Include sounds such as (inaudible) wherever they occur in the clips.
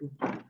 to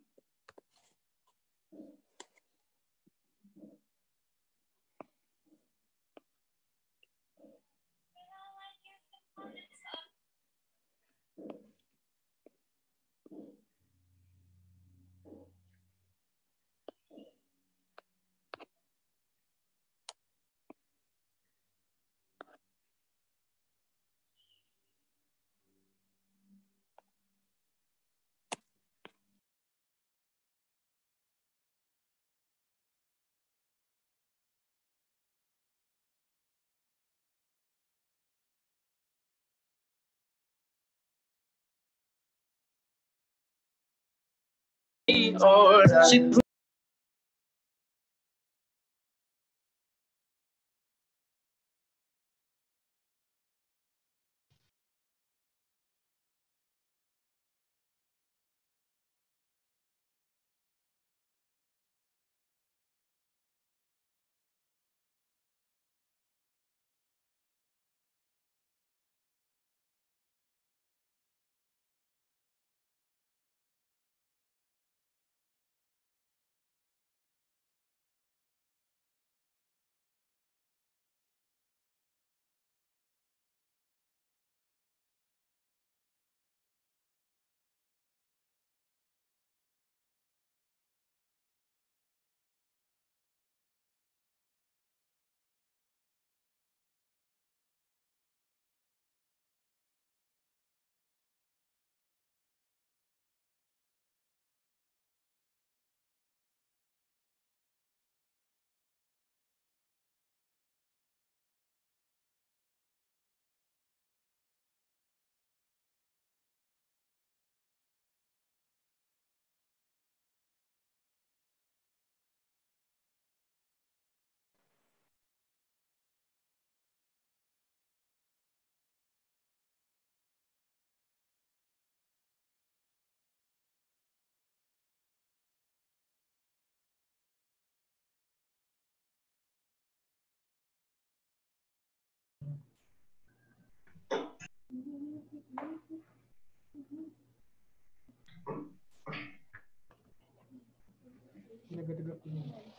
Lord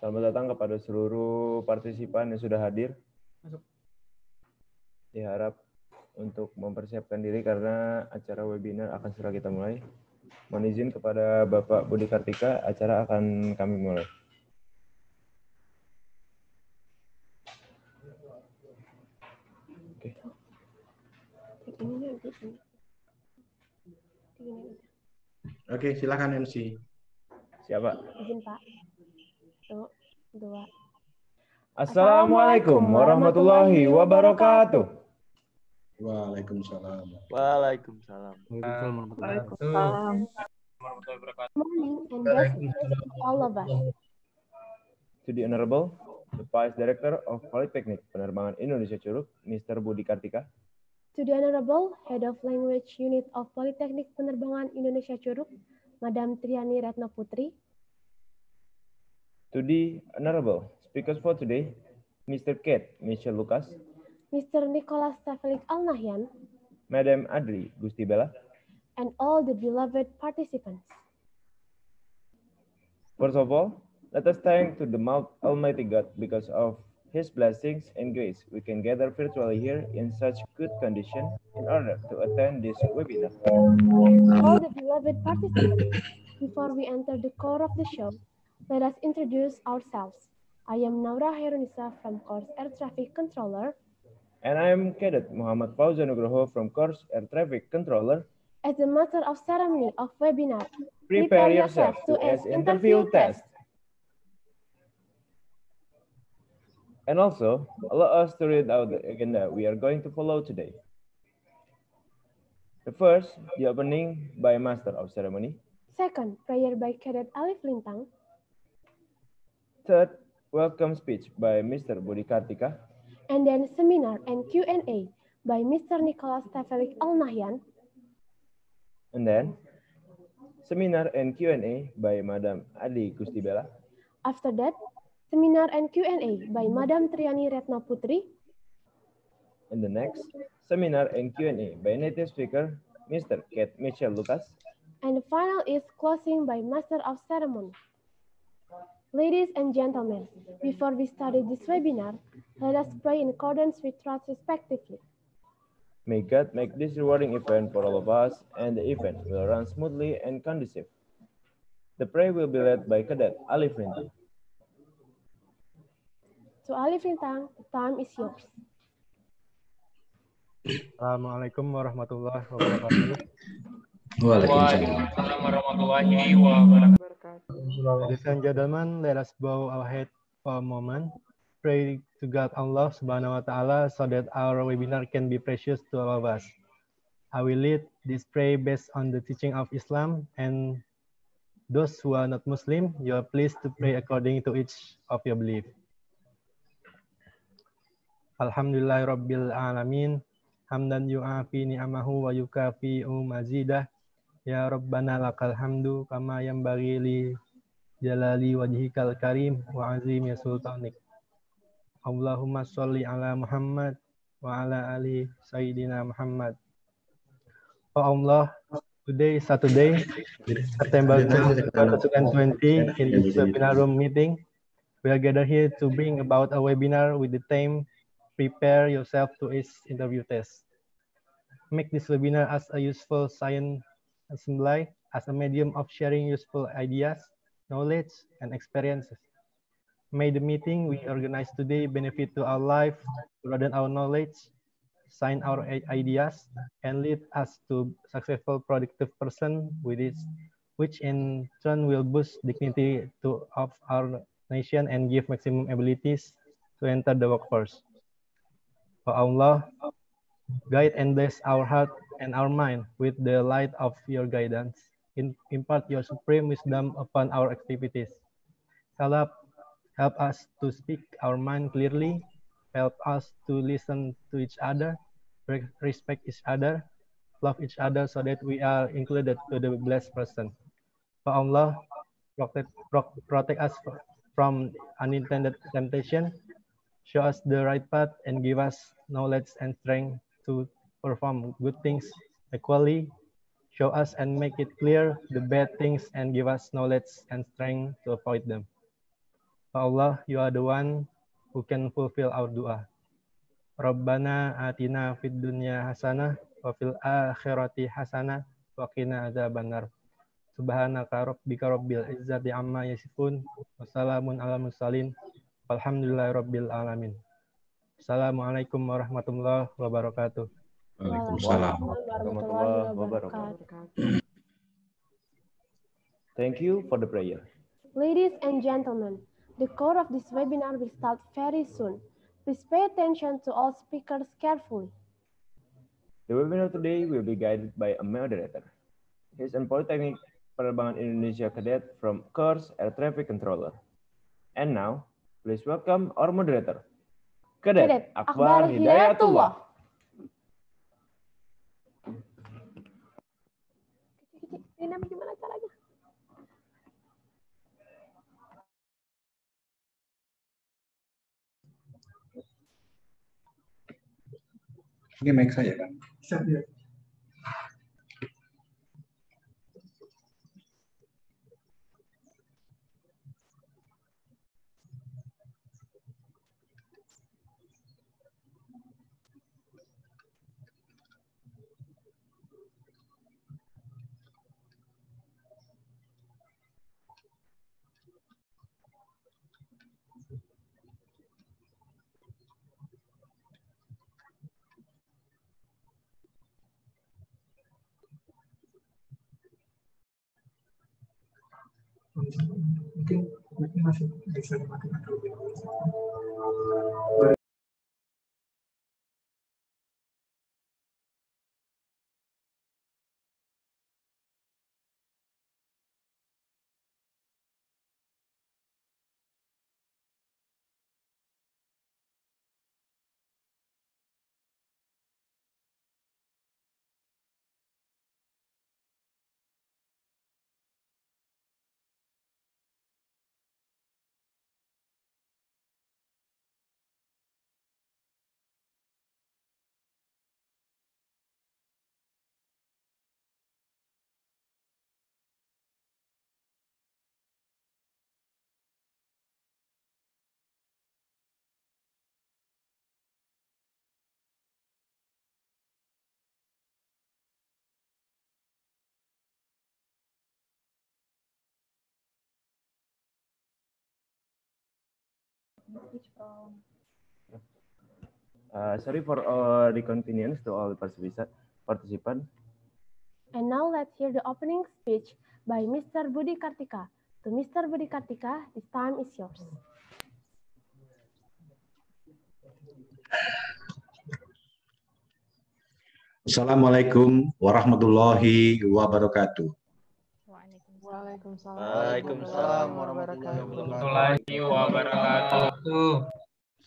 Selamat datang kepada seluruh partisipan yang sudah hadir. Masuk. Diharap untuk mempersiapkan diri karena acara webinar akan segera kita mulai. Mohon izin kepada Bapak Budi Kartika, acara akan kami mulai. Oke, silakan MC. Siapa? Izin Pak. Satu, dua. Assalamualaikum warahmatullahi wabarakatuh. Waalaikumsalam. Waalaikumsalam. Waalaikumsalam. warahmatullahi wabarakatuh. Morning To the Honorable, the Vice Director of Polytechnic Penerbangan Indonesia Curug, Mr. Budi Kartika. To the Honorable Head of Language Unit of Politeknik Penerbangan Indonesia Curug, Madam Triani Ratna Putri. To the Honorable Speakers for today, Mr. Kate Michelle Lucas, Mr. Nicholas Tafelik al Madam Adri Gusti Bella, and all the beloved participants. First of all, let us thank to the Almighty God because of His blessings and grace we can gather virtually here in such good condition in order to attend this webinar. All the beloved participants, before we enter the core of the show, let us introduce ourselves. I am Naura Hairunisa from Course Air Traffic Controller. And I am Cadet Muhammad Fauzanugroho from Course Air Traffic Controller. As a matter of ceremony of webinar, prepare, prepare yourself to an interview test. test And also, allow us to read out the agenda we are going to follow today. The first, the opening by Master of Ceremony. Second, prayer by Cadet Alif Lintang. Third, welcome speech by Mr. Budi Kartika. And then seminar and Q&A by Mr. Nicholas Tefelik Al And then seminar and Q&A by Madam Adi Gustibela. After that, Seminar and Q&A by Madam Triani Retno Putri. And the next, Seminar and Q&A by native speaker, Mr. Kate Mitchell Lucas. And the final is closing by Master of Ceremony. Ladies and gentlemen, before we start this webinar, let us pray in accordance with trust respectively. May God make this rewarding event for all of us and the event will run smoothly and conducive. The prayer will be led by Cadet Ali Frinti. So Alif Lintang, the time is yours. Assalamualaikum warahmatullahi wabarakatuh. Waalaikumsalam warahmatullahi wabarakatuh. Ladies and gentlemen, let us bow our head for a moment. Pray to God Allah subhanahu wa ta'ala so that our webinar can be precious to all of us. I will lead this prayer based on the teaching of Islam and those who are not Muslim, you are pleased to pray according to each of your belief. Alhamdulillahirabbil alamin. Hamdan yu'afi ni'amahu wa yukafi mazidah. Ya Rabbana lakal hamdu kama yanbaghi li jalali wajhikal karim wa azimi sultanik. Allahumma shalli ala Muhammad wa ala ali Sayyidina Muhammad. Oh Allah, today Saturday, September 2020, in this webinar room meeting, we are gathered here to bring about a webinar with the theme prepare yourself to each interview test. Make this webinar as a useful science assembly, as a medium of sharing useful ideas, knowledge, and experiences. May the meeting we organize today benefit to our life, broaden our knowledge, sign our ideas, and lead us to successful productive person with it, which in turn will boost dignity to, of our nation and give maximum abilities to enter the workforce. O Allah, guide and bless our heart and our mind with the light of your guidance. In, impart your supreme wisdom upon our activities. Salab, help us to speak our mind clearly. Help us to listen to each other, respect each other, love each other so that we are included to the blessed person. For Allah, protect, protect us from unintended temptation Show us the right path and give us knowledge and strength to perform good things equally. Show us and make it clear the bad things and give us knowledge and strength to avoid them. Ya Allah, you are the one who can fulfill our dua. Rabbana atina fid dunya hasanah wa fil akhirati hasanah wa qina adzabannar. Subhanaka rabbika rabbil izzati amma yasifun. Wassalamun ala mursalin. Alhamdulillahirabbil Assalamualaikum warahmatullahi wabarakatuh. Waalaikumsalam warahmatullahi wabarakatuh. Thank you for the prayer. Ladies and gentlemen, the core of this webinar will start very soon. Please pay attention to all speakers carefully. The webinar today will be guided by a moderator. He is an Politeknik Penerbangan Indonesia cadet from course Air Traffic Controller. And now, Please welcome our moderator. Kadet, Kadet Akbar, Akbar Hidayatullah. Ini gimana caranya? Ini mic saya kan? Siap ya. ¿ok? Uh, sorry for uh, all the inconvenience to all participants. And now let's hear the opening speech by Mr. Budi Kartika. To Mr. Budi Kartika, this time is yours. Assalamualaikum warahmatullahi wabarakatuh. Waalaikumsalam. Waalaikumsalam warahmatullahi wabarakatuh.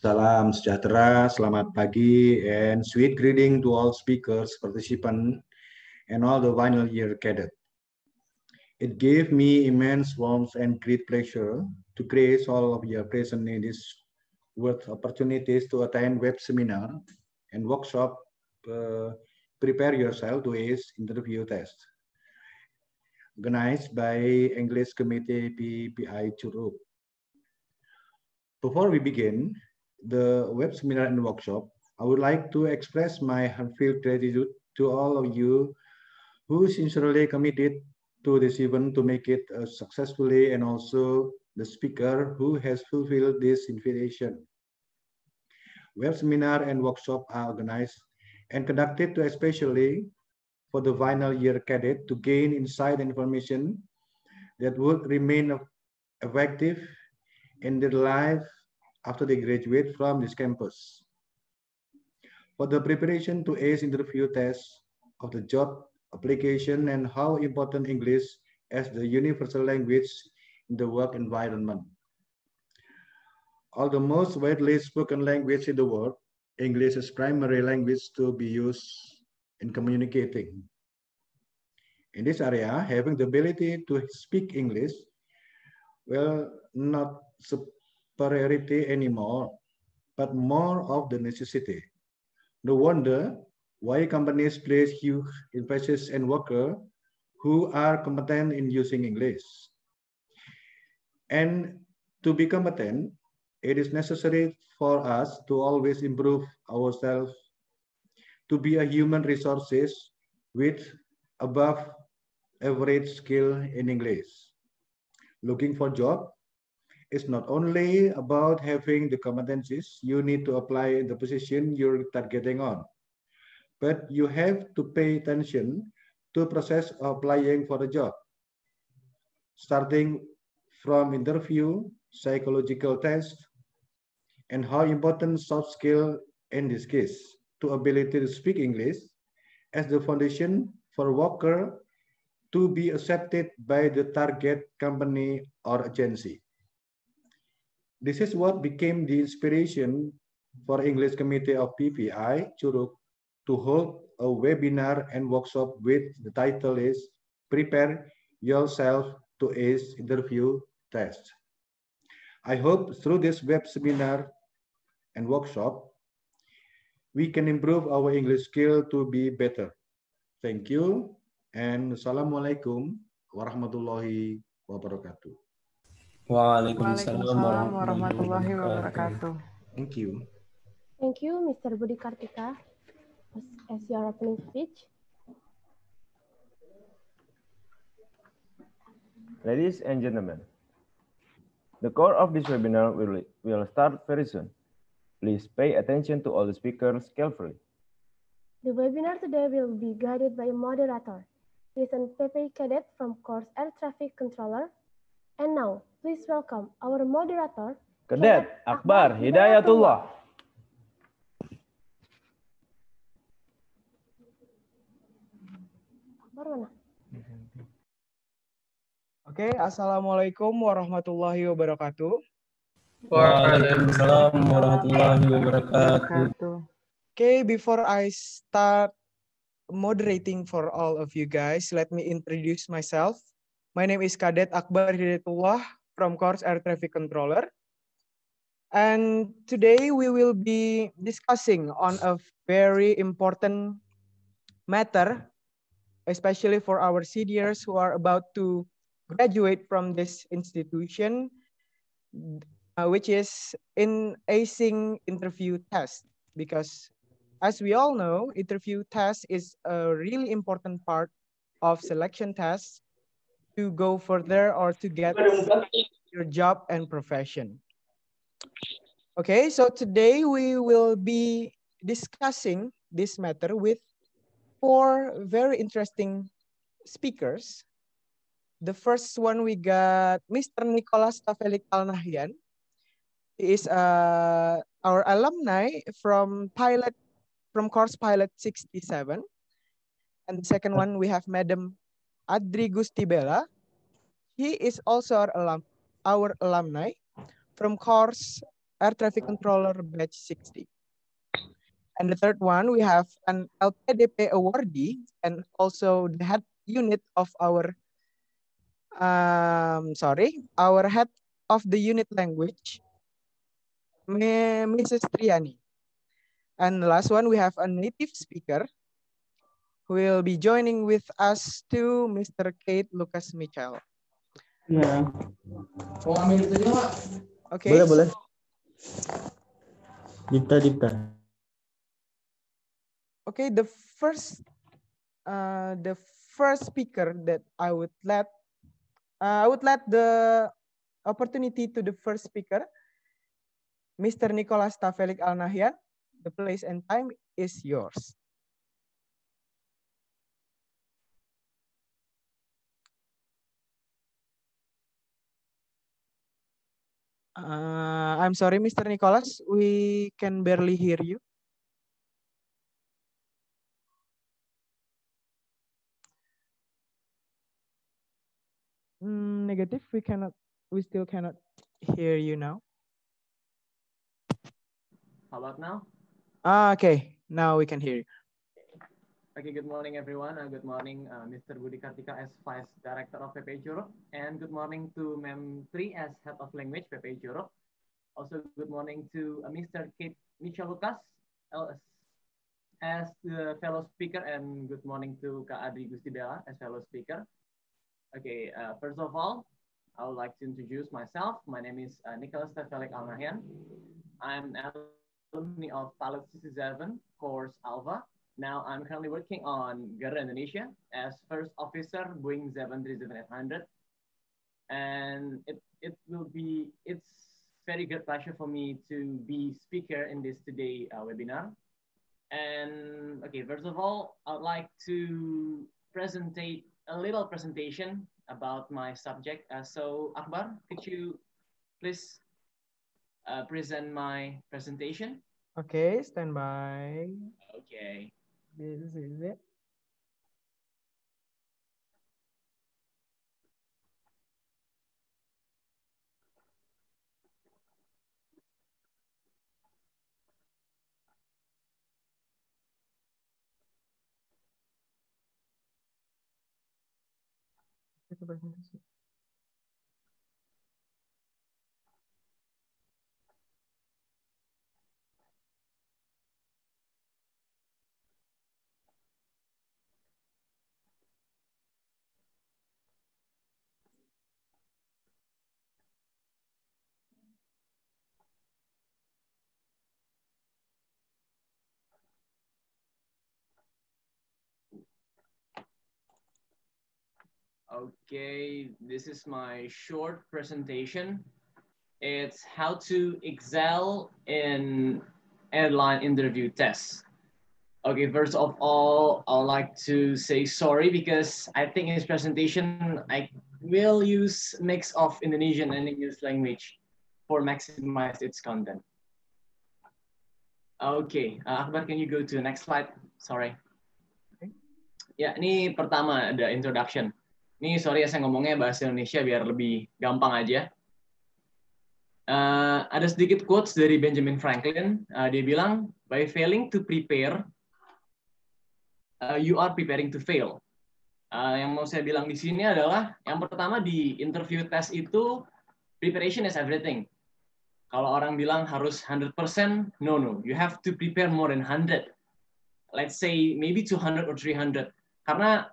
Salam sejahtera, selamat pagi, and sweet greeting to all speakers, participants, and all the final year cadet. It gave me immense warmth and great pleasure to grace all of your presence in this worth opportunities to attend web seminar and workshop. Uh, prepare yourself to ace interview test organized by English Committee PPI Churup. Before we begin the web seminar and workshop, I would like to express my heartfelt gratitude to all of you who sincerely committed to this event to make it uh, successfully and also the speaker who has fulfilled this invitation. Web seminar and workshop are organized and conducted to especially for the final year cadet to gain insight information that would remain effective in their life after they graduate from this campus. For the preparation to ACE interview test of the job application and how important English as the universal language in the work environment. Although most widely spoken language in the world, English is primary language to be used and communicating. In this area, having the ability to speak English will not superiority anymore, but more of the necessity. No wonder why companies place huge emphasis on workers who are competent in using English. And to be competent, it is necessary for us to always improve ourselves to be a human resources with above average skill in English. Looking for job is not only about having the competencies you need to apply in the position you're targeting on, but you have to pay attention to process applying for a job. Starting from interview, psychological test, and how important soft skill in this case to ability to speak English as the foundation for worker to be accepted by the target company or agency. This is what became the inspiration for English Committee of PPI Churuk to hold a webinar and workshop with the title is Prepare Yourself to ACE Interview Test. I hope through this web seminar and workshop, we can improve our English skill to be better. Thank you and Assalamualaikum warahmatullahi wabarakatuh. Waalaikumsalam, warahmatullahi wabarakatuh. Thank you. Thank you, Mr. Budi Kartika, as your opening speech. Ladies and gentlemen, the core of this webinar will, will start very soon. Please pay attention to all the speakers carefully. The webinar today will be guided by a moderator, Listen Pepe Cadet from Course Air Traffic Controller. And now, please welcome our moderator, Cadet Akbar Hidayatullah. Akbar mana? Oke, okay, Assalamualaikum warahmatullahi wabarakatuh. Waalaikumsalam warahmatullahi wabarakatuh. Okay, before I start moderating for all of you guys, let me introduce myself. My name is Kadet Akbar Hidayatullah from Course Air Traffic Controller. And today we will be discussing on a very important matter, especially for our seniors who are about to graduate from this institution uh, which is in acing interview test. Because as we all know, interview test is a really important part of selection tests to go further or to get your job and profession. Okay, so today we will be discussing this matter with four very interesting speakers. The first one we got Mr. Nicolas Tafelik Al Nahyan is uh, our alumni from pilot, from course pilot 67. And the second one, we have Madam Adri Gustibella. He is also our, alum, our alumni from course air traffic controller batch 60. And the third one, we have an LPDP awardee and also the head unit of our, um, sorry, our head of the unit language Mrs. Triani. And last one, we have a native speaker who will be joining with us to Mr. Kate Lucas Mitchell. Yeah. Okay. Boleh, boleh. Dipta, Dipta. Okay, the first uh, the first speaker that I would let uh, I would let the opportunity to the first speaker Mr. Nicholas Tafelik Al-Nahyan, the place and time is yours. Uh, I'm sorry, Mr. Nicholas, we can barely hear you. Hmm, negative, we cannot, we still cannot hear you now. How about now? Ah, okay. Now we can hear you. Okay, good morning, everyone. Uh, good morning, uh, Mr. Budi Kartika as Vice Director of PPI Europe, and good morning to Mem 3 as Head of Language PPI Europe. Also, good morning to uh, Mr. Kate Michel Lucas as the fellow speaker, and good morning to Kak Adri Gustibella as fellow speaker. Okay, uh, first of all, I would like to introduce myself. My name is uh, Nicholas Tefelik Almahian. I'm Company of 7, course Alpha. Now I'm currently working on Garuda Indonesia as first officer Boeing 737-800. And it, it will be, it's very good pleasure for me to be speaker in this today uh, webinar. And okay, first of all, I'd like to presentate a little presentation about my subject. Uh, so Akbar, could you please uh, present my presentation? Okay, stand by. Okay. This is it. the presentation. Okay, this is my short presentation. It's how to excel in airline interview tests. Okay, first of all, I'd like to say sorry because I think in this presentation, I will use mix of Indonesian and English language for maximize its content. Okay, uh, Akbar, can you go to the next slide? Sorry. Okay. Yeah, ini pertama the introduction. Ini sorry ya saya ngomongnya bahasa Indonesia biar lebih gampang aja. Uh, ada sedikit quotes dari Benjamin Franklin. Uh, dia bilang, by failing to prepare, uh, you are preparing to fail. Uh, yang mau saya bilang di sini adalah, yang pertama di interview test itu, preparation is everything. Kalau orang bilang harus 100%, no, no. You have to prepare more than 100. Let's say maybe 200 or 300. Karena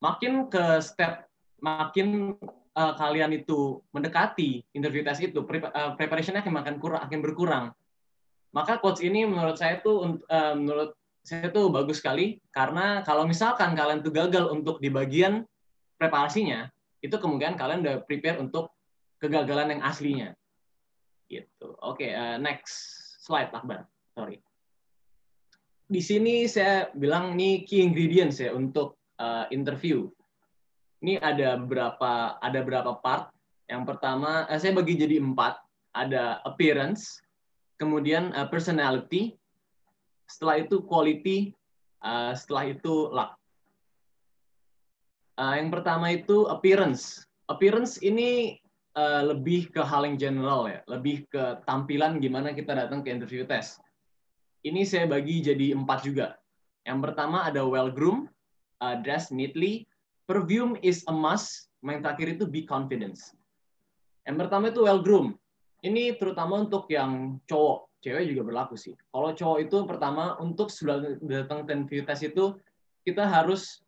makin ke step makin uh, kalian itu mendekati interview test itu pre uh, preparationnya akan makin kurang akan berkurang maka coach ini menurut saya tuh uh, menurut saya tuh bagus sekali karena kalau misalkan kalian tuh gagal untuk di bagian preparasinya itu kemungkinan kalian udah prepare untuk kegagalan yang aslinya gitu oke okay, uh, next slide Akbar sorry di sini saya bilang ini key ingredients ya untuk uh, interview. Ini ada berapa ada berapa part. Yang pertama uh, saya bagi jadi empat. Ada appearance, kemudian uh, personality, setelah itu quality, uh, setelah itu luck. Uh, yang pertama itu appearance. Appearance ini uh, lebih ke hal yang general ya, lebih ke tampilan gimana kita datang ke interview test. Ini saya bagi jadi empat juga. Yang pertama ada well groom, uh, dress neatly. Perfume is a must. Main terakhir itu be confidence. Yang pertama itu well groom. Ini terutama untuk yang cowok, cewek juga berlaku sih. Kalau cowok itu pertama untuk sudah datang ten interview test itu kita harus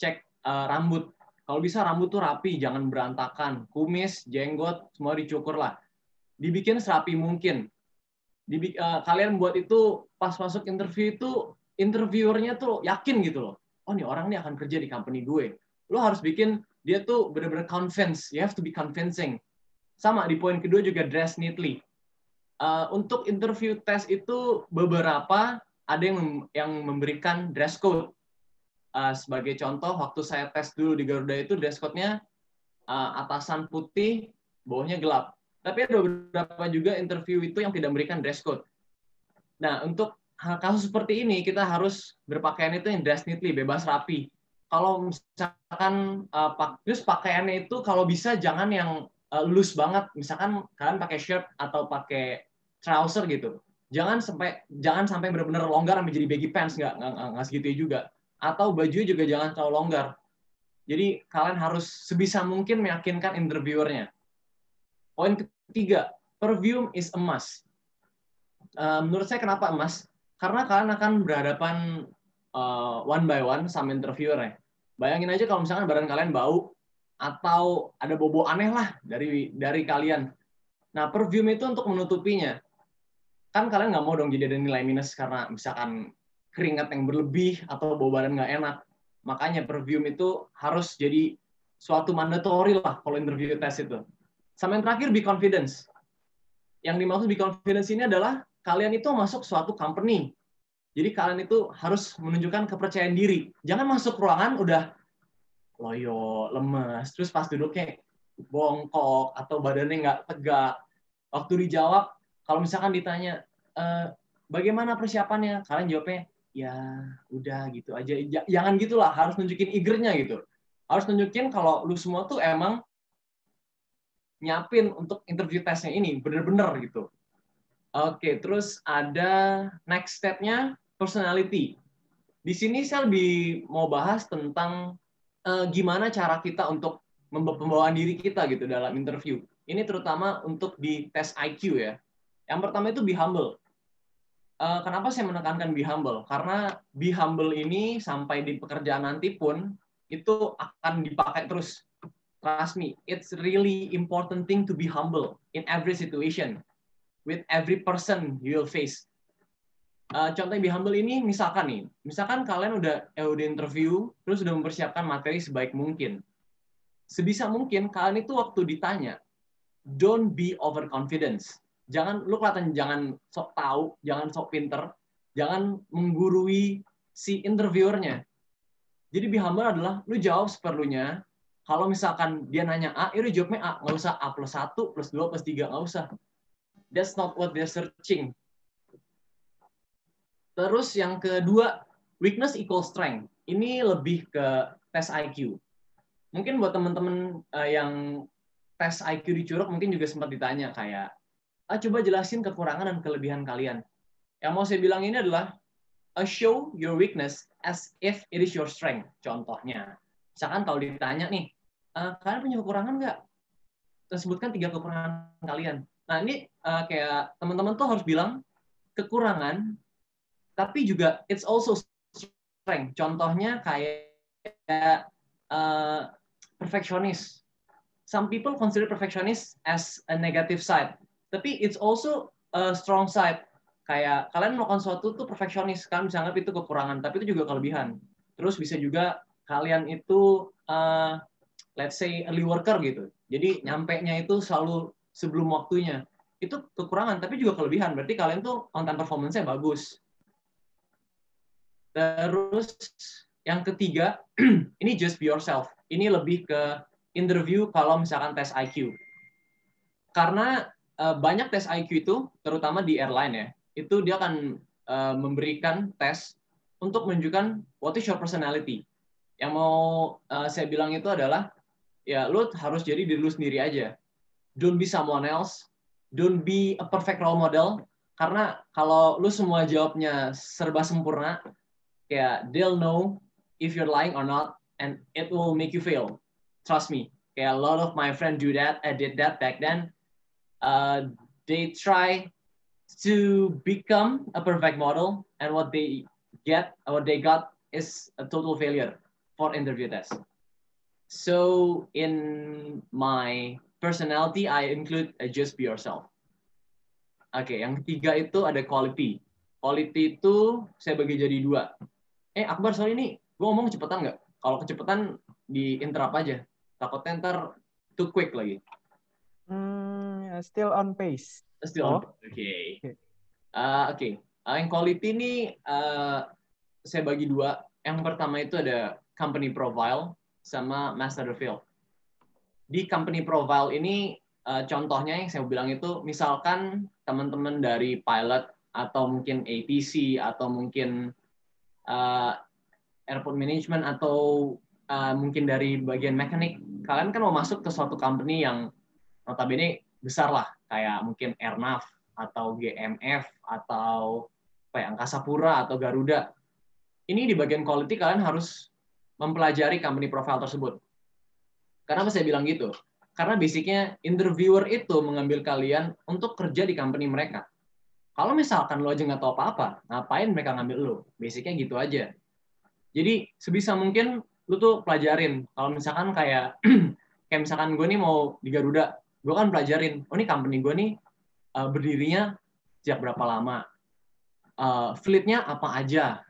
cek uh, rambut. Kalau bisa rambut tuh rapi, jangan berantakan. Kumis, jenggot, semua dicukur lah. Dibikin serapi mungkin. Dibik, uh, kalian buat itu pas masuk interview itu interviewernya tuh yakin gitu loh oh nih orang nih akan kerja di company gue. Lo harus bikin dia tuh benar-benar convince. You have to be convincing. Sama di poin kedua juga dress neatly. Uh, untuk interview test itu beberapa ada yang yang memberikan dress code. Uh, sebagai contoh, waktu saya tes dulu di Garuda itu dress code-nya uh, atasan putih, bawahnya gelap. Tapi ada beberapa juga interview itu yang tidak memberikan dress code. Nah, untuk hal kasus seperti ini kita harus berpakaian itu yang dress neatly bebas rapi. Kalau misalkan uh, pak, terus pakaiannya itu kalau bisa jangan yang uh, loose banget. Misalkan kalian pakai shirt atau pakai trouser gitu. Jangan sampai jangan sampai benar-benar longgar sampai jadi baggy pants nggak nggak segitu juga. Atau baju juga jangan terlalu longgar. Jadi kalian harus sebisa mungkin meyakinkan interviewernya. Poin ketiga, perfume is emas eh, menurut saya kenapa emas? Karena kalian akan berhadapan uh, one by one sama interviewer ya. Bayangin aja kalau misalkan badan kalian bau atau ada bobo aneh lah dari dari kalian. Nah, perfume itu untuk menutupinya. Kan kalian nggak mau dong jadi ada nilai minus karena misalkan keringat yang berlebih atau bau badan nggak enak. Makanya perfume itu harus jadi suatu mandatory lah kalau interview test itu. Sama yang terakhir, be confidence. Yang dimaksud be confidence ini adalah kalian itu masuk suatu company. Jadi kalian itu harus menunjukkan kepercayaan diri. Jangan masuk ruangan udah loyo, lemes, terus pas duduknya bongkok atau badannya nggak tegak. Waktu dijawab, kalau misalkan ditanya, e, bagaimana persiapannya? Kalian jawabnya, ya udah gitu aja. Jangan gitulah, harus nunjukin igernya gitu. Harus nunjukin kalau lu semua tuh emang nyapin untuk interview tesnya ini, bener-bener gitu Oke, terus ada next step-nya personality. Di sini saya lebih mau bahas tentang uh, gimana cara kita untuk pembawaan diri kita gitu dalam interview. Ini terutama untuk di tes IQ ya. Yang pertama itu be humble. Eh, kenapa saya menekankan be humble? Karena be humble ini sampai di pekerjaan nanti pun itu akan dipakai terus. Trust me, it's really important thing to be humble in every situation with every person you will face. Uh, contoh be humble ini misalkan nih, misalkan kalian udah eh, udah interview, terus udah mempersiapkan materi sebaik mungkin. Sebisa mungkin kalian itu waktu ditanya, don't be overconfident. Jangan lu kelihatan jangan sok tahu, jangan sok pinter, jangan menggurui si interviewernya. Jadi be humble adalah lu jawab seperlunya. Kalau misalkan dia nanya A, ya lu jawabnya A, nggak usah A plus 1, plus 2, plus 3, nggak usah That's not what they're searching. Terus yang kedua, weakness equal strength. Ini lebih ke tes IQ. Mungkin buat teman-teman eh, yang tes IQ di Curug mungkin juga sempat ditanya kayak, ah coba jelasin kekurangan dan kelebihan kalian. Yang mau saya bilang ini adalah A show your weakness as if it is your strength. Contohnya, misalkan kalau ditanya nih, ah, kalian punya kekurangan nggak? Tersebutkan tiga kekurangan kalian. Nah ini uh, kayak teman-teman tuh harus bilang kekurangan, tapi juga it's also strength. Contohnya kayak uh, eh, perfectionist. Some people consider perfectionist as a negative side, tapi it's also a strong side. Kayak kalian melakukan sesuatu tuh perfeksionis, kalian bisa anggap itu kekurangan, tapi itu juga kelebihan. Terus bisa juga kalian itu uh, let's say early worker gitu. Jadi nyampe nya itu selalu sebelum waktunya itu kekurangan tapi juga kelebihan berarti kalian tuh on time performance-nya bagus terus yang ketiga (clears throat) ini just be yourself ini lebih ke interview kalau misalkan tes IQ karena uh, banyak tes IQ itu terutama di airline ya itu dia akan uh, memberikan tes untuk menunjukkan what is your personality yang mau uh, saya bilang itu adalah ya lu harus jadi diri lu sendiri aja don't be someone else, don't be a perfect role model. Karena kalau lu semua jawabnya serba sempurna, kayak they'll know if you're lying or not, and it will make you fail. Trust me. Kayak a lot of my friend do that. I did that back then. Uh, they try to become a perfect model, and what they get, what they got, is a total failure for interview test. So in my personality I include uh, just be yourself. Oke, okay, yang ketiga itu ada quality. Quality itu saya bagi jadi dua. Eh, Akbar, sorry nih, gue ngomong kecepatan nggak? Kalau kecepatan di interrupt aja. Takutnya ntar too quick lagi. Hmm, still on pace. Still oh. on pace, oke. Okay. Uh, oke, okay. uh, yang quality ini uh, saya bagi dua. Yang pertama itu ada company profile sama master field di company profile ini uh, contohnya yang saya bilang itu misalkan teman-teman dari pilot atau mungkin ATC atau mungkin uh, airport management atau uh, mungkin dari bagian mekanik kalian kan mau masuk ke suatu company yang notabene besar lah kayak mungkin Airnav atau GMF atau apa ya, Angkasa Pura atau Garuda ini di bagian quality kalian harus mempelajari company profile tersebut Kenapa saya bilang gitu? Karena basicnya interviewer itu mengambil kalian untuk kerja di company mereka. Kalau misalkan lo aja nggak tahu apa-apa, ngapain mereka ngambil lo? Basicnya gitu aja. Jadi sebisa mungkin lo tuh pelajarin. Kalau misalkan kayak (clears throat) kayak misalkan gue nih mau di Garuda, gue kan pelajarin. Oh ini company gue nih uh, berdirinya sejak berapa lama? Uh, fleetnya apa aja?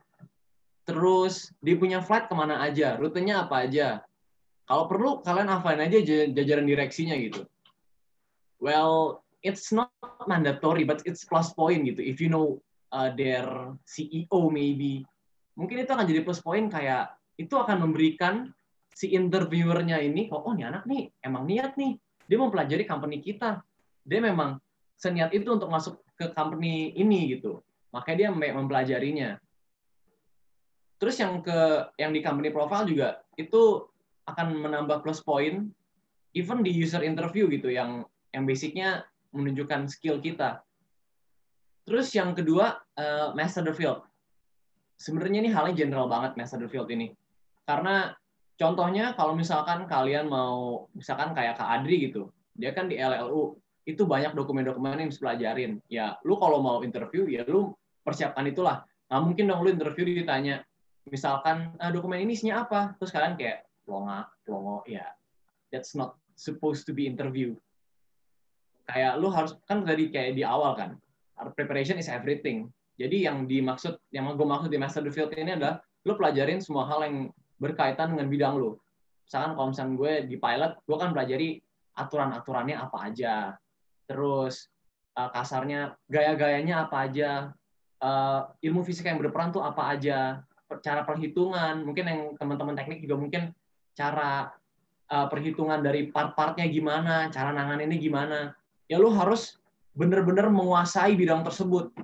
Terus dia punya flight kemana aja? Rutenya apa aja? Kalau perlu kalian hafalin aja jajaran direksinya gitu. Well, it's not mandatory but it's plus point gitu. If you know uh, their CEO maybe, mungkin itu akan jadi plus point kayak itu akan memberikan si interviewernya ini, oh, oh ini anak nih emang niat nih, dia mempelajari company kita, dia memang seniat itu untuk masuk ke company ini gitu, makanya dia mempelajarinya. Terus yang ke yang di company profile juga itu akan menambah plus point even di user interview gitu yang yang basicnya menunjukkan skill kita. Terus yang kedua uh, master the field. Sebenarnya ini halnya general banget master the field ini. Karena contohnya kalau misalkan kalian mau misalkan kayak Kak Adri gitu, dia kan di LLU itu banyak dokumen-dokumen yang harus pelajarin. Ya, lu kalau mau interview ya lu persiapkan itulah. Nah, mungkin dong lu interview ditanya misalkan ah, dokumen ini isinya apa? Terus kalian kayak plonga plongo ya that's not supposed to be interview kayak lu harus kan tadi kayak di awal kan preparation is everything jadi yang dimaksud yang gue maksud di master the field ini adalah lu pelajarin semua hal yang berkaitan dengan bidang lu misalkan kalau misalkan gue di pilot gue kan pelajari aturan aturannya apa aja terus uh, kasarnya gaya-gayanya apa aja uh, ilmu fisika yang berperan tuh apa aja cara perhitungan mungkin yang teman-teman teknik juga mungkin cara uh, perhitungan dari part-partnya gimana, cara nangan ini gimana. Ya lu harus bener-bener menguasai bidang tersebut.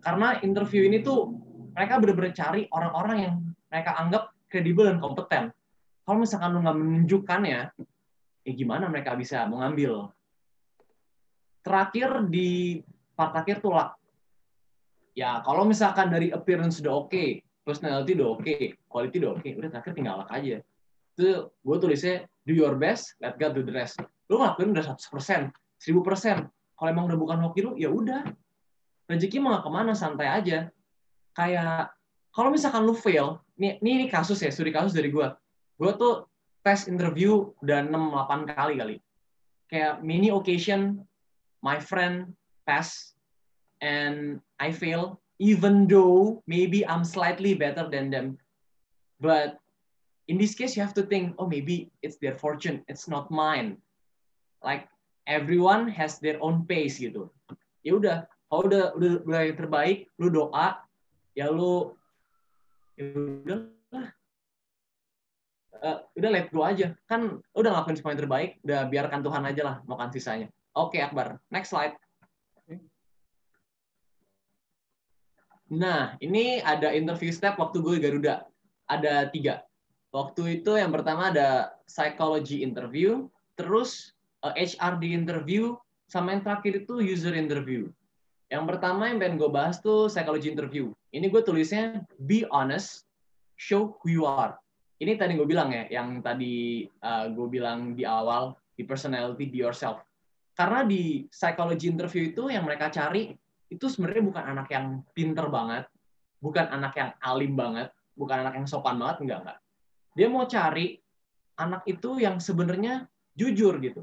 Karena interview ini tuh mereka bener-bener cari orang-orang yang mereka anggap kredibel dan kompeten. Kalau misalkan lu nggak menunjukkannya, ya gimana mereka bisa mengambil. Terakhir di part terakhir tuh luck. Ya kalau misalkan dari appearance udah oke, okay, personality udah oke, okay, quality udah oke, okay, udah terakhir tinggal luck aja itu gue tulisnya do your best, let God do the rest. Lu ngelakuin udah 100%, persen 1000%. persen Kalau emang udah bukan hoki lu, ya udah. Rezeki mau kemana, santai aja. Kayak, kalau misalkan lu fail, ini, ini kasus ya, studi kasus dari gue. Gue tuh tes interview udah 6-8 kali kali. Kayak mini occasion, my friend pass, and I fail, even though maybe I'm slightly better than them. But in this case you have to think oh maybe it's their fortune it's not mine like everyone has their own pace gitu ya udah kalau udah udah, udah yang terbaik lu doa ya lu ya udah lah uh, eh, udah let go aja kan udah ngelakuin semua yang terbaik udah biarkan Tuhan aja lah makan sisanya oke okay, Akbar next slide Nah, ini ada interview step waktu gue di Garuda. Ada tiga. Waktu itu yang pertama ada psychology interview, terus HRD eh, interview, sama yang terakhir itu user interview. Yang pertama yang pengen gue bahas tuh psychology interview. Ini gue tulisnya be honest, show who you are. Ini tadi gue bilang ya, yang tadi uh, eh, gue bilang di awal di personality be yourself. Karena di psychology interview itu yang mereka cari itu sebenarnya bukan anak yang pinter banget, bukan anak yang alim banget, bukan anak yang sopan banget, enggak enggak. Dia mau cari anak itu yang sebenarnya jujur gitu.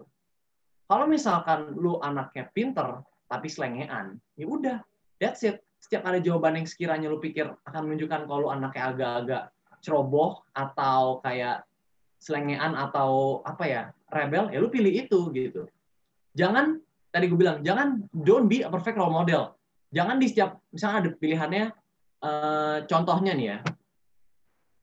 Kalau misalkan lu anaknya pinter tapi selengean, ya udah, that's it. Setiap ada jawaban yang sekiranya lu pikir akan menunjukkan kalau lu anaknya agak-agak ceroboh atau kayak selengean atau apa ya, rebel, ya lu pilih itu gitu. Jangan tadi gue bilang, jangan don't be a perfect role model. Jangan di setiap misalnya ada pilihannya uh, contohnya nih ya,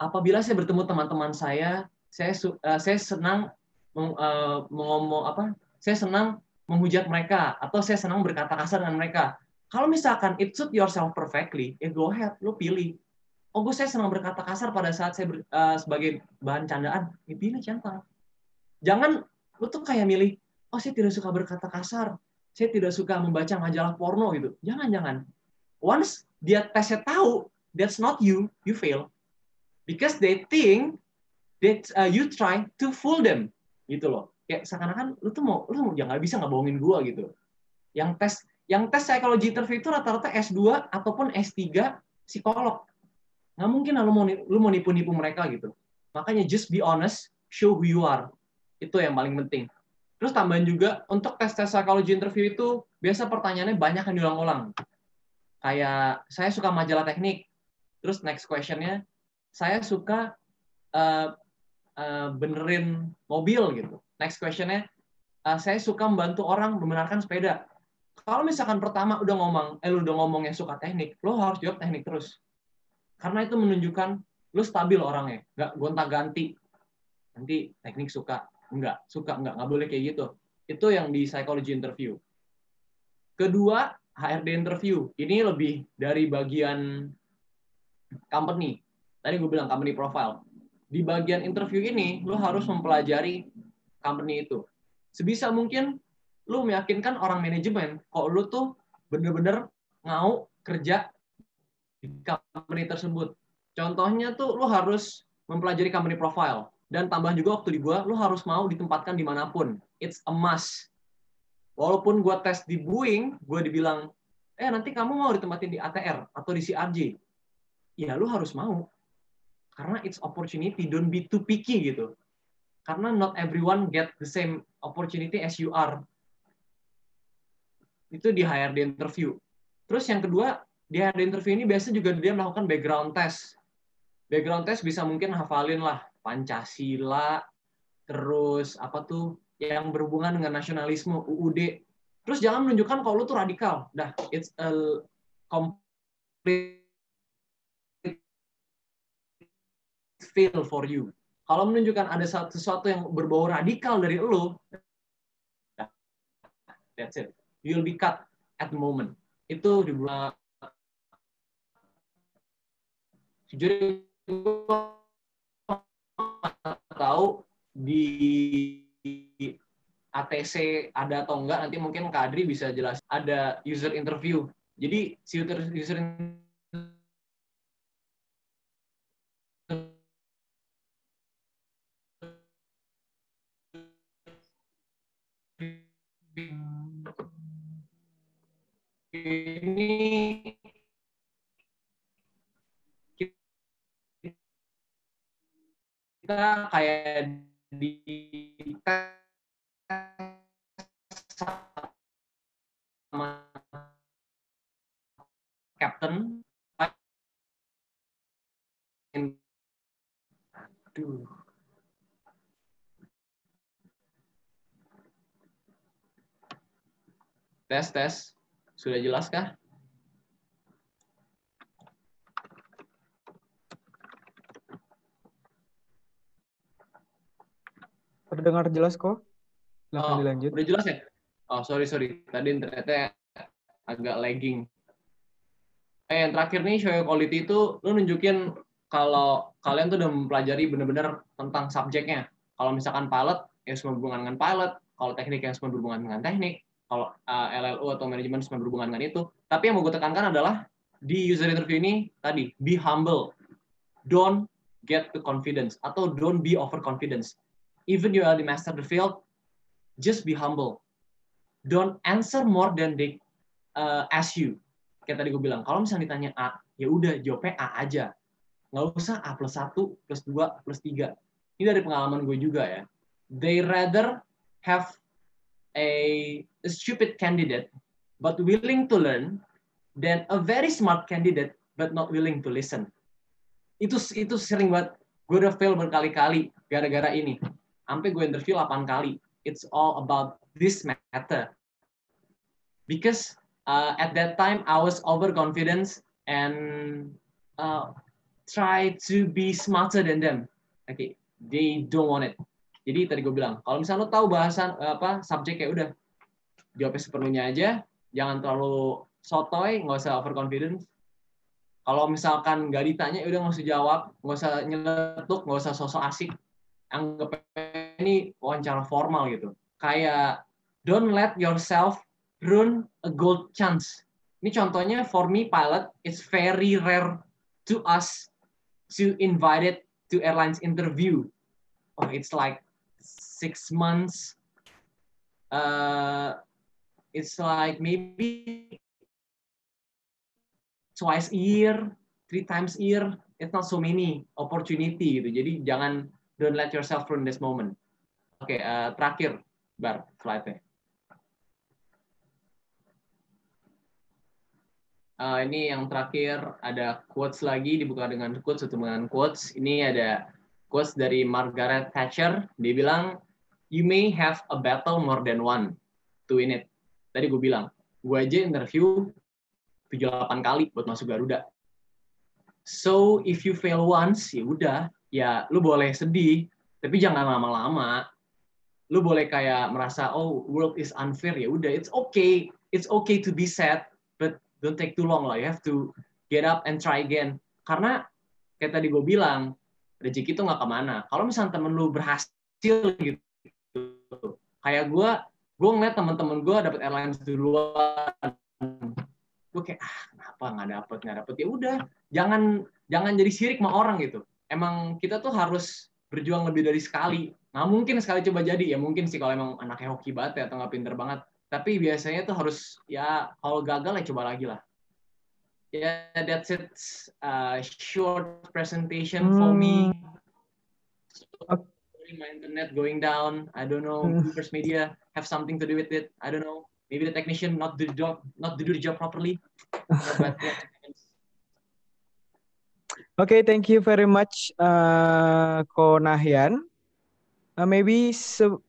apabila saya bertemu teman-teman saya, saya eh, saya senang eh, mengomong apa? Saya senang menghujat mereka atau saya senang berkata kasar dengan mereka. Kalau misalkan it suit yourself perfectly, ya go ahead, lo pilih. Oh, gue saya senang berkata kasar pada saat saya ber, uh, sebagai bahan candaan, ya pilih cantang. Jangan lo tuh kayak milih, oh saya tidak suka berkata kasar, saya tidak suka membaca majalah porno gitu. Jangan-jangan. Once dia tesnya tahu, that's not you, you fail because they think that uh, you try to fool them gitu loh kayak seakan-akan lu tuh mau lu tuh mau ya bisa nggak bohongin gua gitu yang tes yang tes psikologi interview itu rata-rata S2 ataupun S3 psikolog nggak mungkin lah lu mau lu mau nipu-nipu mereka gitu makanya just be honest show who you are itu yang paling penting terus tambahan juga untuk tes tes psikologi interview itu biasa pertanyaannya banyak yang diulang-ulang kayak saya suka majalah teknik terus next questionnya saya suka uh, uh, benerin mobil gitu. Next questionnya, uh, saya suka membantu orang membenarkan sepeda. Kalau misalkan pertama udah ngomong, eh lu udah ngomong yang suka teknik, lo harus jawab teknik terus. Karena itu menunjukkan lu stabil orangnya, nggak gonta-ganti. Nanti teknik suka, enggak suka, enggak nggak boleh kayak gitu. Itu yang di psychology interview. Kedua, HRD interview. Ini lebih dari bagian company. Tadi gue bilang company profile. Di bagian interview ini, lo harus mempelajari company itu. Sebisa mungkin lo meyakinkan orang manajemen kok lo tuh bener-bener mau kerja di company tersebut. Contohnya tuh lo harus mempelajari company profile dan tambah juga waktu di gua lo harus mau ditempatkan dimanapun. It's a must. Walaupun gua tes di Boeing, gua dibilang eh nanti kamu mau ditempatin di ATR atau di CRJ. Ya lo harus mau. Karena it's opportunity, don't be too picky gitu. Karena not everyone get the same opportunity as you are. Itu di hire di interview. Terus yang kedua, di hire di interview ini biasanya juga dia melakukan background test. Background test bisa mungkin hafalin lah Pancasila, terus apa tuh yang berhubungan dengan nasionalisme UUD. Terus jangan menunjukkan kalau lu tuh radikal. Dah, it's a complete feel for you. Kalau menunjukkan ada sesuatu yang berbau radikal dari lo, that's it. You'll be cut at the moment. Itu di bulan jujur tahu di ATC ada atau enggak nanti mungkin Kadri bisa jelas ada user interview. Jadi si user user ini kita kayak di sama captain Aduh. Tes, tes. Sudah jelas jelaskah? Terdengar jelas kok. Silahkan oh, dilanjut. Sudah jelas ya? Oh, sorry, sorry. Tadi internetnya agak lagging. Eh, yang terakhir nih, show quality itu lu nunjukin kalau kalian tuh udah mempelajari bener-bener tentang subjeknya. Kalau misalkan pilot, ya semua berhubungan dengan pilot. Kalau teknik, yang semua berhubungan dengan teknik kalau uh, eh, LLO atau manajemen semua berhubungan dengan itu. Tapi yang mau gue tekankan adalah di user interview ini tadi be humble, don't get the confidence atau don't be overconfidence. Even you are the master of the field, just be humble. Don't answer more than they uh, ask you. Kayak tadi gue bilang, kalau misalnya ditanya A, ya udah jawabnya A aja. Nggak usah A plus 1, plus 2, plus 3. Ini dari pengalaman gue juga ya. They rather have a, stupid candidate but willing to learn than a very smart candidate but not willing to listen. Itu itu sering banget gue udah fail berkali-kali gara-gara ini. Sampai gue interview 8 kali. It's all about this matter. Because uh, at that time I was overconfident and uh, try to be smarter than them. Okay, they don't want it. Jadi tadi gue bilang, kalau misalnya lo tahu bahasan eh, apa subjek kayak udah jawabnya sepenuhnya aja, jangan terlalu sotoy, nggak usah overconfident. Kalau misalkan nggak ditanya, ya udah nggak usah jawab, nggak usah nyeletuk, nggak usah sosok asik. Anggap ini wawancara formal gitu. Kayak don't let yourself ruin a gold chance. Ini contohnya for me pilot, it's very rare to us to invited to airlines interview. Oh, it's like six months uh, it's like maybe twice a year three times a year it's not so many opportunity gitu jadi jangan don't let yourself ruin this moment oke okay, uh, terakhir bar slide-nya uh, ini yang terakhir ada quotes lagi dibuka dengan quotes atau dengan quotes. Ini ada quotes dari Margaret Thatcher. Dia bilang you may have a battle more than one to win it. Tadi gue bilang, gue aja interview 78 kali buat masuk Garuda. So if you fail once, ya udah, ya lu boleh sedih, tapi jangan lama-lama. Lu boleh kayak merasa oh world is unfair ya udah, it's okay, it's okay to be sad, but don't take too long lah. You have to get up and try again. Karena kayak tadi gue bilang, rezeki itu nggak kemana. Kalau misalnya temen lu berhasil gitu, kayak gue gue ngeliat teman-teman gue dapet airlines duluan gue kayak ah kenapa nggak dapet nggak dapet ya udah jangan jangan jadi sirik sama orang gitu emang kita tuh harus berjuang lebih dari sekali nggak mungkin sekali coba jadi ya mungkin sih kalau emang anaknya hoki banget ya atau nggak pinter banget tapi biasanya tuh harus ya kalau gagal ya coba lagi lah ya yeah, that's it uh, short presentation hmm. for me hmm. oke my internet going down. I don't know. Hmm. First media have something to do with it. I don't know. Maybe the technician not do the job, not do the job properly. (laughs) but, yeah. Okay, thank you very much, uh, Ko Nahyan. Uh, maybe so,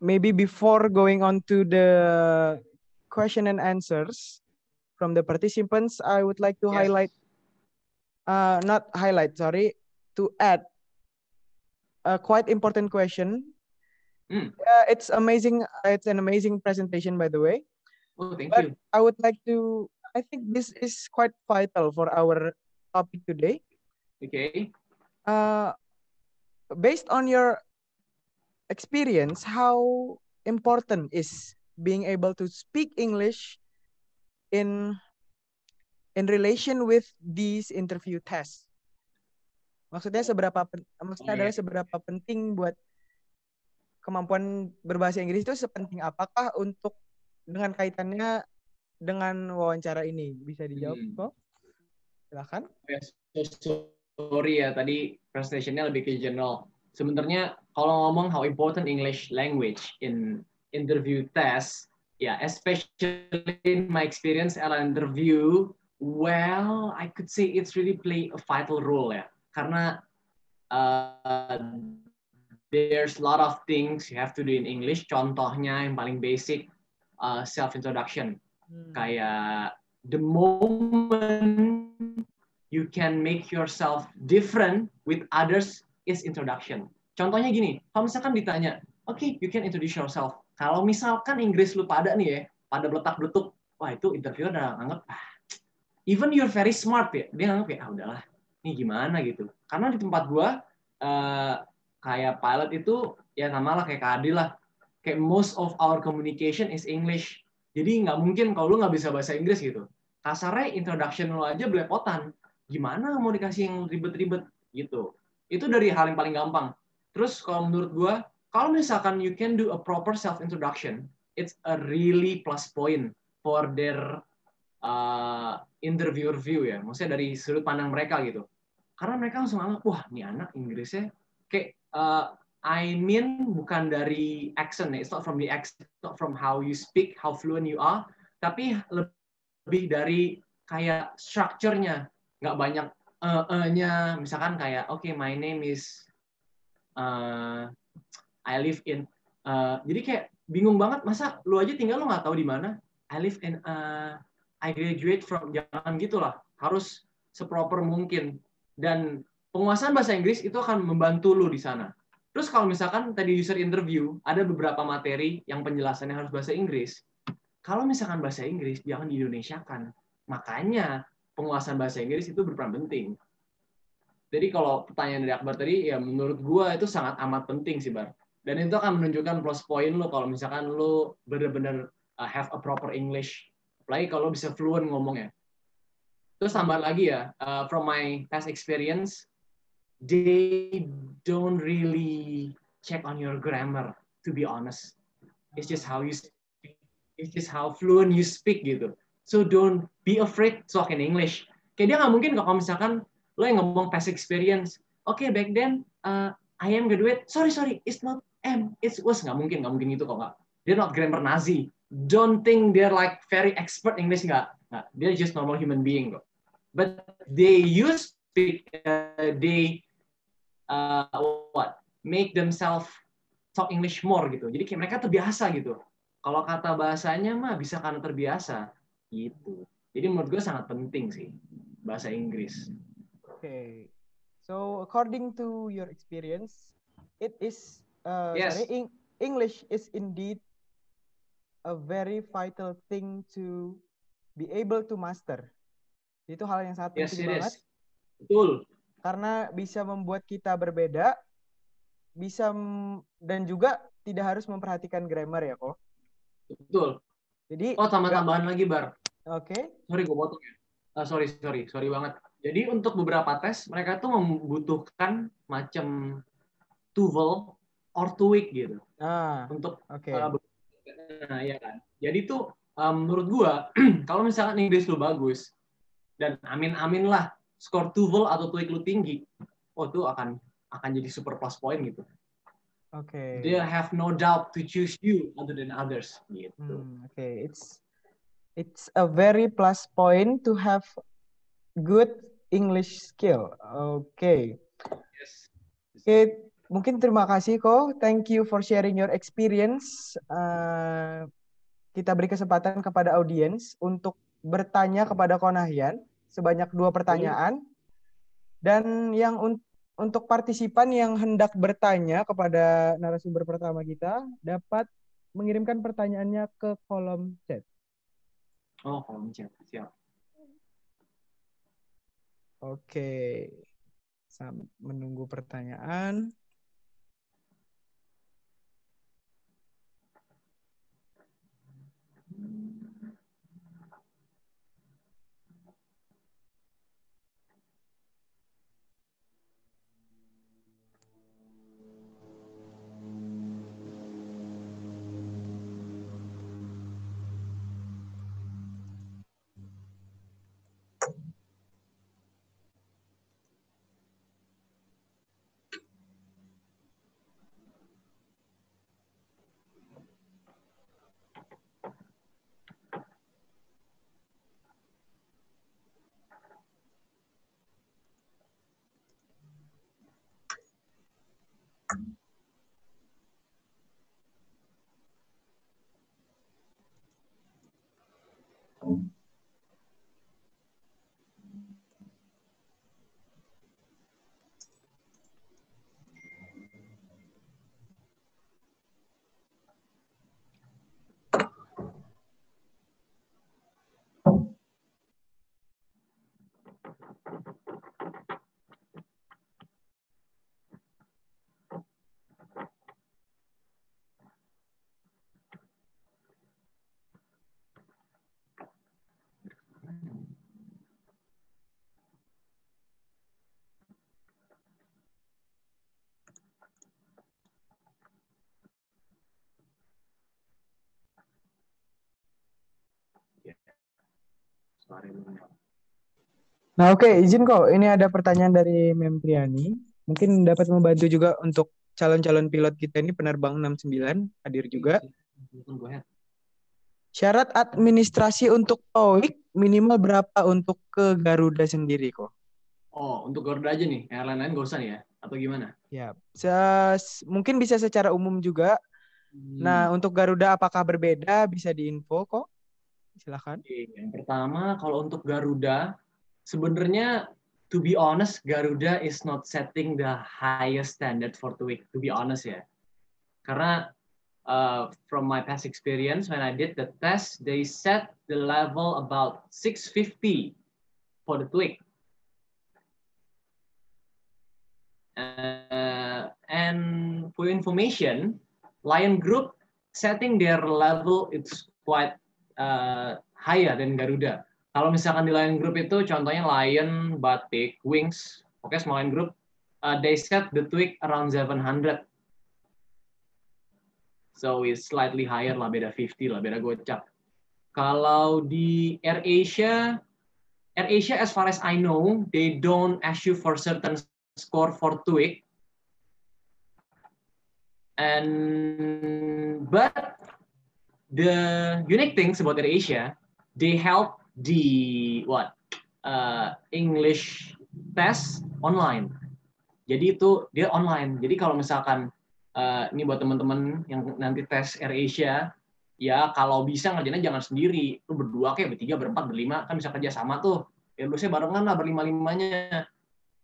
maybe before going on to the question and answers from the participants, I would like to yes. highlight, uh, not highlight, sorry, to add a quite important question. Mm. Uh, it's amazing. It's an amazing presentation, by the way. Oh, thank but you. I would like to. I think this is quite vital for our topic today. Okay. Uh, based on your experience, how important is being able to speak English in in relation with these interview tests? maksudnya seberapa maksudnya iya. adalah seberapa penting buat kemampuan berbahasa Inggris itu sepenting apakah untuk dengan kaitannya dengan wawancara ini bisa dijawab hmm. kok silakan ya, so, sorry ya tadi presentationnya lebih ke general sebenarnya kalau ngomong how important English language in interview test yeah, especially in my experience at interview, well, I could say it's really play a vital role ya karena uh, there's lot of things you have to do in English. Contohnya yang paling basic uh, self introduction. Hmm. Kayak the moment you can make yourself different with others is introduction. Contohnya gini, kalau misalkan ditanya, oke, okay, you can introduce yourself. Kalau misalkan Inggris lu pada nih ya, pada beletak beletuk, wah itu interviewer udah anggap, ah, even you're very smart ya, dia anggap ya, ah udahlah, ini gimana gitu karena di tempat gua uh, kayak pilot itu ya sama lah kayak kadi lah kayak most of our communication is English jadi nggak mungkin kalau lu nggak bisa bahasa Inggris gitu kasarnya introduction lu aja belepotan gimana mau dikasih yang ribet-ribet gitu itu dari hal yang paling gampang terus kalau menurut gua kalau misalkan you can do a proper self introduction it's a really plus point for their uh, interviewer view ya maksudnya dari sudut pandang mereka gitu karena mereka langsung anggap wah ini anak Inggrisnya kayak uh, I mean bukan dari accent ya, it's not from the accent not from how you speak how fluent you are tapi lebih dari kayak strukturnya nggak banyak uh, uh nya misalkan kayak oke okay, my name is uh, I live in uh, jadi kayak bingung banget masa lu aja tinggal lu nggak tahu di mana I live in uh, I graduate from jangan gitulah harus seproper mungkin dan penguasaan bahasa Inggris itu akan membantu lo di sana. Terus kalau misalkan tadi user interview, ada beberapa materi yang penjelasannya harus bahasa Inggris. Kalau misalkan bahasa Inggris, jangan di Indonesia kan. Makanya penguasaan bahasa Inggris itu berperan penting. Jadi kalau pertanyaan dari Akbar tadi, ya menurut gue itu sangat amat penting sih, Bar. Dan itu akan menunjukkan plus point lo kalau misalkan lo bener-bener uh, have a proper English. Apalagi kalau bisa fluent ngomongnya. Terus tambah lagi ya, uh, from my past experience, they don't really check on your grammar, to be honest. It's just how you speak. It's just how fluent you speak gitu. So don't be afraid to talk in English. Kayak dia nggak mungkin kalau misalkan lo yang ngomong past experience, oke okay, back then uh, I am graduate. Sorry sorry, it's not M it's was nggak mungkin nggak mungkin itu kok nggak. They're not grammar Nazi. Don't think they're like very expert English nggak. Nah, they're just normal human being kok but they use uh, they uh, what make themselves talk English more gitu. Jadi kayak mereka terbiasa gitu. Kalau kata bahasanya mah bisa karena terbiasa gitu. Jadi menurut gue sangat penting sih bahasa Inggris. Oke. Okay. So according to your experience, it is uh, yes. English is indeed a very vital thing to be able to master. Itu hal yang sangat yes, penting banget. Betul. Karena bisa membuat kita berbeda, bisa dan juga tidak harus memperhatikan grammar ya kok. Betul. Jadi oh tambah-tambahan lagi bar. Oke. Okay. Sorry gue potong ya. Uh, sorry sorry sorry banget. Jadi untuk beberapa tes mereka tuh membutuhkan macam tuval or two week gitu. Ah. Untuk oke. Okay. Uh, eh, nah ya kan. Jadi tuh um, menurut gua (clears throat) kalau misalkan Inggris lu bagus, dan amin-aminlah skor tuval atau tuik lu tinggi, oh itu akan akan jadi super plus point gitu. Oke. Okay. They have no doubt to choose you other than others gitu. Hmm, Oke, okay. it's it's a very plus point to have good English skill. Oke. Okay. Yes. Okay, mungkin terima kasih kok. Thank you for sharing your experience. Uh, kita beri kesempatan kepada audiens untuk bertanya kepada Konahian sebanyak dua pertanyaan. Dan yang un untuk partisipan yang hendak bertanya kepada narasumber pertama kita dapat mengirimkan pertanyaannya ke kolom chat. Oh, kolom chat. Siap. Oke. Okay. menunggu pertanyaan. Nah oke okay, izin kok ini ada pertanyaan dari Mempriani mungkin dapat membantu juga untuk calon-calon pilot kita ini penerbang 69 hadir juga. Syarat administrasi untuk TOEIC minimal berapa untuk ke Garuda sendiri kok? Oh, untuk Garuda aja nih, airline lain gak usah nih ya? Atau gimana? Ya, se mungkin bisa secara umum juga. Hmm. Nah, untuk Garuda apakah berbeda? Bisa diinfo kok? Silakan. Yang pertama, kalau untuk Garuda, sebenarnya to be honest, Garuda is not setting the highest standard for the week, to be honest ya. Karena uh, from my past experience, when I did the test, they set the level about 650 for the tweak. Uh, and for information, Lion Group setting their level it's quite uh, dan dan Garuda. Kalau misalkan di Lion Group itu contohnya Lion, Batik, Wings, oke okay, semua Lion Group, uh, they set the tweak around 700. So it's slightly higher lah, beda 50 lah, beda gocap. Kalau di Air Asia, Air Asia as far as I know, they don't ask you for certain score for tweak. And but the unique things about AirAsia, they help the what uh, English test online. Jadi itu dia online. Jadi kalau misalkan uh, ini buat teman-teman yang nanti tes AirAsia, ya kalau bisa ngerjainnya jangan sendiri. Lu berdua kayak bertiga, berempat, berlima kan bisa kerja sama tuh. Ya lu saya barengan lah berlima-limanya.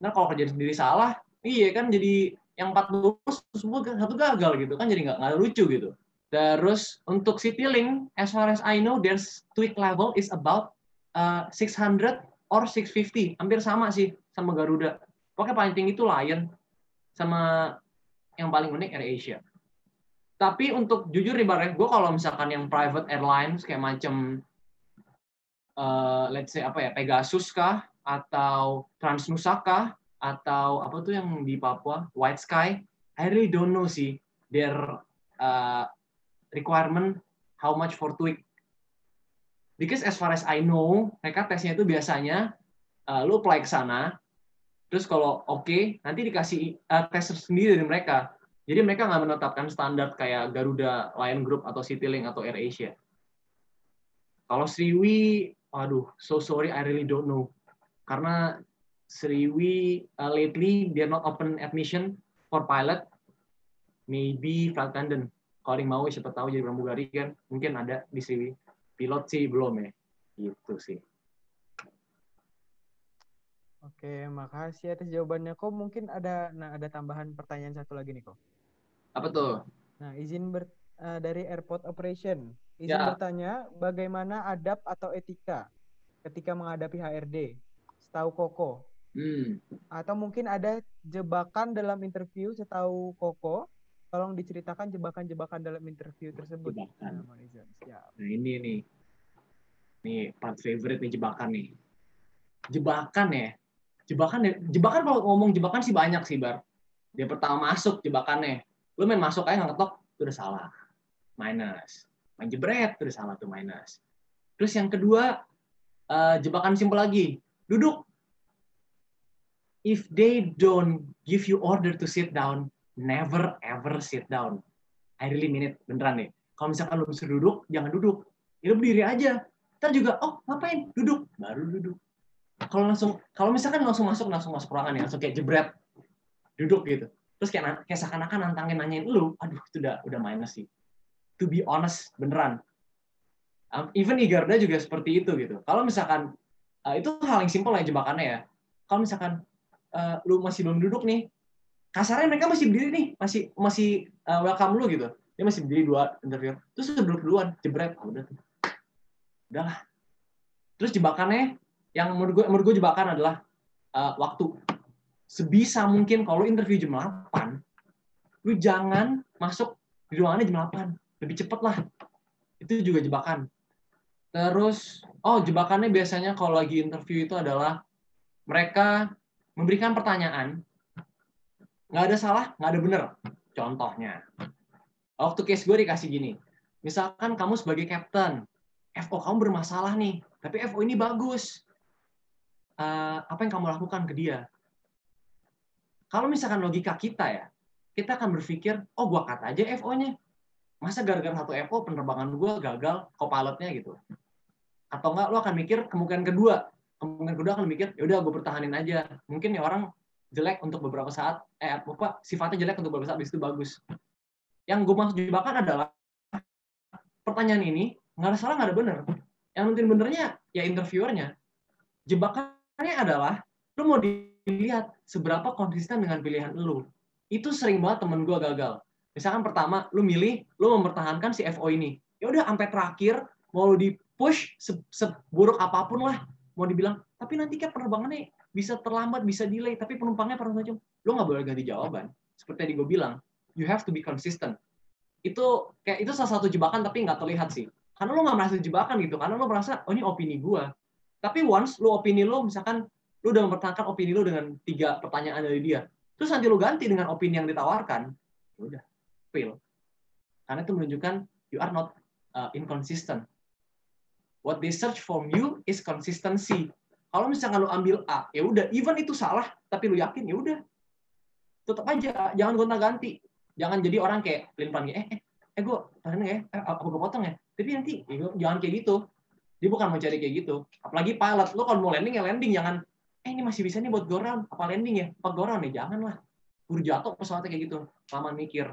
Nah kalau kerja sendiri salah, iya kan jadi yang empat lulus semua kan satu gagal gitu kan jadi nggak lucu gitu Terus untuk CityLink, as far as I know, their tweak level is about uh, 600 or 650. Hampir sama sih sama Garuda. Pokoknya paling tinggi itu Lion sama yang paling unik Asia. Tapi untuk jujur nih bareng, ya, gue kalau misalkan yang private airlines kayak macam uh, let's say apa ya Pegasus kah atau Transnusa kah atau apa tuh yang di Papua White Sky, I really don't know sih their requirement how much for tweak. Because as far as I know, mereka tesnya itu biasanya uh, lu apply ke sana, terus kalau oke, okay, nanti dikasih uh, tes sendiri dari mereka. Jadi mereka nggak menetapkan standar kayak Garuda, Lion Group, atau Citylink, atau AirAsia. Kalau Sriwi, aduh, so sorry, I really don't know. Karena Sriwi uh, lately they're not open admission for pilot, maybe flight attendant calling mau siapa tahu jadi pramugari kan mungkin ada di sini pilot sih belum ya gitu sih Oke, makasih atas jawabannya. Kok mungkin ada nah ada tambahan pertanyaan satu lagi nih, kok. Apa tuh? Nah, izin ber, uh, dari airport operation. Izin ya. bertanya, bagaimana adab atau etika ketika menghadapi HRD? Setahu Koko. Hmm. Atau mungkin ada jebakan dalam interview setahu Koko Tolong diceritakan jebakan-jebakan dalam interview tersebut. Jebakan. Nah, ini nih. Nih part favorite nih jebakan nih. Jebakan ya. Jebakan ya. Jebakan kalau ngomong jebakan sih banyak sih, Bar. Dia pertama masuk jebakannya. Lu main masuk aja nggak ketok, itu udah salah. Minus. Main jebret, itu udah salah tuh minus. Terus yang kedua, uh, jebakan simpel lagi. Duduk. If they don't give you order to sit down, never ever sit down. I really mean it, beneran nih. Kalau misalkan lo bisa duduk, jangan duduk. Ya lo berdiri aja. Ntar juga, oh ngapain? Duduk. Baru duduk. Kalau langsung, kalau misalkan langsung masuk, langsung masuk ruangan ya, langsung kayak jebret, duduk gitu. Terus kayak, kayak seakan-akan nantangin nanyain lu, aduh itu udah udah minus sih. To be honest, beneran. Um, even Igarda juga seperti itu gitu. Kalau misalkan uh, itu hal yang simpel ya jebakannya ya. Kalau misalkan uh, lu masih belum duduk nih, kasarnya mereka masih berdiri nih masih masih uh, welcome lu gitu dia masih berdiri dua interview terus udah duluan jebret oh, udah tuh udahlah terus jebakannya yang menurut gue menurut gue jebakan adalah uh, waktu sebisa mungkin kalau interview jam 8 lu jangan masuk di ruangannya jam 8 lebih cepet lah itu juga jebakan terus oh jebakannya biasanya kalau lagi interview itu adalah mereka memberikan pertanyaan nggak ada salah, nggak ada benar. Contohnya, waktu case gue dikasih gini, misalkan kamu sebagai captain, FO kamu bermasalah nih, tapi FO ini bagus. Uh, apa yang kamu lakukan ke dia? Kalau misalkan logika kita ya, kita akan berpikir, oh gue kata aja FO-nya. Masa gara-gara satu FO penerbangan gue gagal co-pilotnya gitu. Atau enggak, lo akan mikir kemungkinan kedua. Kemungkinan kedua akan mikir, yaudah gue pertahanin aja. Mungkin ya orang jelek untuk beberapa saat eh apa sifatnya jelek untuk beberapa saat habis itu bagus yang gue maksud jebakan adalah pertanyaan ini nggak ada salah nggak ada benar yang penting benernya ya interviewernya jebakannya adalah lu mau dilihat seberapa konsisten dengan pilihan lu itu sering banget temen gue gagal misalkan pertama lu milih lu mempertahankan si FO ini ya udah sampai terakhir mau lu di push se seburuk apapun lah mau dibilang tapi nanti kayak penerbangannya bisa terlambat, bisa delay, tapi penumpangnya pernah macam, lo nggak boleh ganti jawaban. Seperti yang gue bilang, you have to be consistent. Itu kayak itu salah satu jebakan tapi nggak terlihat sih. Karena lo nggak merasa jebakan gitu, karena lo merasa oh ini opini gue. Tapi once lo opini lo misalkan lo udah mempertahankan opini lo dengan tiga pertanyaan dari dia, terus nanti lo ganti dengan opini yang ditawarkan, ya udah fail. Karena itu menunjukkan you are not uh, inconsistent. What they search from you is consistency kalau misalnya lu ambil A, ya udah, even itu salah, tapi lu yakin ya udah. Tetap aja, jangan gonta-ganti. Jangan jadi orang kayak pelin eh, eh, eh gue ya, eh, aku gue potong ya. Tapi nanti ya, jangan kayak gitu. Dia bukan mau cari kayak gitu. Apalagi pilot, lu kalau mau landing ya landing, jangan eh ini masih bisa nih buat goran? apa landing ya? Apa goran ya? Jangan lah. Buru jatuh pesawatnya kayak gitu. Lama mikir.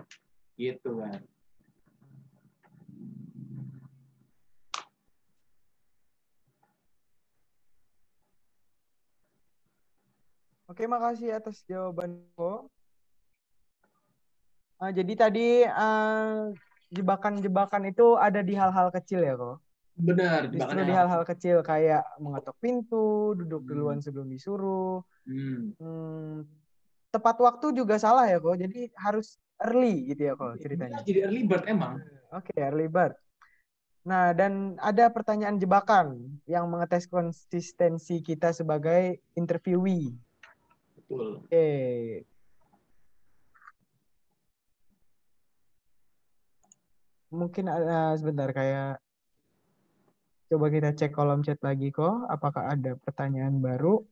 Gitu kan. Oke, makasih atas jawaban Bo. Uh, ah, jadi tadi jebakan eh, jebakan-jebakan itu ada di hal-hal kecil ya kok. Benar, jebakan di hal-hal kecil kayak mengetuk pintu, duduk hmm. duluan sebelum disuruh. Hmm. Hmm, tepat waktu juga salah ya kok. Jadi harus early gitu ya kok iya, ceritanya. Jadi early bird emang. Oke, okay, early bird. Nah, dan ada pertanyaan jebakan yang mengetes konsistensi kita sebagai interviewee. Oke. Mungkin ada sebentar kayak coba kita cek kolom chat lagi kok apakah ada pertanyaan baru?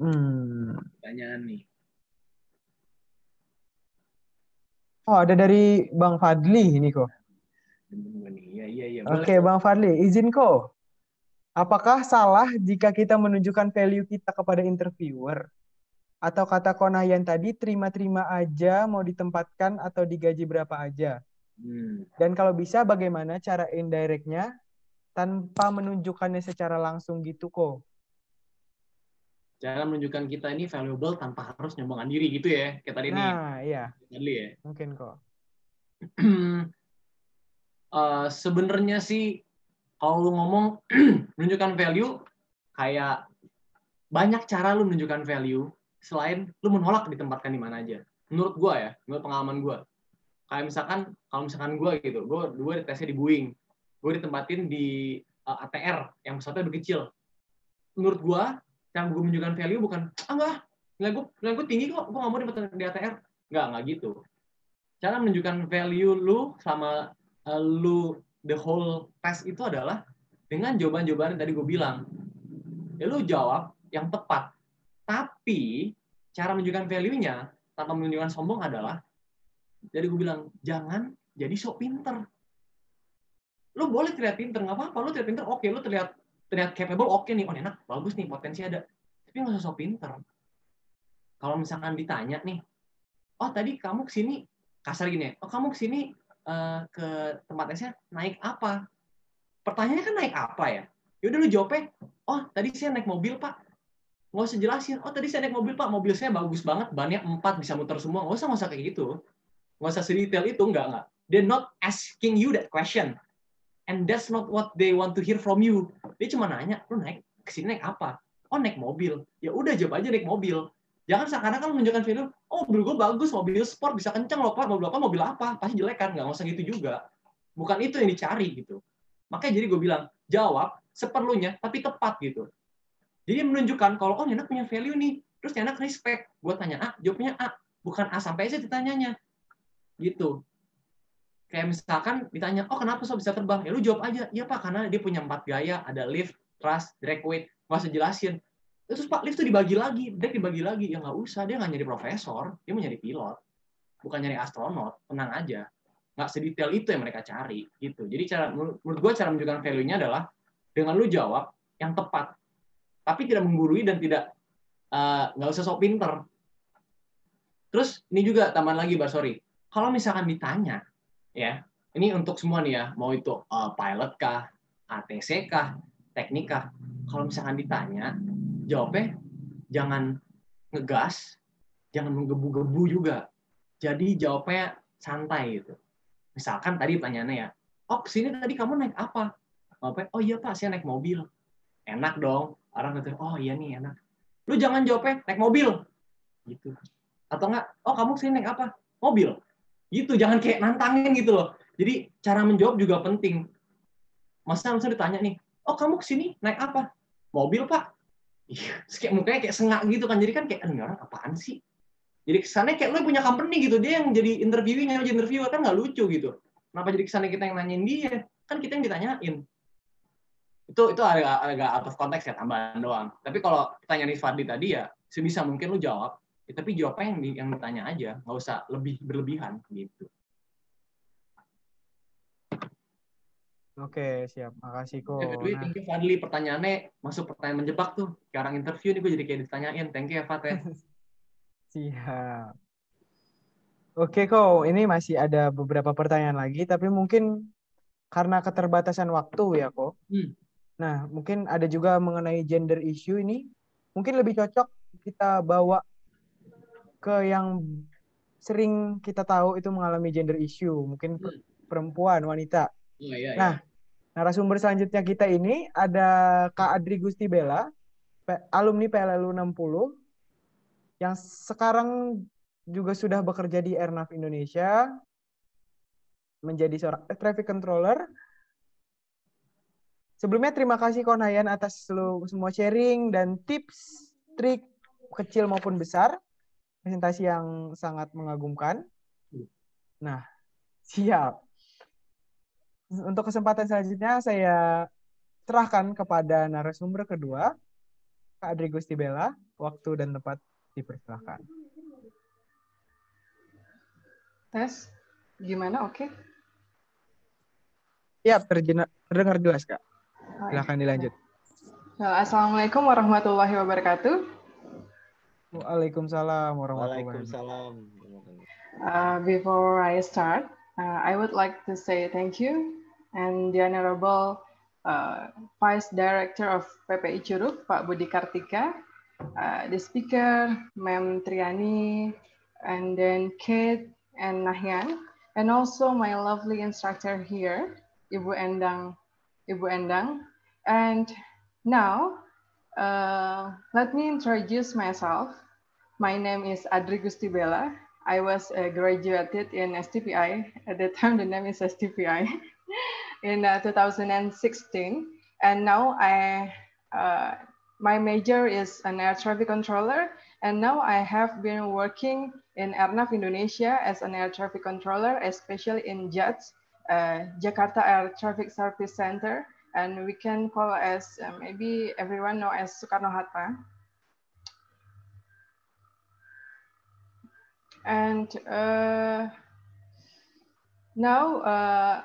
Hmm. Pertanyaan nih. Oh, ada dari Bang Fadli ini kok. Iya, iya, iya. Oke, okay, Bang Fadli, izin kok. Apakah salah jika kita menunjukkan value kita kepada interviewer? Atau kata Konayan tadi, terima-terima aja mau ditempatkan atau digaji berapa aja. Hmm. Dan kalau bisa bagaimana cara indirectnya tanpa menunjukkannya secara langsung gitu kok? Cara menunjukkan kita ini valuable tanpa harus nyombongan diri gitu ya, kayak tadi nah, ini. iya. Tadi ya. Mungkin kok. uh, (clears throat) eh, Sebenarnya sih kalau lu ngomong (clears throat) menunjukkan value kayak banyak cara lu menunjukkan value selain lu menolak ditempatkan di mana aja menurut gue ya menurut pengalaman gue kayak misalkan kalau misalkan gue gitu gue gue tesnya di Boeing gue ditempatin di uh, eh, ATR yang pesawatnya lebih kecil menurut gue yang gue menunjukkan value bukan ah enggak nilai gue nilai gue tinggi kok gue nggak mau ditempatkan di ATR enggak nggak gitu cara menunjukkan value lu sama uh, lu the whole test itu adalah dengan jawaban-jawaban yang tadi gue bilang. Ya lu jawab yang tepat. Tapi cara menunjukkan value-nya tanpa menunjukkan sombong adalah jadi gue bilang jangan jadi sok pinter. Lu boleh terlihat pinter, nggak apa-apa. Lu terlihat pinter, oke. Okay. Lu terlihat terlihat capable, oke okay nih. Oh enak, bagus nih, potensi ada. Tapi nggak usah sok pinter. Kalau misalkan ditanya nih, oh tadi kamu kesini kasar gini ya, oh kamu kesini Eh, ke tempat esnya naik apa? Pertanyaannya kan naik apa ya? Yaudah lu jawabnya, oh tadi saya naik mobil pak. Nggak usah jelasin, oh tadi saya naik mobil pak, mobil saya bagus banget, bannya empat bisa muter semua. Nggak usah, nggak usah kayak gitu. Nggak usah sedetail itu, nggak, nggak. They're not asking you that question. And that's not what they want to hear from you. Dia cuma nanya, lu naik, ke sini naik apa? Oh naik mobil. Ya udah jawab aja naik mobil jangan seakan-akan menunjukkan video, oh mobil gue bagus mobil sport bisa kencang loh mobil apa mobil apa pasti jelek kan nggak usah gitu juga bukan itu yang dicari gitu makanya jadi gue bilang jawab seperlunya tapi tepat gitu jadi menunjukkan kalau oh anak punya value nih terus anak respect gue tanya A jawabnya A bukan A sampai Z ditanyanya gitu kayak misalkan ditanya oh kenapa so bisa terbang ya lu jawab aja ya pak karena dia punya empat gaya ada lift thrust drag weight nggak usah jelasin terus Pak lift tuh dibagi lagi, dia dibagi lagi, yang nggak usah, dia nggak nyari profesor, dia mau nyari pilot, bukan nyari astronot, tenang aja, nggak sedetail itu yang mereka cari gitu. Jadi cara menurut gue cara menunjukkan value-nya adalah dengan lu jawab yang tepat, tapi tidak menggurui dan tidak eh, nggak uh, usah sok pinter. Terus ini juga tambahan lagi, mbak sorry. Kalau misalkan ditanya, ya, ini untuk semua nih ya, mau itu uh, pilot kah, ATC kah, teknik kah, kalau misalkan ditanya, jawabnya eh, jangan ngegas, jangan menggebu-gebu juga. Jadi jawabnya santai gitu. Misalkan tadi pertanyaannya ya, oh sini tadi kamu naik apa? Jawabnya, oh iya pak, saya naik mobil. Enak dong. Orang ngerti, oh iya nih enak. Lu jangan jawabnya, naik mobil. Gitu. Atau enggak, oh kamu sini naik apa? Mobil. Gitu, jangan kayak nantangin gitu loh. Jadi cara menjawab juga penting. Masa misalnya ditanya nih, oh kamu kesini naik apa? Mobil pak. Iya, kayak mukanya kayak sengak gitu kan. Jadi kan kayak ini orang apaan sih? Jadi kesannya kayak lo punya company gitu, dia yang jadi interviewing, yang jadi interviewer kan nggak lucu gitu. Kenapa jadi kesannya kita yang nanyain dia? Kan kita yang ditanyain. Itu itu agak agak out of context ya tambahan doang. Tapi kalau pertanyaan Fadli tadi ya sebisa mungkin lu jawab, ya, tapi jawabnya yang di, yang ditanya aja, nggak usah lebih berlebihan gitu. Oke, siap. Makasih kok. Ya, nah. thank you Fadli. Pertanyaannya masuk pertanyaan menjebak tuh. Sekarang interview nih gue jadi kayak ditanyain. Thank you ya, Fat. Ya. (laughs) siap. Oke kok, ini masih ada beberapa pertanyaan lagi, tapi mungkin karena keterbatasan waktu ya kok. Hmm. Nah, mungkin ada juga mengenai gender issue ini. Mungkin lebih cocok kita bawa ke yang sering kita tahu itu mengalami gender issue. Mungkin hmm. perempuan, wanita. Oh, iya. iya. nah, Narasumber selanjutnya kita ini ada Kak Adri Gusti Bella, alumni PLLU 60 yang sekarang juga sudah bekerja di Airnav Indonesia menjadi seorang traffic controller. Sebelumnya terima kasih Konayan atas semua sharing dan tips, trik kecil maupun besar. Presentasi yang sangat mengagumkan. Nah, siap. Untuk kesempatan selanjutnya saya serahkan kepada narasumber kedua, Kak Adri Gusti Bella. Waktu dan tempat dipersilahkan. Tes, gimana? Oke. Okay. Ya, terdengar jelas, Kak. Oh, iya. Silahkan dilanjut. Ya, assalamualaikum warahmatullahi wabarakatuh. Waalaikumsalam warahmatullahi wabarakatuh. Uh, before I start, uh, I would like to say thank you and the Honorable uh, Vice Director of PPI Curug, Pak Budi Kartika, uh, the speaker, Ma'am Triani, and then Kate and Nahyan, and also my lovely instructor here, Ibu Endang, Ibu Endang. And now, uh, let me introduce myself. My name is Adri Gustibella. I was uh, graduated in STPI. At the time, the name is STPI. (laughs) in uh, 2016. And now I, uh, my major is an air traffic controller. And now I have been working in Airnav Indonesia as an air traffic controller, especially in JETS, uh, Jakarta Air Traffic Service Center, and we can call as uh, maybe everyone know as Soekarno Hatta. And uh, now uh,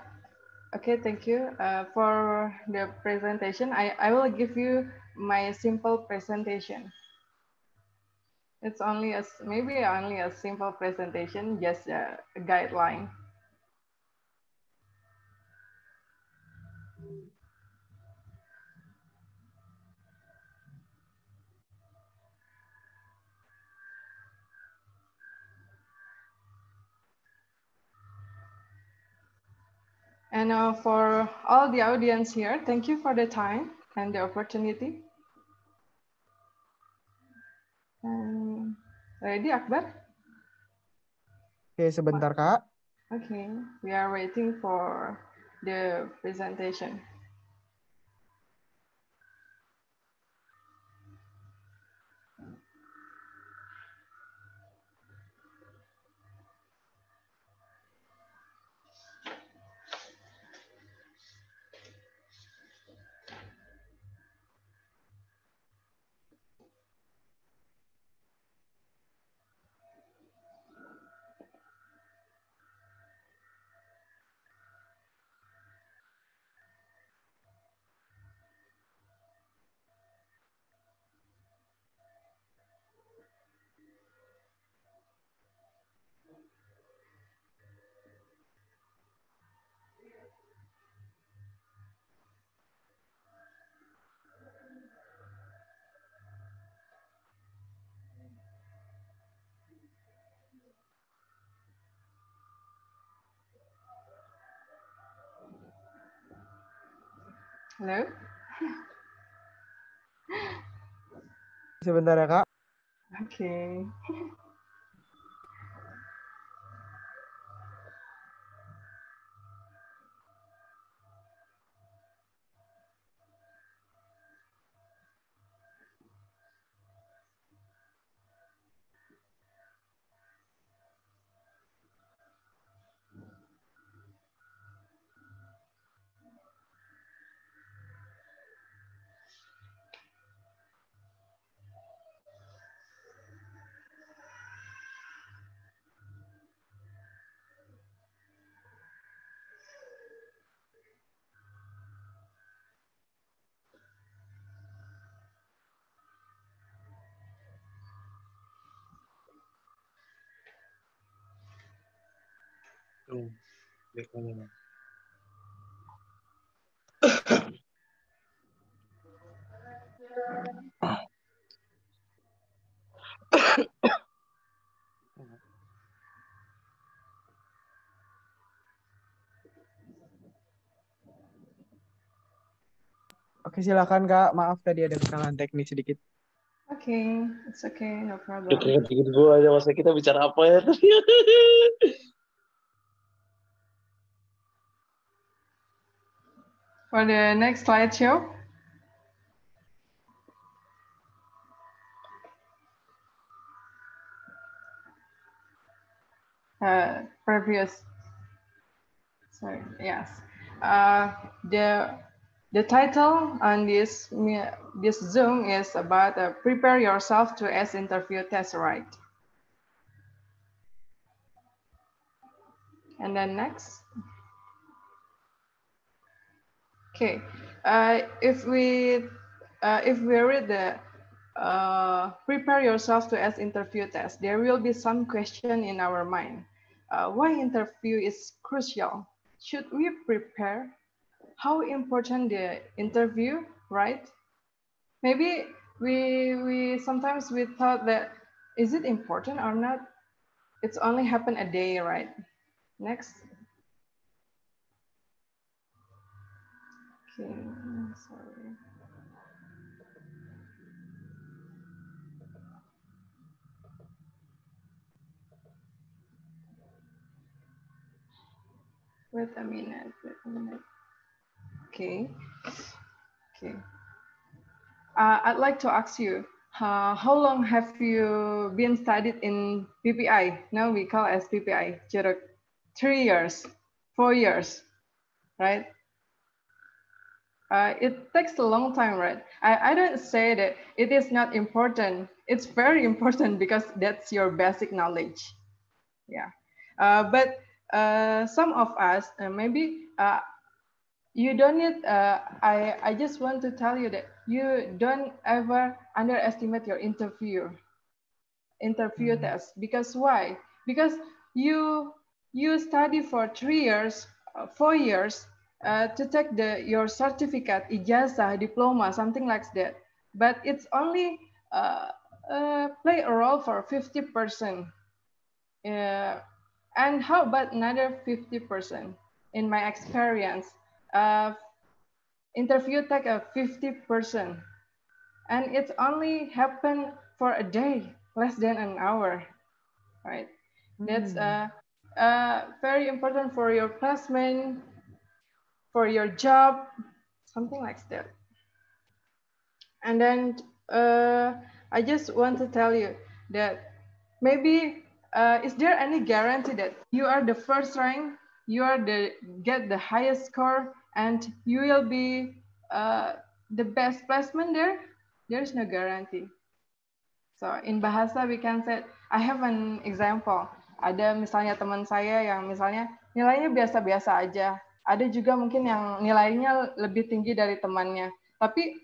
Okay, thank you uh, for the presentation. I, I will give you my simple presentation. It's only a, maybe only a simple presentation, just a guideline. And uh, for all the audience here, thank you for the time and the opportunity. Um, ready, Akbar? Oke, okay, sebentar, Kak. Okay, we are waiting for the presentation. Halo? Sebentar ya, Kak. Oke. Okay. (laughs) Oke, silakan Kak. Maaf tadi ada kesalahan teknis sedikit. Oke, okay. it's okay, no problem. dikit gue aja, masa kita bicara apa ya (laughs) for the next slideshow. Uh, previous, sorry, yes. Uh, the the title on this this Zoom is about uh, prepare yourself to S interview test right. And then next. Okay, uh, if we uh, if we read the uh, prepare yourself to ask interview test, there will be some question in our mind. Uh, why interview is crucial? Should we prepare? How important the interview, right? Maybe we we sometimes we thought that is it important or not? It's only happen a day, right? Next. Okay, I'm sorry. Wait a minute, wait a minute. Okay, okay. Uh, I'd like to ask you, uh, how long have you been studied in PPI? Now we call as PPI, three years, four years, right? Uh, it takes a long time, right? I, I don't say that it is not important. It's very (laughs) important because that's your basic knowledge. Yeah. Uh, but uh, some of us, uh, maybe uh, you don't need, uh, I, I just want to tell you that you don't ever underestimate your interview, interview mm. test. Because why? Because you, you study for three years, four years, uh, to take the your certificate, ijazah, diploma, something like that. But it's only uh, uh, play a role for 50%. Uh, and how about another 50%? In my experience, uh, interview take a 50%. And it's only happen for a day, less than an hour, right? Mm. That's hmm. uh, very important for your placement for your job, something like that. And then uh, I just want to tell you that maybe uh, is there any guarantee that you are the first rank, you are the get the highest score, and you will be uh, the best placement there? There's no guarantee. So in bahasa we can say I have an example. Ada misalnya teman saya yang misalnya nilainya biasa-biasa aja, ada juga mungkin yang nilainya lebih tinggi dari temannya. Tapi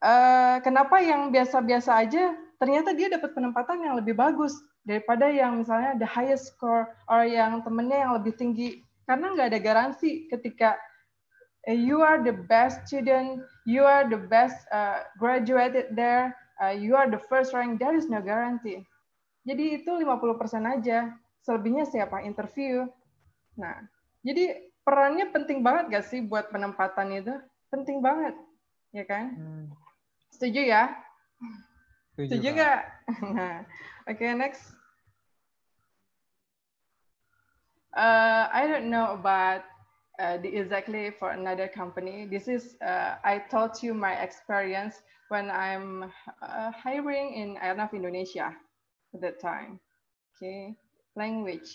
eh, kenapa yang biasa-biasa aja ternyata dia dapat penempatan yang lebih bagus daripada yang misalnya the highest score or yang temennya yang lebih tinggi karena nggak ada garansi ketika eh, you are the best student, you are the best uh, eh, graduated there, uh, you are the first rank, there is no guarantee. Jadi itu 50% aja, selebihnya siapa? Interview. Nah, jadi perannya penting banget gak sih buat penempatan itu? Penting banget, ya kan? Hmm. Setuju ya? Setuju, Setuju nggak? (laughs) Nah, oke okay, next. Uh, I don't know about uh, the exactly for another company. This is uh, I told you my experience when I'm uh, hiring in Airnav Indonesia at that time. Okay, language.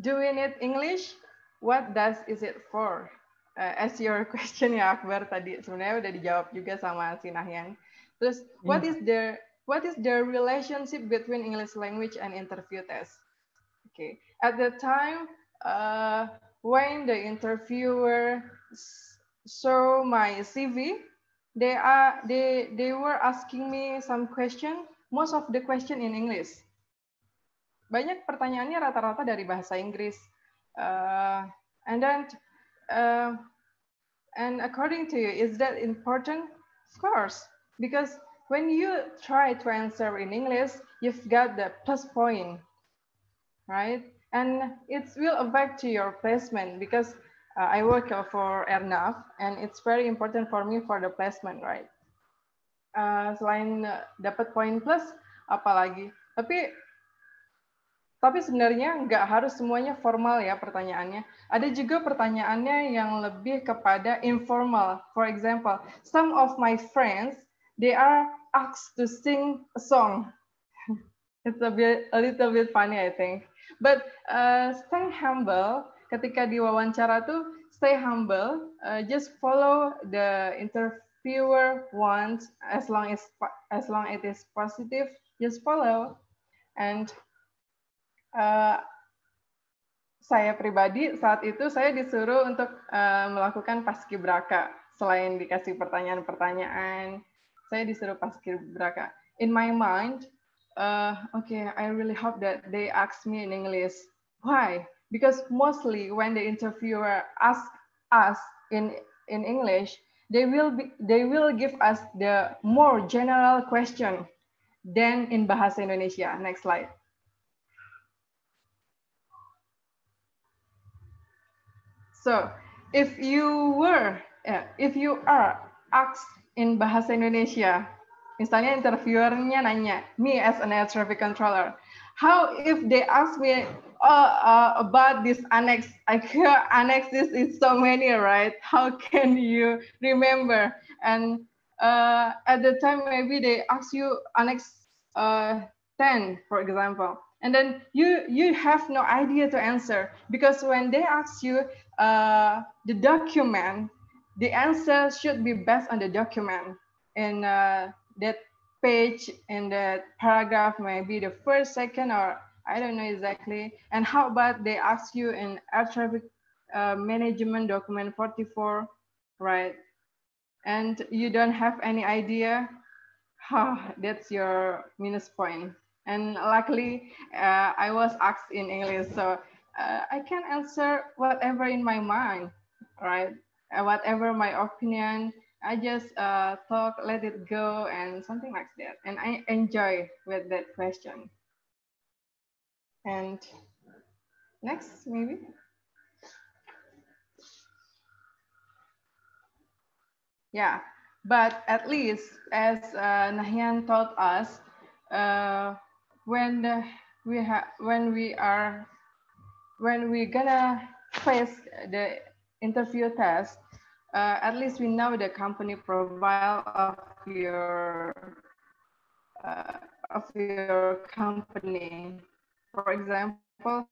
Do we need English? What does is it for? Uh, as your (laughs) question ya Akbar tadi sebenarnya udah dijawab juga sama si Nahyang. Terus hmm. what is their what is the relationship between English language and interview test? Okay, at the time uh, when the interviewer saw my CV, they are they they were asking me some question. Most of the question in English. banyak pertanyaannya rata-rata dari bahasa Inggris. Uh, and then, uh, and according to you, is that important? Of course, because when you try to answer in English, you've got the plus point, right? And it will affect your placement because uh, I work for ERNAF and it's very important for me for the placement, right? Uh, selain uh, dapat poin plus, apalagi? Tapi tapi sebenarnya nggak harus semuanya formal ya pertanyaannya. Ada juga pertanyaannya yang lebih kepada informal. For example, some of my friends, they are asked to sing a song. (laughs) It's a bit a little bit funny I think. But uh, stay humble. Ketika diwawancara tuh stay humble. Uh, just follow the interviewer wants as long as as long it is positive. Just follow and uh, saya pribadi saat itu saya disuruh untuk uh, melakukan paskibraka selain dikasih pertanyaan-pertanyaan saya disuruh paskibraka in my mind uh, okay I really hope that they ask me in English why because mostly when the interviewer ask us in in English they will be, they will give us the more general question than in bahasa Indonesia next slide So if you were, yeah, if you are asked in bahasa Indonesia, misalnya interviewernya nanya, me as an air traffic controller, how if they ask me oh, uh, about this annex, I hear annexes is so many, right? How can you remember? And uh, at the time, maybe they ask you annex uh, 10, for example and then you you have no idea to answer because when they ask you uh, the document the answer should be based on the document and uh, that page and that paragraph maybe the first second or i don't know exactly and how about they ask you in air traffic uh, management document 44 right and you don't have any idea huh, that's your minus point and luckily, uh, I was asked in English, so uh, I can answer whatever in my mind, right? Uh, whatever my opinion, I just uh, talk, let it go, and something like that. And I enjoy with that question. And next, maybe. Yeah, but at least as uh, Nahian taught us, uh, when the, we have when we are when we gonna face the interview test, uh, at least we know the company profile of your uh, of your company. For example,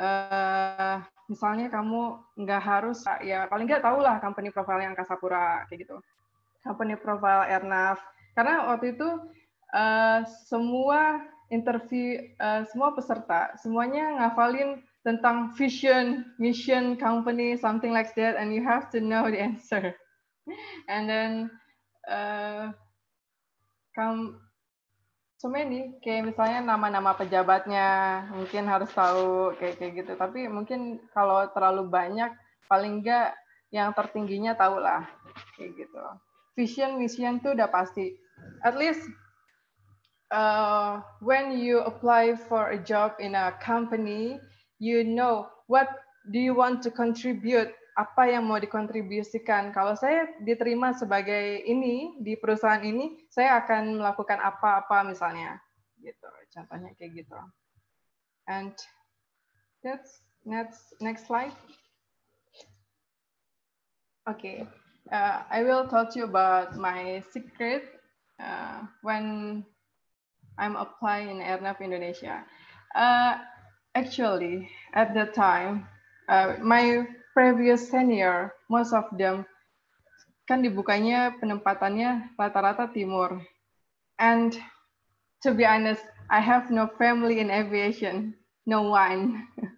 uh, misalnya kamu nggak harus ya paling nggak tahu lah company profile yang Kasapura kayak gitu, company profile Ernaf. Karena waktu itu uh, semua interview uh, semua peserta, semuanya ngafalin tentang vision, mission, company, something like that, and you have to know the answer. (laughs) And then uh, eh, come so many, kayak misalnya nama-nama pejabatnya mungkin harus tahu kayak kayak gitu. Tapi mungkin kalau terlalu banyak, paling enggak yang tertingginya tahu lah kayak gitu. Vision, mission tuh udah pasti. At least uh, when you apply for a job in a company, you know what do you want to contribute, apa yang mau dikontribusikan. Kalau saya diterima sebagai ini di perusahaan ini, saya akan melakukan apa-apa misalnya, gitu. Contohnya kayak gitu. And that's next next slide. Okay, uh, I will talk to you about my secret uh, when I'm applying in Airnav Indonesia. Uh, actually, at the time, uh, my previous senior, most of them, kan dibukanya penempatannya rata-rata timur. And to be honest, I have no family in aviation, no one. (laughs)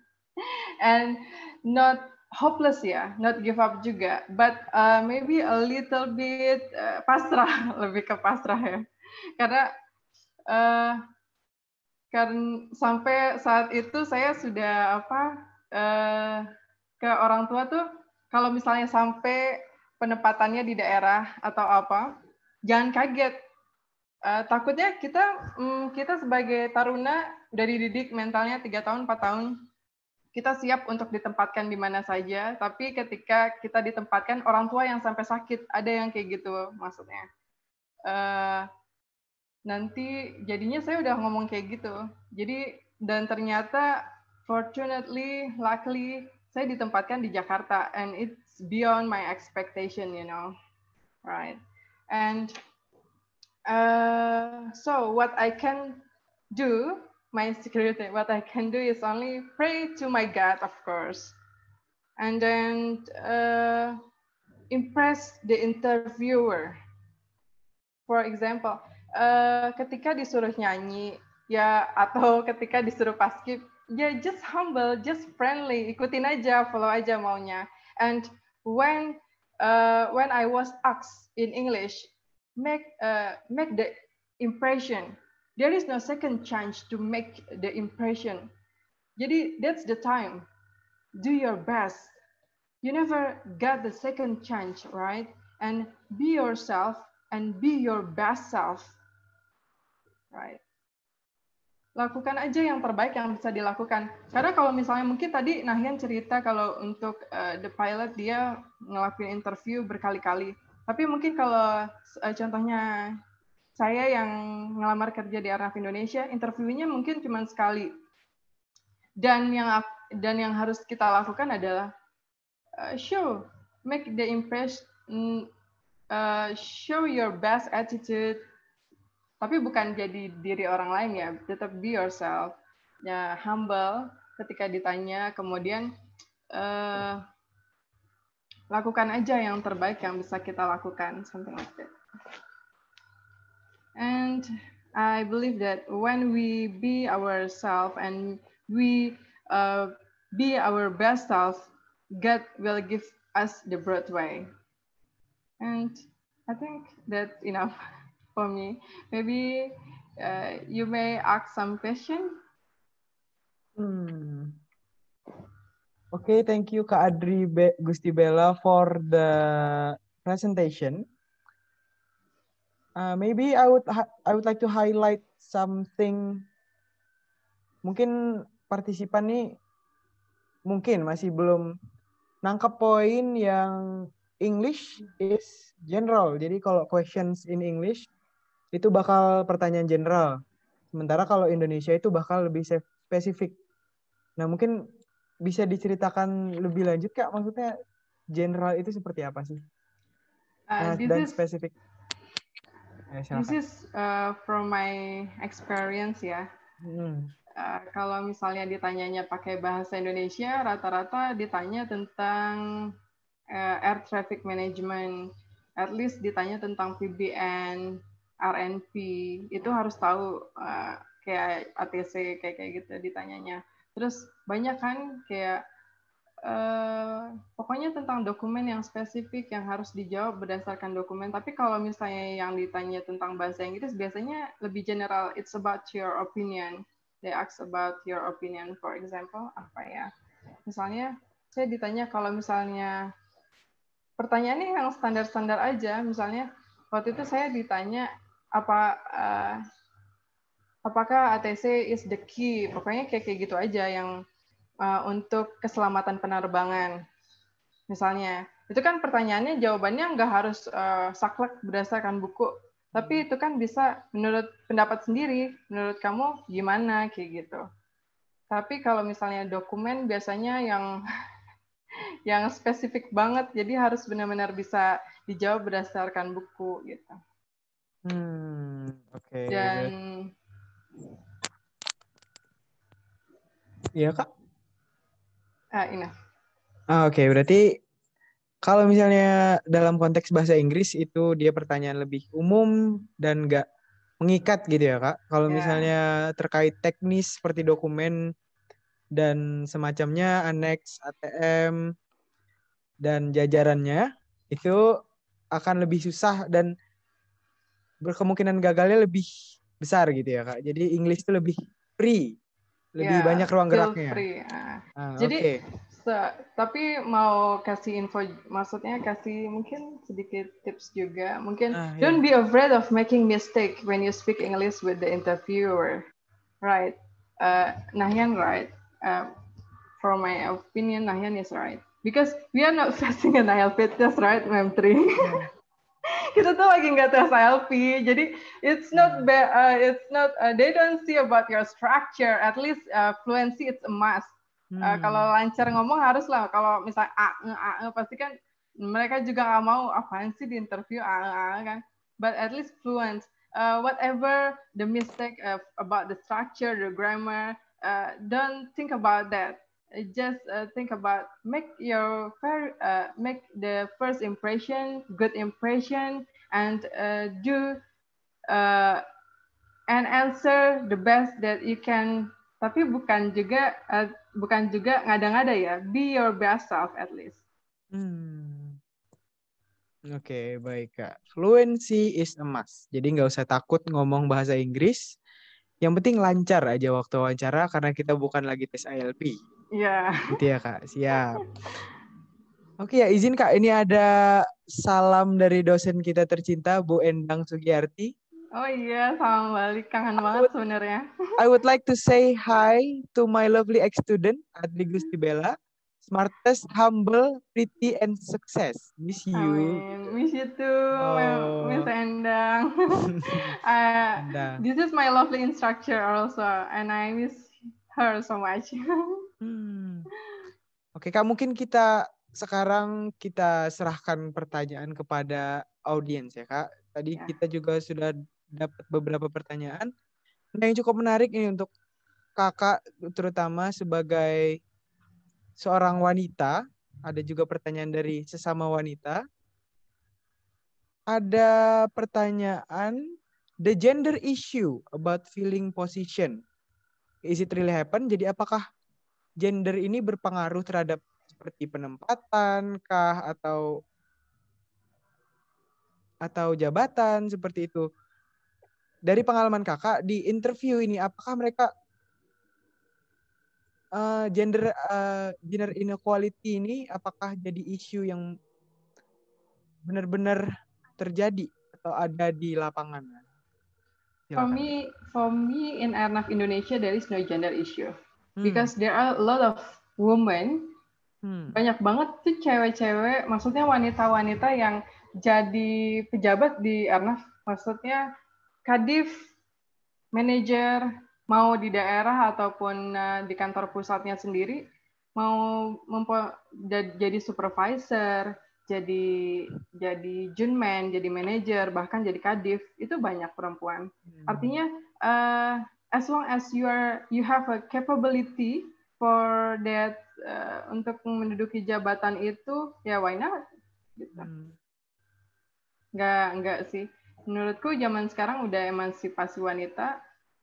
and not hopeless ya, not give up juga, but uh, maybe a little bit uh, pasrah, (laughs) lebih ke pasrah ya. Karena uh, eh, karena sampai saat itu saya sudah apa uh, ke orang tua tuh kalau misalnya sampai penempatannya di daerah atau apa jangan kaget uh, takutnya kita um, kita sebagai taruna dari didik mentalnya tiga tahun 4 tahun kita siap untuk ditempatkan di mana saja tapi ketika kita ditempatkan orang tua yang sampai sakit ada yang kayak gitu maksudnya uh, nanti jadinya saya udah ngomong kayak gitu. Jadi dan ternyata fortunately, luckily saya ditempatkan di Jakarta and it's beyond my expectation, you know. Right. And uh, so what I can do, my security, what I can do is only pray to my God, of course. And then uh, impress the interviewer. For example, Eh, ketika disuruh nyanyi ya atau (laughs) ketika disuruh paskip ya just humble, just friendly, ikutin aja, follow aja maunya. And when uh, when I was asked in English, make uh, make the impression. There is no second chance to make the impression. Jadi that's the time. Do your best. You never got the second chance, right? And be yourself and be your best self. Right. Lakukan aja yang terbaik yang bisa dilakukan. Karena kalau misalnya mungkin tadi Nahian cerita kalau untuk uh, the pilot dia ngelakuin interview berkali-kali. Tapi mungkin kalau uh, contohnya saya yang ngelamar kerja di Arnav Indonesia, interviewnya mungkin cuma sekali. Dan yang dan yang harus kita lakukan adalah uh, show, make the impression, uh, show your best attitude, tapi bukan jadi diri orang lain ya tetap be yourself ya humble ketika ditanya kemudian uh, lakukan aja yang terbaik yang bisa kita lakukan something like that and I believe that when we be ourselves and we uh, be our best self God will give us the broad way and I think that's enough (laughs) for me. Maybe uh, you may ask some question. Hmm. Okay, thank you Kak Adri Be Gusti Bella for the presentation. Uh, maybe I would I would like to highlight something. Mungkin partisipan nih mungkin masih belum nangkep poin yang English is general. Jadi kalau questions in English itu bakal pertanyaan general. Sementara kalau Indonesia itu bakal lebih spesifik. Nah, mungkin bisa diceritakan lebih lanjut Kak, maksudnya general itu seperti apa sih? Uh, nah, dan spesifik. Eh, this is uh, from my experience ya. Hmm. Uh, kalau misalnya ditanyanya pakai bahasa Indonesia, rata-rata ditanya tentang uh, air traffic management, at least ditanya tentang PBN, RNV itu harus tahu uh, kayak ATC kayak kayak gitu ditanyanya terus banyak kan kayak Uh, pokoknya tentang dokumen yang spesifik yang harus dijawab berdasarkan dokumen. Tapi kalau misalnya yang ditanya tentang bahasa Inggris biasanya lebih general. It's about your opinion. They ask about your opinion. For example, apa ya? Misalnya saya ditanya kalau misalnya pertanyaannya yang standar-standar aja. Misalnya waktu itu saya ditanya apa uh, apakah ATC is the key pokoknya kayak kayak gitu aja yang uh, untuk keselamatan penerbangan misalnya itu kan pertanyaannya jawabannya nggak harus uh, saklek berdasarkan buku tapi hmm. itu kan bisa menurut pendapat sendiri menurut kamu gimana kayak gitu tapi kalau misalnya dokumen biasanya yang (laughs) yang spesifik banget jadi harus benar-benar bisa dijawab berdasarkan buku gitu Hmm, oke. Okay. Dan Iya, Kak. Ah, enough. Ah, oke, okay. berarti kalau misalnya dalam konteks bahasa Inggris itu dia pertanyaan lebih umum dan nggak mengikat gitu ya, Kak. Kalau yeah. misalnya terkait teknis seperti dokumen dan semacamnya, annex, ATM dan jajarannya itu akan lebih susah dan berkemungkinan gagalnya lebih besar gitu ya kak. Jadi English itu lebih free, lebih yeah, banyak ruang geraknya. Free. Ya. Ah, Jadi okay. se tapi mau kasih info, maksudnya kasih mungkin sedikit tips juga. Mungkin ah, yeah. don't be afraid of making mistake when you speak English with the interviewer, right? Uh, Nahyan right. Uh, from my opinion, Nahyan is right because we are not (laughs) facing an IELTS test, right, Mem Tri? Iya. (laughs) kita tuh lagi nggak tes selfie jadi it's not hmm. bad uh, it's not uh, they don't see about your structure at least uh, fluency it's a must uh, hmm. uh, kalau lancar ngomong harus lah kalau misalnya a, -nge, a -nge, pasti kan mereka juga nggak mau apaan sih di interview a, -nge, a kan but at least fluent uh, whatever the mistake of, uh, about the structure the grammar uh, don't think about that Uh, just uh, think about make your fair, uh, make the first impression good impression and uh, do uh, and answer the best that you can tapi bukan juga uh, bukan juga ngada-ngada ya be your best self at least hmm. oke okay, baik kak fluency is a must jadi nggak usah takut ngomong bahasa Inggris yang penting lancar aja waktu wawancara karena kita bukan lagi tes ILP Iya. Yeah. Gitu ya kak, siap. Oke ya izin kak, ini ada salam dari dosen kita tercinta Bu Endang Sugiyarti. Oh iya, salam balik. Kangen I banget sebenarnya. I would like to say hi to my lovely ex-student, Adli Gusti Bella. Smartest, humble, pretty, and success. Miss you. Amin. Miss you too, oh. Miss Endang. (laughs) uh, Endang. This is my lovely instructor also, and I miss her so much. hmm. Oke, okay, Kak, mungkin kita sekarang kita serahkan pertanyaan kepada audiens ya, Kak. Tadi yeah. kita juga sudah dapat beberapa pertanyaan. Nah, yang cukup menarik ini untuk Kakak terutama sebagai seorang wanita, ada juga pertanyaan dari sesama wanita. Ada pertanyaan the gender issue about feeling position is it really happen? Jadi apakah gender ini berpengaruh terhadap seperti penempatan kah atau atau jabatan seperti itu? Dari pengalaman kakak di interview ini, apakah mereka uh, gender uh, gender inequality ini apakah jadi isu yang benar-benar terjadi atau ada di lapangan? For me, for me in Airnav Indonesia there is no gender issue hmm. because there are a lot of women hmm. banyak banget tuh cewek-cewek, maksudnya wanita-wanita yang jadi pejabat di Airnav, maksudnya kadif, manager, mau di daerah ataupun eh, di kantor pusatnya sendiri, mau jadi supervisor, jadi jadi junman, jadi manajer, bahkan jadi kadif itu banyak perempuan. Hmm. Artinya uh, as long as you are you have a capability for that uh, untuk menduduki jabatan itu ya why not? Gitu. Hmm. Nggak nggak sih. Menurutku zaman sekarang udah emansipasi wanita,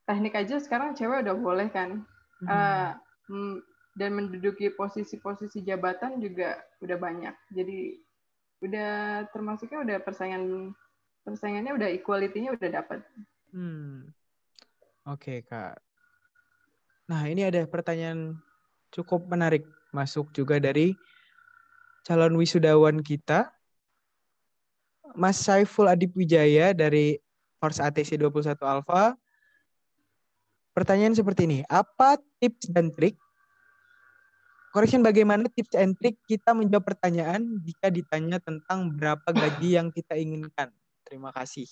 teknik aja sekarang cewek udah boleh kan. Hmm. Uh, dan menduduki posisi-posisi jabatan juga udah banyak. Jadi udah termasuknya udah persaingan persaingannya udah equality-nya udah dapat. Hmm. Oke, okay, Kak. Nah, ini ada pertanyaan cukup menarik masuk juga dari calon wisudawan kita Mas Saiful Adip Wijaya dari Force ATC 21 Alpha. Pertanyaan seperti ini, apa tips dan trik Correction bagaimana tips and trick kita menjawab pertanyaan jika ditanya tentang berapa gaji yang kita inginkan. Terima kasih.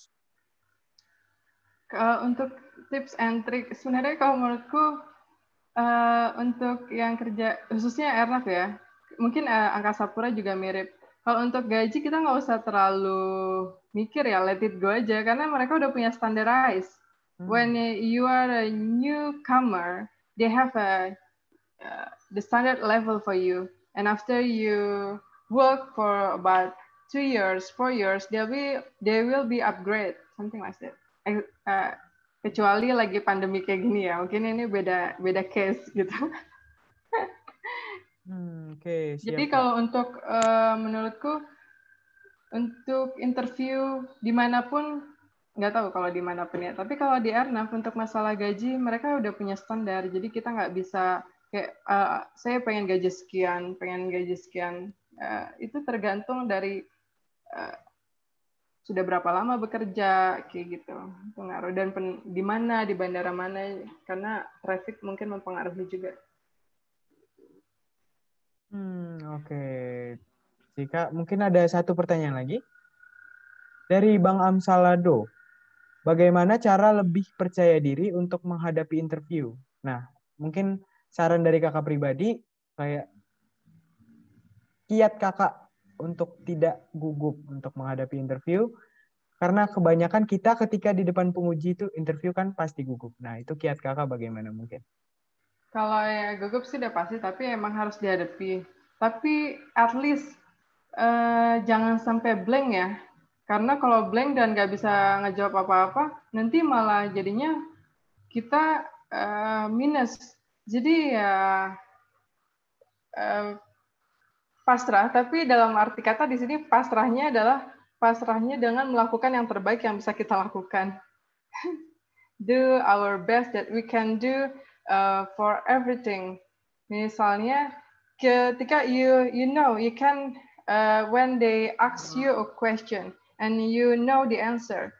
untuk tips and trick, sebenarnya kalau menurutku eh, untuk yang kerja khususnya Airnav ya, mungkin eh, angkasa pura juga mirip. Kalau untuk gaji kita nggak usah terlalu mikir ya, let it go aja karena mereka udah punya standardized. Hmm. When you are a newcomer, they have a eh, the standard level for you. And after you work for about two years, four years, there will there will be upgrade, something like that. Uh, kecuali lagi pandemi kayak gini ya, mungkin ini beda beda case gitu. (laughs) hmm, okay, Jadi kalau untuk uh, menurutku untuk interview dimanapun nggak tahu kalau dimanapun ya. Tapi kalau di Arnaf untuk masalah gaji mereka udah punya standar, jadi kita nggak bisa kayak uh, saya pengen gaji sekian, pengen gaji sekian. Uh, itu tergantung dari uh, sudah berapa lama bekerja kayak gitu pengaruh dan pen, di mana di bandara mana karena traffic mungkin mempengaruhi juga. Hmm oke. Okay. Jika mungkin ada satu pertanyaan lagi dari Bang Amsalado. Bagaimana cara lebih percaya diri untuk menghadapi interview? Nah, mungkin saran dari kakak pribadi kayak kiat kakak untuk tidak gugup untuk menghadapi interview karena kebanyakan kita ketika di depan penguji itu interview kan pasti gugup. Nah, itu kiat kakak bagaimana mungkin? Kalau ya gugup sih udah pasti, tapi emang harus dihadapi. Tapi at least eh, jangan sampai blank ya. Karena kalau blank dan nggak bisa ngejawab apa-apa, nanti malah jadinya kita eh, minus jadi ya pasrah, tapi dalam arti kata di sini pasrahnya adalah pasrahnya dengan melakukan yang terbaik yang bisa kita lakukan. (laughs) do our best that we can do eh, for everything. Misalnya ketika you you know you can uh, when they ask you a question and you know the answer.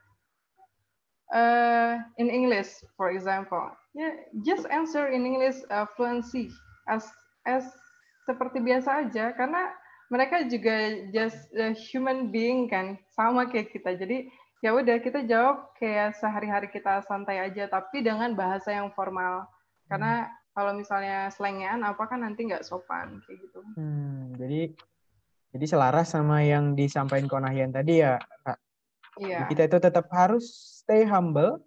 Uh, in English, for example, Ya just answer in English uh, fluency as as seperti biasa aja karena mereka juga just a human being kan sama kayak kita. Jadi ya udah kita jawab kayak sehari-hari kita santai aja tapi dengan bahasa yang formal. Karena hmm. kalau misalnya slengean apa kan nanti nggak sopan kayak gitu. Hmm, jadi jadi selaras sama yang disampaikan Konahian tadi ya, Kak. Yeah. Kita itu tetap harus stay humble,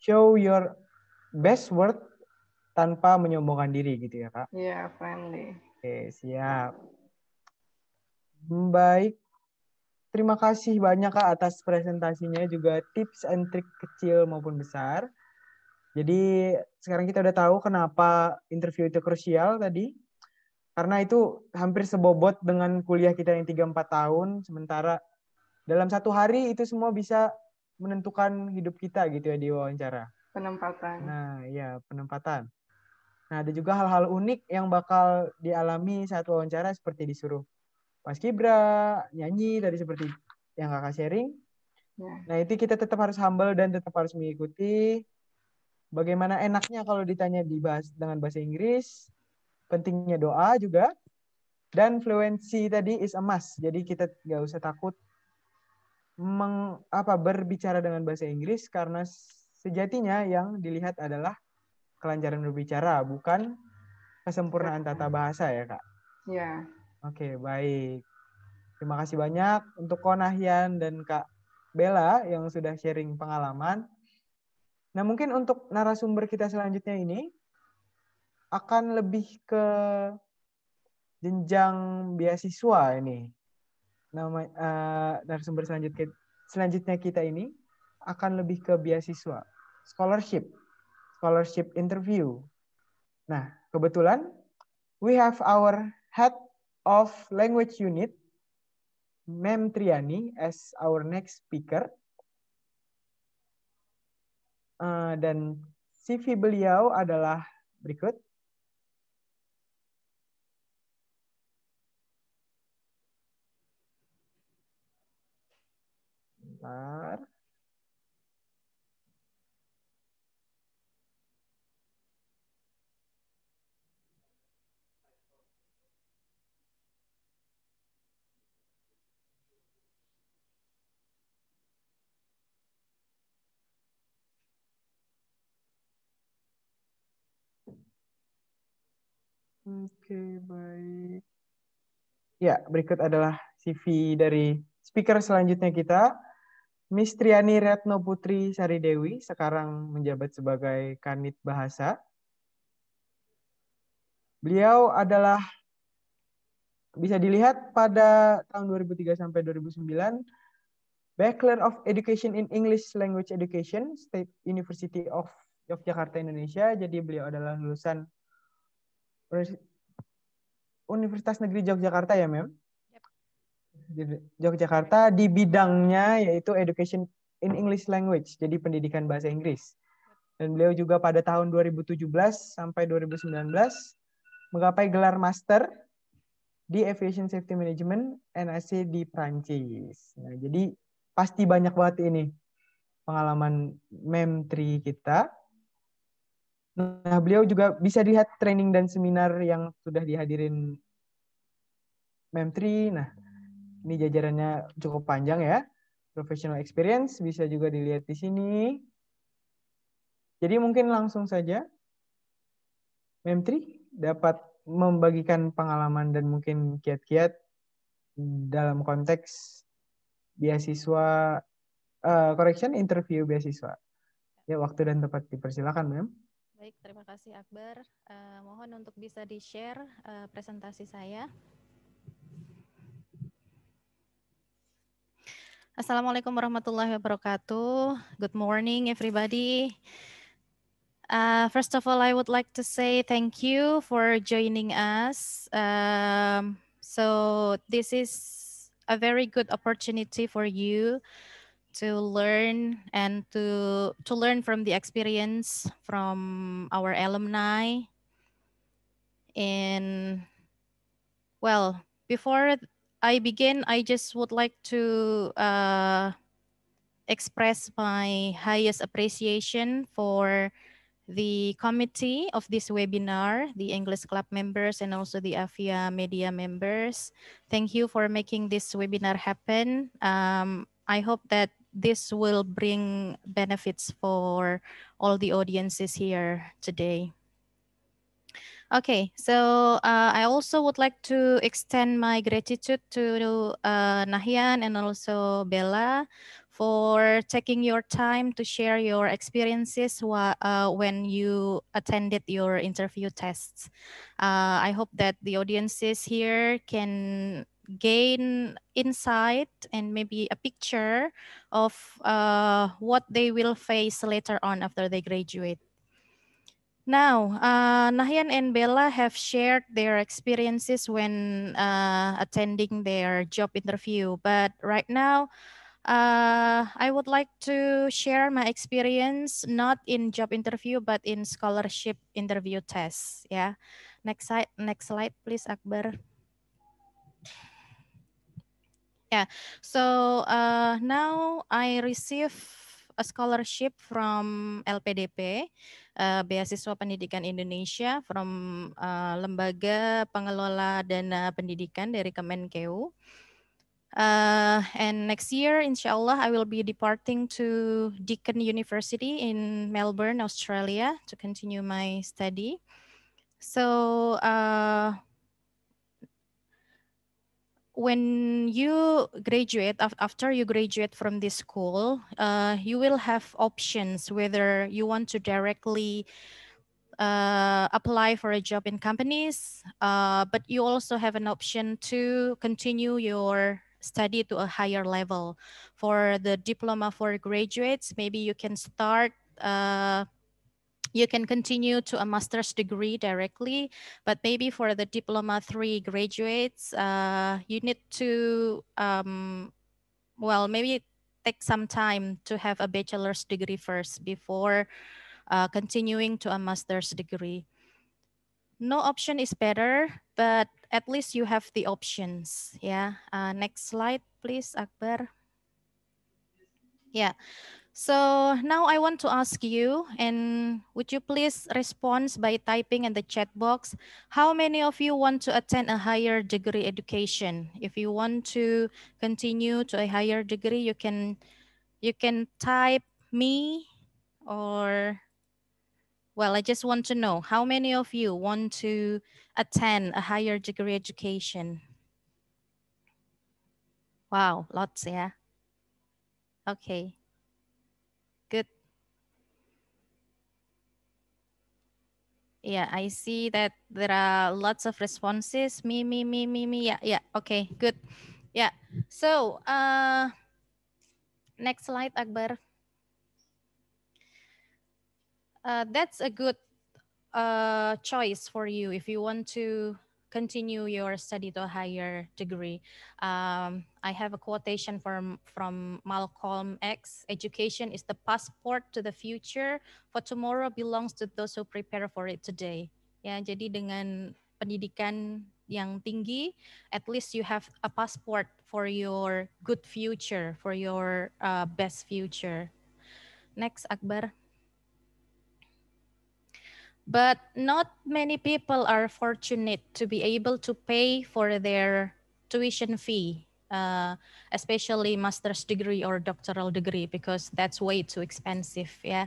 show your best word tanpa menyombongkan diri gitu ya kak? Iya yeah, friendly. Oke siap. Baik. Terima kasih banyak kak atas presentasinya juga tips and trick kecil maupun besar. Jadi sekarang kita udah tahu kenapa interview itu krusial tadi. Karena itu hampir sebobot dengan kuliah kita yang 3-4 tahun. Sementara dalam satu hari itu semua bisa menentukan hidup kita gitu ya di wawancara penempatan. Nah, iya, penempatan. Nah, ada juga hal-hal unik yang bakal dialami saat wawancara seperti disuruh pas Kibra nyanyi tadi seperti yang kakak sharing. Ya. Nah, itu kita tetap harus humble dan tetap harus mengikuti bagaimana enaknya kalau ditanya dibahas dengan bahasa Inggris, pentingnya doa juga, dan fluensi tadi is a must. Jadi kita nggak usah takut meng, apa berbicara dengan bahasa Inggris karena Sejatinya yang dilihat adalah kelancaran berbicara, bukan kesempurnaan tata bahasa ya, Kak? Iya. Oke, baik. Terima kasih banyak untuk Konahian dan Kak Bella yang sudah sharing pengalaman. Nah, mungkin untuk narasumber kita selanjutnya ini akan lebih ke jenjang beasiswa ini. Nama uh, narasumber selanjutnya kita ini akan lebih ke beasiswa, scholarship, scholarship interview. Nah, kebetulan we have our head of language unit, Mem Triani, as our next speaker. Uh, dan CV beliau adalah berikut. Bentar. Oke, baik. Ya, berikut adalah CV dari speaker selanjutnya kita. Miss Triani Retno Putri Sari Dewi, sekarang menjabat sebagai Kanit Bahasa. Beliau adalah bisa dilihat pada tahun 2003 sampai 2009 Bachelor of Education in English Language Education State University of Yogyakarta Indonesia. Jadi beliau adalah lulusan Universitas Negeri Yogyakarta ya, Mem? Yogyakarta di bidangnya yaitu Education in English Language, jadi pendidikan bahasa Inggris. Dan beliau juga pada tahun 2017 sampai 2019 menggapai gelar master di Aviation Safety Management NAC di Prancis. Nah, jadi pasti banyak banget ini pengalaman Mem3 kita. Nah, beliau juga bisa dilihat training dan seminar yang sudah dihadirin Memtri. Nah, ini jajarannya cukup panjang ya. Professional experience bisa juga dilihat di sini. Jadi mungkin langsung saja Memtri dapat membagikan pengalaman dan mungkin kiat-kiat dalam konteks beasiswa uh, correction interview beasiswa. Ya, waktu dan tempat dipersilakan, Mem. Baik, terima kasih Akbar. Uh, mohon untuk bisa di-share uh, presentasi saya. Assalamualaikum warahmatullahi wabarakatuh. Good morning everybody. Uh, first of all, I would like to say thank you for joining us. Um, so this is a very good opportunity for you to learn and to to learn from the experience from our alumni and well before i begin i just would like to uh, express my highest appreciation for the committee of this webinar, the English Club members and also the AFIA media members. Thank you for making this webinar happen. Um, I hope that this will bring benefits for all the audiences here today. Okay, so uh, I also would like to extend my gratitude to uh, Nahian and also Bella for taking your time to share your experiences uh, when you attended your interview tests. Uh, I hope that the audiences here can gain insight and maybe a picture of uh, what they will face later on after they graduate. Now, uh, Nahyan and Bella have shared their experiences when uh, attending their job interview, but right now, uh, I would like to share my experience not in job interview but in scholarship interview tests. Yeah, next slide, next slide, please, Akbar. Yeah. So uh, now I receive a scholarship from LPDP, uh, Beasiswa Pendidikan Indonesia, from uh, Lembaga Pengelola Dana Pendidikan dari Kemenkeu. Uh, and next year, inshallah, I will be departing to Deakin University in Melbourne, Australia to continue my study. So uh, when you graduate after you graduate from this school uh, you will have options whether you want to directly uh, apply for a job in companies uh, but you also have an option to continue your study to a higher level for the diploma for graduates maybe you can start uh, you can continue to a master's degree directly, but maybe for the diploma three graduates, uh, you need to, um, well, maybe take some time to have a bachelor's degree first before uh, continuing to a master's degree. No option is better, but at least you have the options. Yeah. Uh, next slide, please, Akbar. Yeah. So now I want to ask you, and would you please respond by typing in the chat box, how many of you want to attend a higher degree education? If you want to continue to a higher degree, you can, you can type me or, well, I just want to know, how many of you want to attend a higher degree education? Wow, lots, yeah. Okay. Yeah, I see that there are lots of responses. Me, me, me, me, me. Yeah, yeah. Okay, good. Yeah. So, uh, next slide, Akbar. Uh, that's a good uh, choice for you if you want to continue your study to a higher degree. Um, I have a quotation from, from Malcolm X Education is the passport to the future, for tomorrow belongs to those who prepare for it today. Yeah. jadi dengan pendidikan yang tinggi, at least you have a passport for your good future, for your uh, best future. Next, Akbar. But not many people are fortunate to be able to pay for their tuition fee, uh, especially master's degree or doctoral degree, because that's way too expensive. Yeah.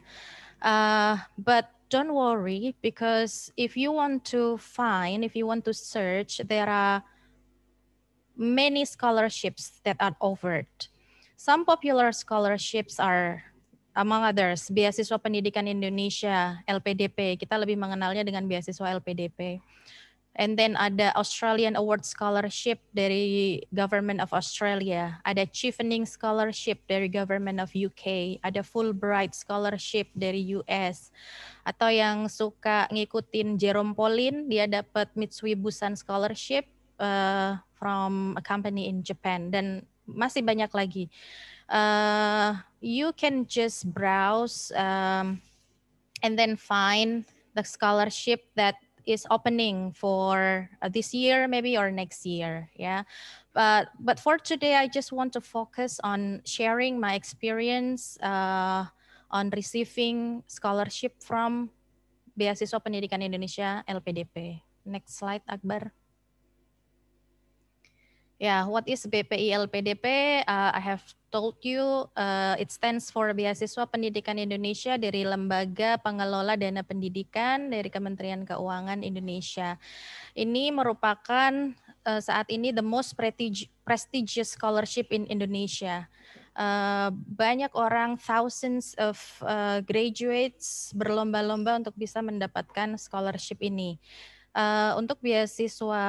Uh, but don't worry, because if you want to find, if you want to search, there are many scholarships that are offered. Some popular scholarships are among others, beasiswa pendidikan Indonesia (LPDP). Kita lebih mengenalnya dengan beasiswa LPDP. And then ada Australian Award Scholarship dari Government of Australia, ada Chevening Scholarship dari Government of UK, ada Fulbright Scholarship dari US. Atau yang suka ngikutin Jerome Pauline, dia dapat Mitsui Busan Scholarship uh, from a company in Japan dan masih banyak lagi. uh, you can just browse um, and then find the scholarship that is opening for uh, this year maybe or next year yeah but but for today i just want to focus on sharing my experience uh, on receiving scholarship from beasiswa pendidikan indonesia lpdp next slide akbar Yeah, what is BPI LPDP? Uh, I have told you uh, it stands for Beasiswa Pendidikan Indonesia dari Lembaga Pengelola Dana Pendidikan dari Kementerian Keuangan Indonesia. Ini merupakan uh, saat ini the most prestigious scholarship in Indonesia. Uh, banyak orang thousands of uh, graduates berlomba-lomba untuk bisa mendapatkan scholarship ini. Eh, untuk beasiswa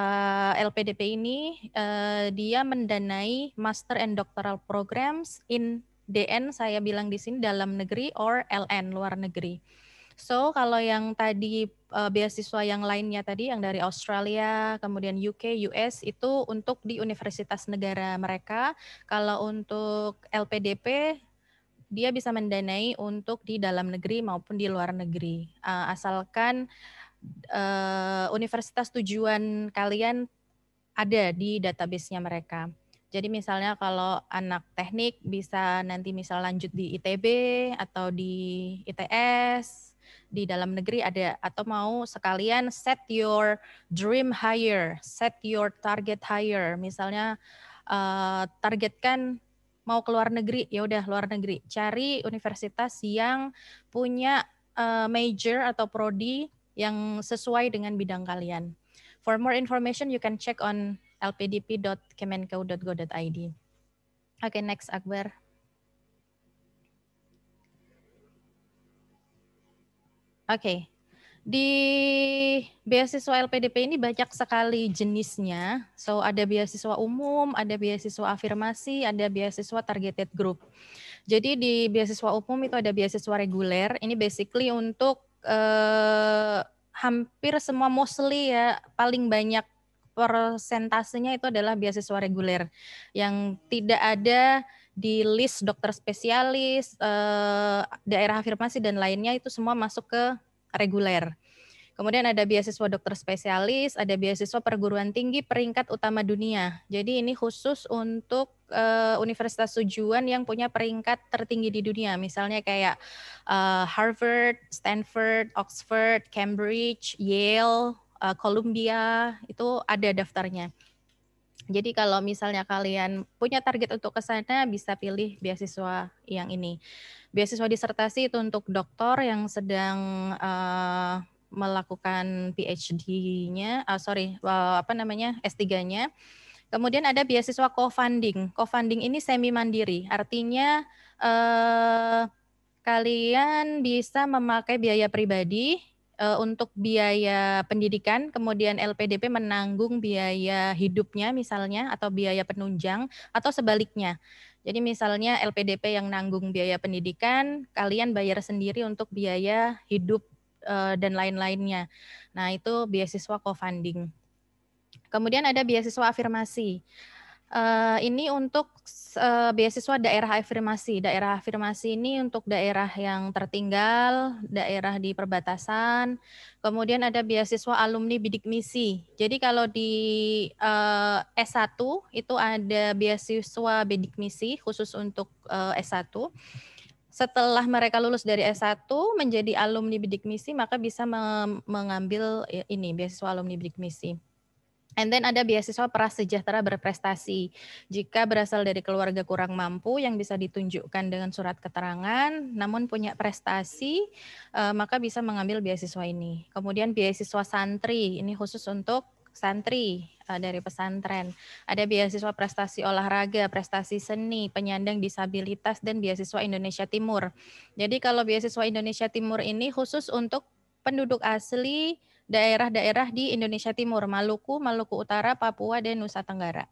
LPDP ini, uh, dia mendanai master and doctoral programs in DN saya bilang di sini dalam negeri or LN luar negeri. So kalau yang tadi uh, beasiswa yang lainnya tadi yang dari Australia, kemudian UK, US itu untuk di universitas negara mereka. Kalau untuk LPDP dia bisa mendanai untuk di dalam negeri maupun di luar negeri uh, asalkan uh, universitas tujuan kalian ada di database-nya mereka. Jadi misalnya kalau anak teknik bisa nanti misal lanjut di ITB atau di ITS, di dalam negeri ada atau mau sekalian set your dream higher, set your target higher. Misalnya uh, targetkan mau ke luar negeri, ya udah luar negeri. Cari universitas yang punya uh, major atau prodi yang sesuai dengan bidang kalian. For more information, you can check on lpdp.kemenko.go.id. Okay, next Akbar. Oke, okay. di beasiswa LPDP ini banyak sekali jenisnya. So ada beasiswa umum, ada beasiswa afirmasi, ada beasiswa targeted group. Jadi di beasiswa umum itu ada beasiswa reguler. Ini basically untuk eh, hampir semua mostly ya paling banyak persentasenya itu adalah beasiswa reguler yang tidak ada di list dokter spesialis, eh, daerah afirmasi dan lainnya itu semua masuk ke reguler. Kemudian ada beasiswa dokter spesialis, ada beasiswa perguruan tinggi peringkat utama dunia. Jadi ini khusus untuk uh, universitas tujuan yang punya peringkat tertinggi di dunia, misalnya kayak uh, Harvard, Stanford, Oxford, Cambridge, Yale, uh, Columbia, itu ada daftarnya. Jadi kalau misalnya kalian punya target untuk ke sana bisa pilih beasiswa yang ini. Beasiswa disertasi itu untuk doktor yang sedang uh, melakukan PhD-nya, uh, sorry, uh, apa namanya S3-nya Kemudian ada beasiswa co-funding. Co-funding ini semi mandiri, artinya eh, kalian bisa memakai biaya pribadi eh, untuk biaya pendidikan, kemudian LPDP menanggung biaya hidupnya misalnya atau biaya penunjang atau sebaliknya. Jadi misalnya LPDP yang nanggung biaya pendidikan, kalian bayar sendiri untuk biaya hidup eh, dan lain-lainnya. Nah, itu beasiswa co-funding. Kemudian ada beasiswa afirmasi. Eh, ini untuk eh, beasiswa daerah afirmasi. Daerah afirmasi ini untuk daerah yang tertinggal, daerah di perbatasan. Kemudian ada beasiswa alumni bidik misi. Jadi kalau di eh, S1 itu ada beasiswa bidik misi khusus untuk S1. Setelah mereka lulus dari S1 menjadi alumni bidik misi, maka bisa mengambil ini beasiswa alumni bidik misi. And then ada beasiswa prasejahtera berprestasi. Jika berasal dari keluarga kurang mampu yang bisa ditunjukkan dengan surat keterangan, namun punya prestasi, eh, maka bisa mengambil beasiswa ini. Kemudian beasiswa santri, ini khusus untuk santri eh, dari pesantren. Ada beasiswa prestasi olahraga, prestasi seni, penyandang disabilitas, dan beasiswa Indonesia Timur. Jadi kalau beasiswa Indonesia Timur ini khusus untuk penduduk asli daerah-daerah di Indonesia Timur, Maluku, Maluku Utara, Papua, dan Nusa Tenggara.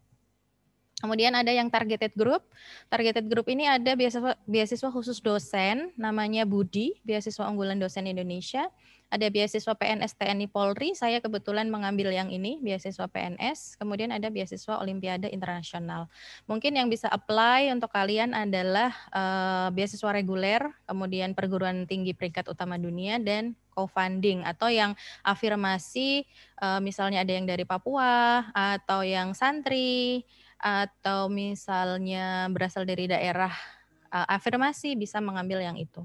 Kemudian ada yang targeted group. Targeted group ini ada beasiswa, beasiswa khusus dosen, namanya Budi, beasiswa unggulan dosen Indonesia. Ada beasiswa PNS TNI Polri, saya kebetulan mengambil yang ini, beasiswa PNS. Kemudian ada beasiswa Olimpiade Internasional. Mungkin yang bisa apply untuk kalian adalah uh, eh, beasiswa reguler, kemudian perguruan tinggi peringkat utama dunia, dan co-funding atau yang afirmasi uh, misalnya ada yang dari Papua atau yang santri atau misalnya berasal dari daerah uh, afirmasi bisa mengambil yang itu.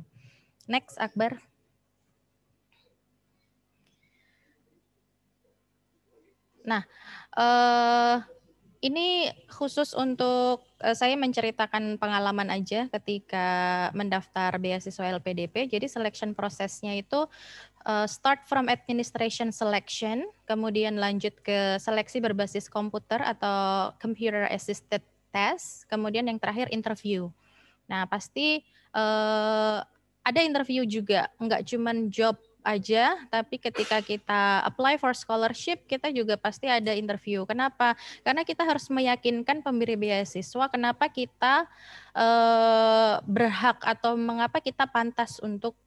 Next Akbar. Nah, uh, ini khusus untuk eh, saya menceritakan pengalaman aja ketika mendaftar beasiswa LPDP. Jadi selection prosesnya itu eh, start from administration selection, kemudian lanjut ke seleksi berbasis komputer atau computer assisted test, kemudian yang terakhir interview. Nah, pasti eh, ada interview juga, nggak cuma job aja, tapi ketika kita apply for scholarship, kita juga pasti ada interview. Kenapa? Karena kita harus meyakinkan pemberi beasiswa kenapa kita uh, berhak atau mengapa kita pantas untuk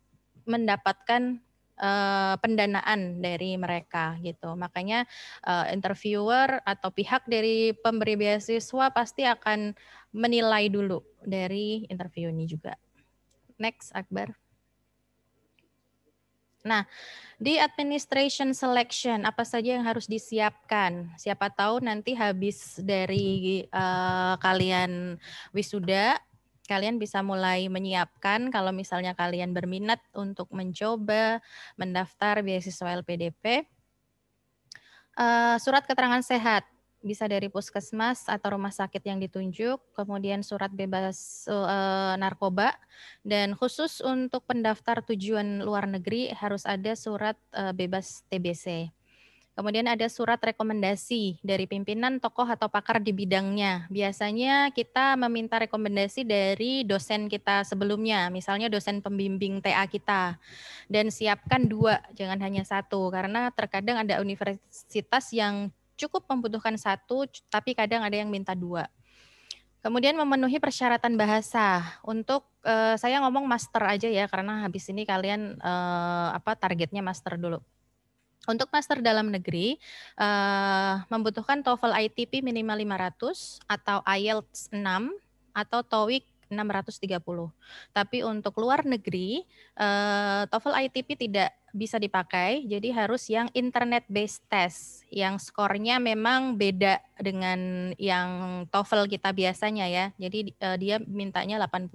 mendapatkan uh, pendanaan dari mereka gitu. Makanya uh, interviewer atau pihak dari pemberi beasiswa pasti akan menilai dulu dari interview ini juga. Next Akbar. Nah, di administration selection apa saja yang harus disiapkan? Siapa tahu nanti habis dari uh, kalian wisuda, kalian bisa mulai menyiapkan kalau misalnya kalian berminat untuk mencoba mendaftar beasiswa LPDP. Uh, eh, surat keterangan sehat bisa dari puskesmas atau rumah sakit yang ditunjuk, kemudian surat bebas uh, narkoba, dan khusus untuk pendaftar tujuan luar negeri harus ada surat uh, bebas TBC. Kemudian ada surat rekomendasi dari pimpinan tokoh atau pakar di bidangnya. Biasanya kita meminta rekomendasi dari dosen kita sebelumnya, misalnya dosen pembimbing TA kita. Dan siapkan dua, jangan hanya satu, karena terkadang ada universitas yang cukup membutuhkan satu, tapi kadang ada yang minta dua. Kemudian memenuhi persyaratan bahasa. Untuk eh, saya ngomong master aja ya karena habis ini kalian eh, apa targetnya master dulu. Untuk master dalam negeri eh, membutuhkan TOEFL ITP minimal 500 atau IELTS 6 atau TOEIC 630. Tapi untuk luar negeri eh, TOEFL ITP tidak bisa dipakai. Jadi harus yang internet based test yang skornya memang beda dengan yang TOEFL kita biasanya ya. Jadi uh, dia mintanya 80,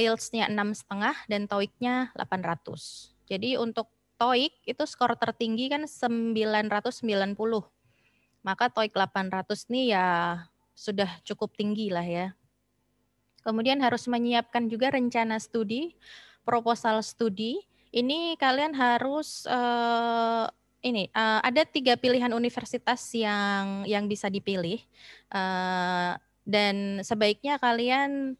IELTS-nya setengah dan TOEIC-nya 800. Jadi untuk TOEIC itu skor tertinggi kan 990. Maka TOEIC 800 nih ya sudah cukup tinggi lah ya. Kemudian harus menyiapkan juga rencana studi, proposal studi, ini kalian harus uh, ini uh, ada tiga pilihan universitas yang yang bisa dipilih uh, dan sebaiknya kalian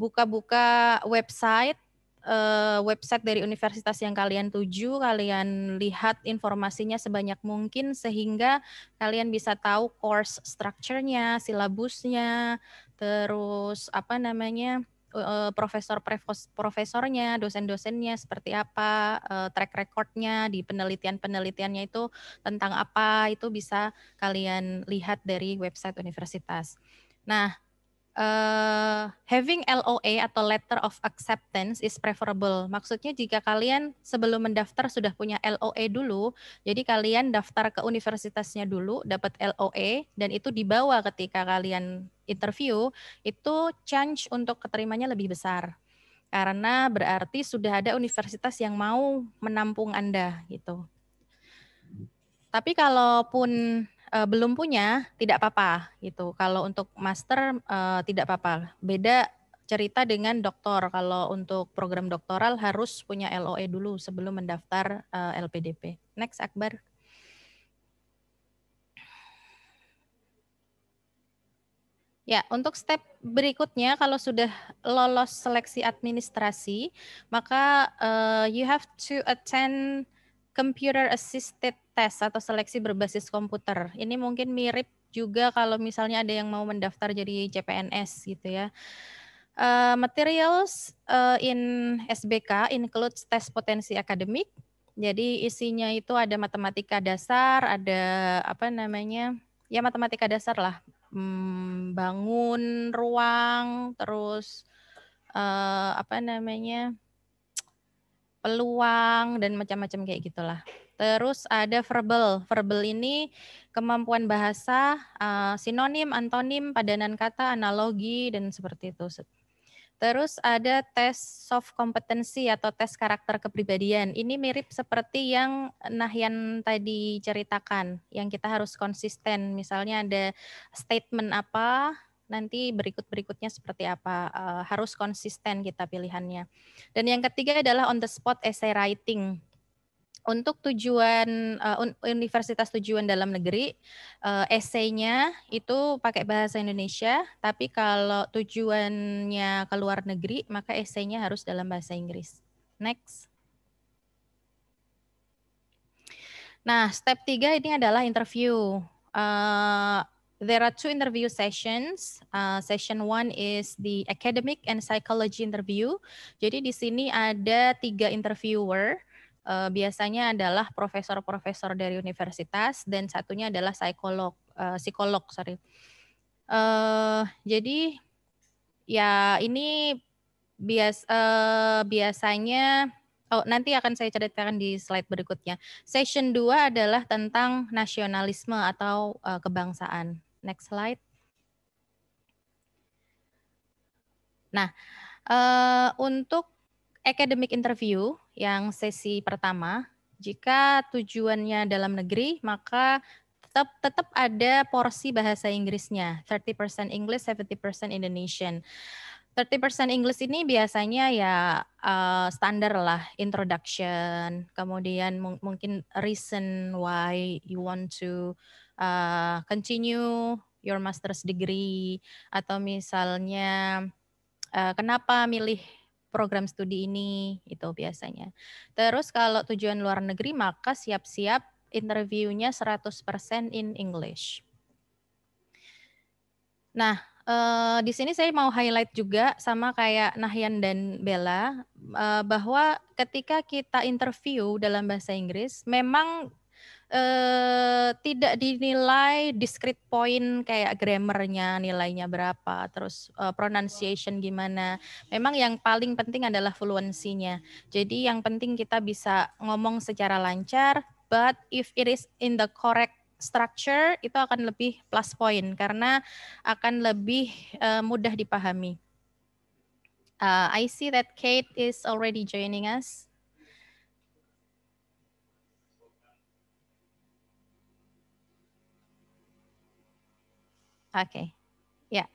buka-buka website uh, website dari universitas yang kalian tuju, kalian lihat informasinya sebanyak mungkin sehingga kalian bisa tahu course structure-nya, silabusnya, terus apa namanya? Eh, profesor profesornya, dosen-dosennya seperti apa, uh, track recordnya di penelitian-penelitiannya itu tentang apa itu bisa kalian lihat dari website universitas. Nah, uh, having LOA atau letter of acceptance is preferable. Maksudnya jika kalian sebelum mendaftar sudah punya LOA dulu, jadi kalian daftar ke universitasnya dulu, dapat LOA dan itu dibawa ketika kalian interview, itu change untuk keterimanya lebih besar. Karena berarti sudah ada universitas yang mau menampung Anda gitu. Tapi kalaupun uh, belum punya tidak apa-apa gitu. Kalau untuk master uh, tidak apa-apa. Beda cerita dengan doktor. Kalau untuk program doktoral harus punya LOE dulu sebelum mendaftar uh, eh, LPDP. Next Akbar. Ya, untuk step berikutnya kalau sudah lolos seleksi administrasi, maka uh, you have to attend computer assisted test atau seleksi berbasis komputer. Ini mungkin mirip juga kalau misalnya ada yang mau mendaftar jadi CPNS gitu ya. Uh, materials uh, in SBK includes tes potensi akademik. Jadi isinya itu ada matematika dasar, ada apa namanya? Ya matematika dasar lah. Hmm, bangun ruang, terus uh, apa namanya? peluang dan macam-macam kayak gitulah. Terus ada verbal. Verbal ini kemampuan bahasa, uh, sinonim, antonim, padanan kata, analogi dan seperti itu. Terus ada tes soft competency atau tes karakter kepribadian. Ini mirip seperti yang Nahyan tadi ceritakan, yang kita harus konsisten. Misalnya ada statement apa, nanti berikut-berikutnya seperti apa. Uh, harus konsisten kita pilihannya. Dan yang ketiga adalah on the spot essay writing. Untuk tujuan uh, universitas tujuan dalam negeri, uh, eh, esainya itu pakai bahasa Indonesia, tapi kalau tujuannya ke luar negeri, maka esainya harus dalam bahasa Inggris. Next. Nah, step tiga ini adalah interview. Uh, there are two interview sessions. Uh, session one is the academic and psychology interview. Jadi di sini ada tiga interviewer. Uh, biasanya adalah profesor-profesor dari universitas dan satunya adalah psikolog, uh, psikolog sorry. Uh, jadi ya ini bias uh, biasanya Oh, nanti akan saya ceritakan di slide berikutnya. Session 2 adalah tentang nasionalisme atau uh, kebangsaan. Next slide. Nah, uh, untuk academic interview yang sesi pertama, jika tujuannya dalam negeri, maka tetap tetap ada porsi bahasa Inggrisnya, 30% English, 70% Indonesian. 30% English ini biasanya ya uh, standar lah introduction, kemudian mungkin reason why you want to uh, continue your master's degree atau misalnya uh, kenapa milih program studi ini itu biasanya. Terus kalau tujuan luar negeri maka siap-siap interviewnya 100% in English. Nah, eh, di sini saya mau highlight juga sama kayak Nahyan dan Bella eh, bahwa ketika kita interview dalam bahasa Inggris memang eh, tidak dinilai discrete point kayak grammarnya nilainya berapa, terus eh, pronunciation gimana. Memang yang paling penting adalah fluensinya. Jadi yang penting kita bisa ngomong secara lancar, but if it is in the correct structure itu akan lebih plus point karena akan lebih uh, mudah dipahami. Uh, I see that Kate is already joining us. Okay. Yeah.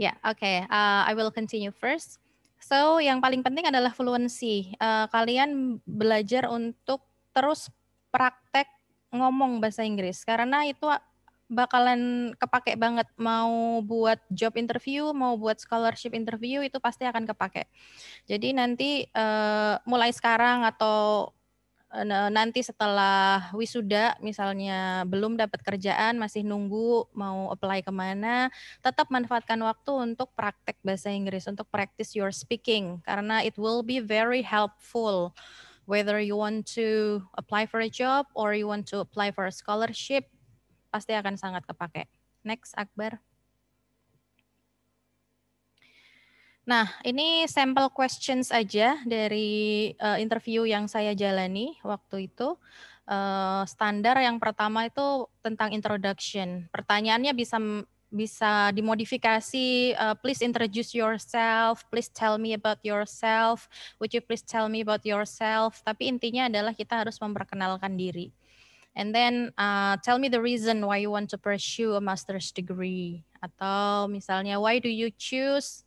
Ya, yeah, oke. Okay. Uh, I will continue first. So, yang paling penting adalah fluency. Uh, kalian belajar untuk terus praktek ngomong bahasa Inggris karena itu bakalan kepake banget mau buat job interview, mau buat scholarship interview itu pasti akan kepake. Jadi nanti uh, mulai sekarang atau Eh, nanti setelah wisuda misalnya belum dapat kerjaan masih nunggu mau apply kemana tetap manfaatkan waktu untuk praktek bahasa Inggris untuk practice your speaking karena it will be very helpful whether you want to apply for a job or you want to apply for a scholarship pasti akan sangat kepake next Akbar Nah, ini sampel questions aja dari uh, interview yang saya jalani waktu itu. Uh, standar yang pertama itu tentang introduction. Pertanyaannya bisa bisa dimodifikasi uh, please introduce yourself please tell me about yourself would you please tell me about yourself tapi intinya adalah kita harus memperkenalkan diri and then uh, tell me the reason why you want to pursue a master's degree atau misalnya why do you choose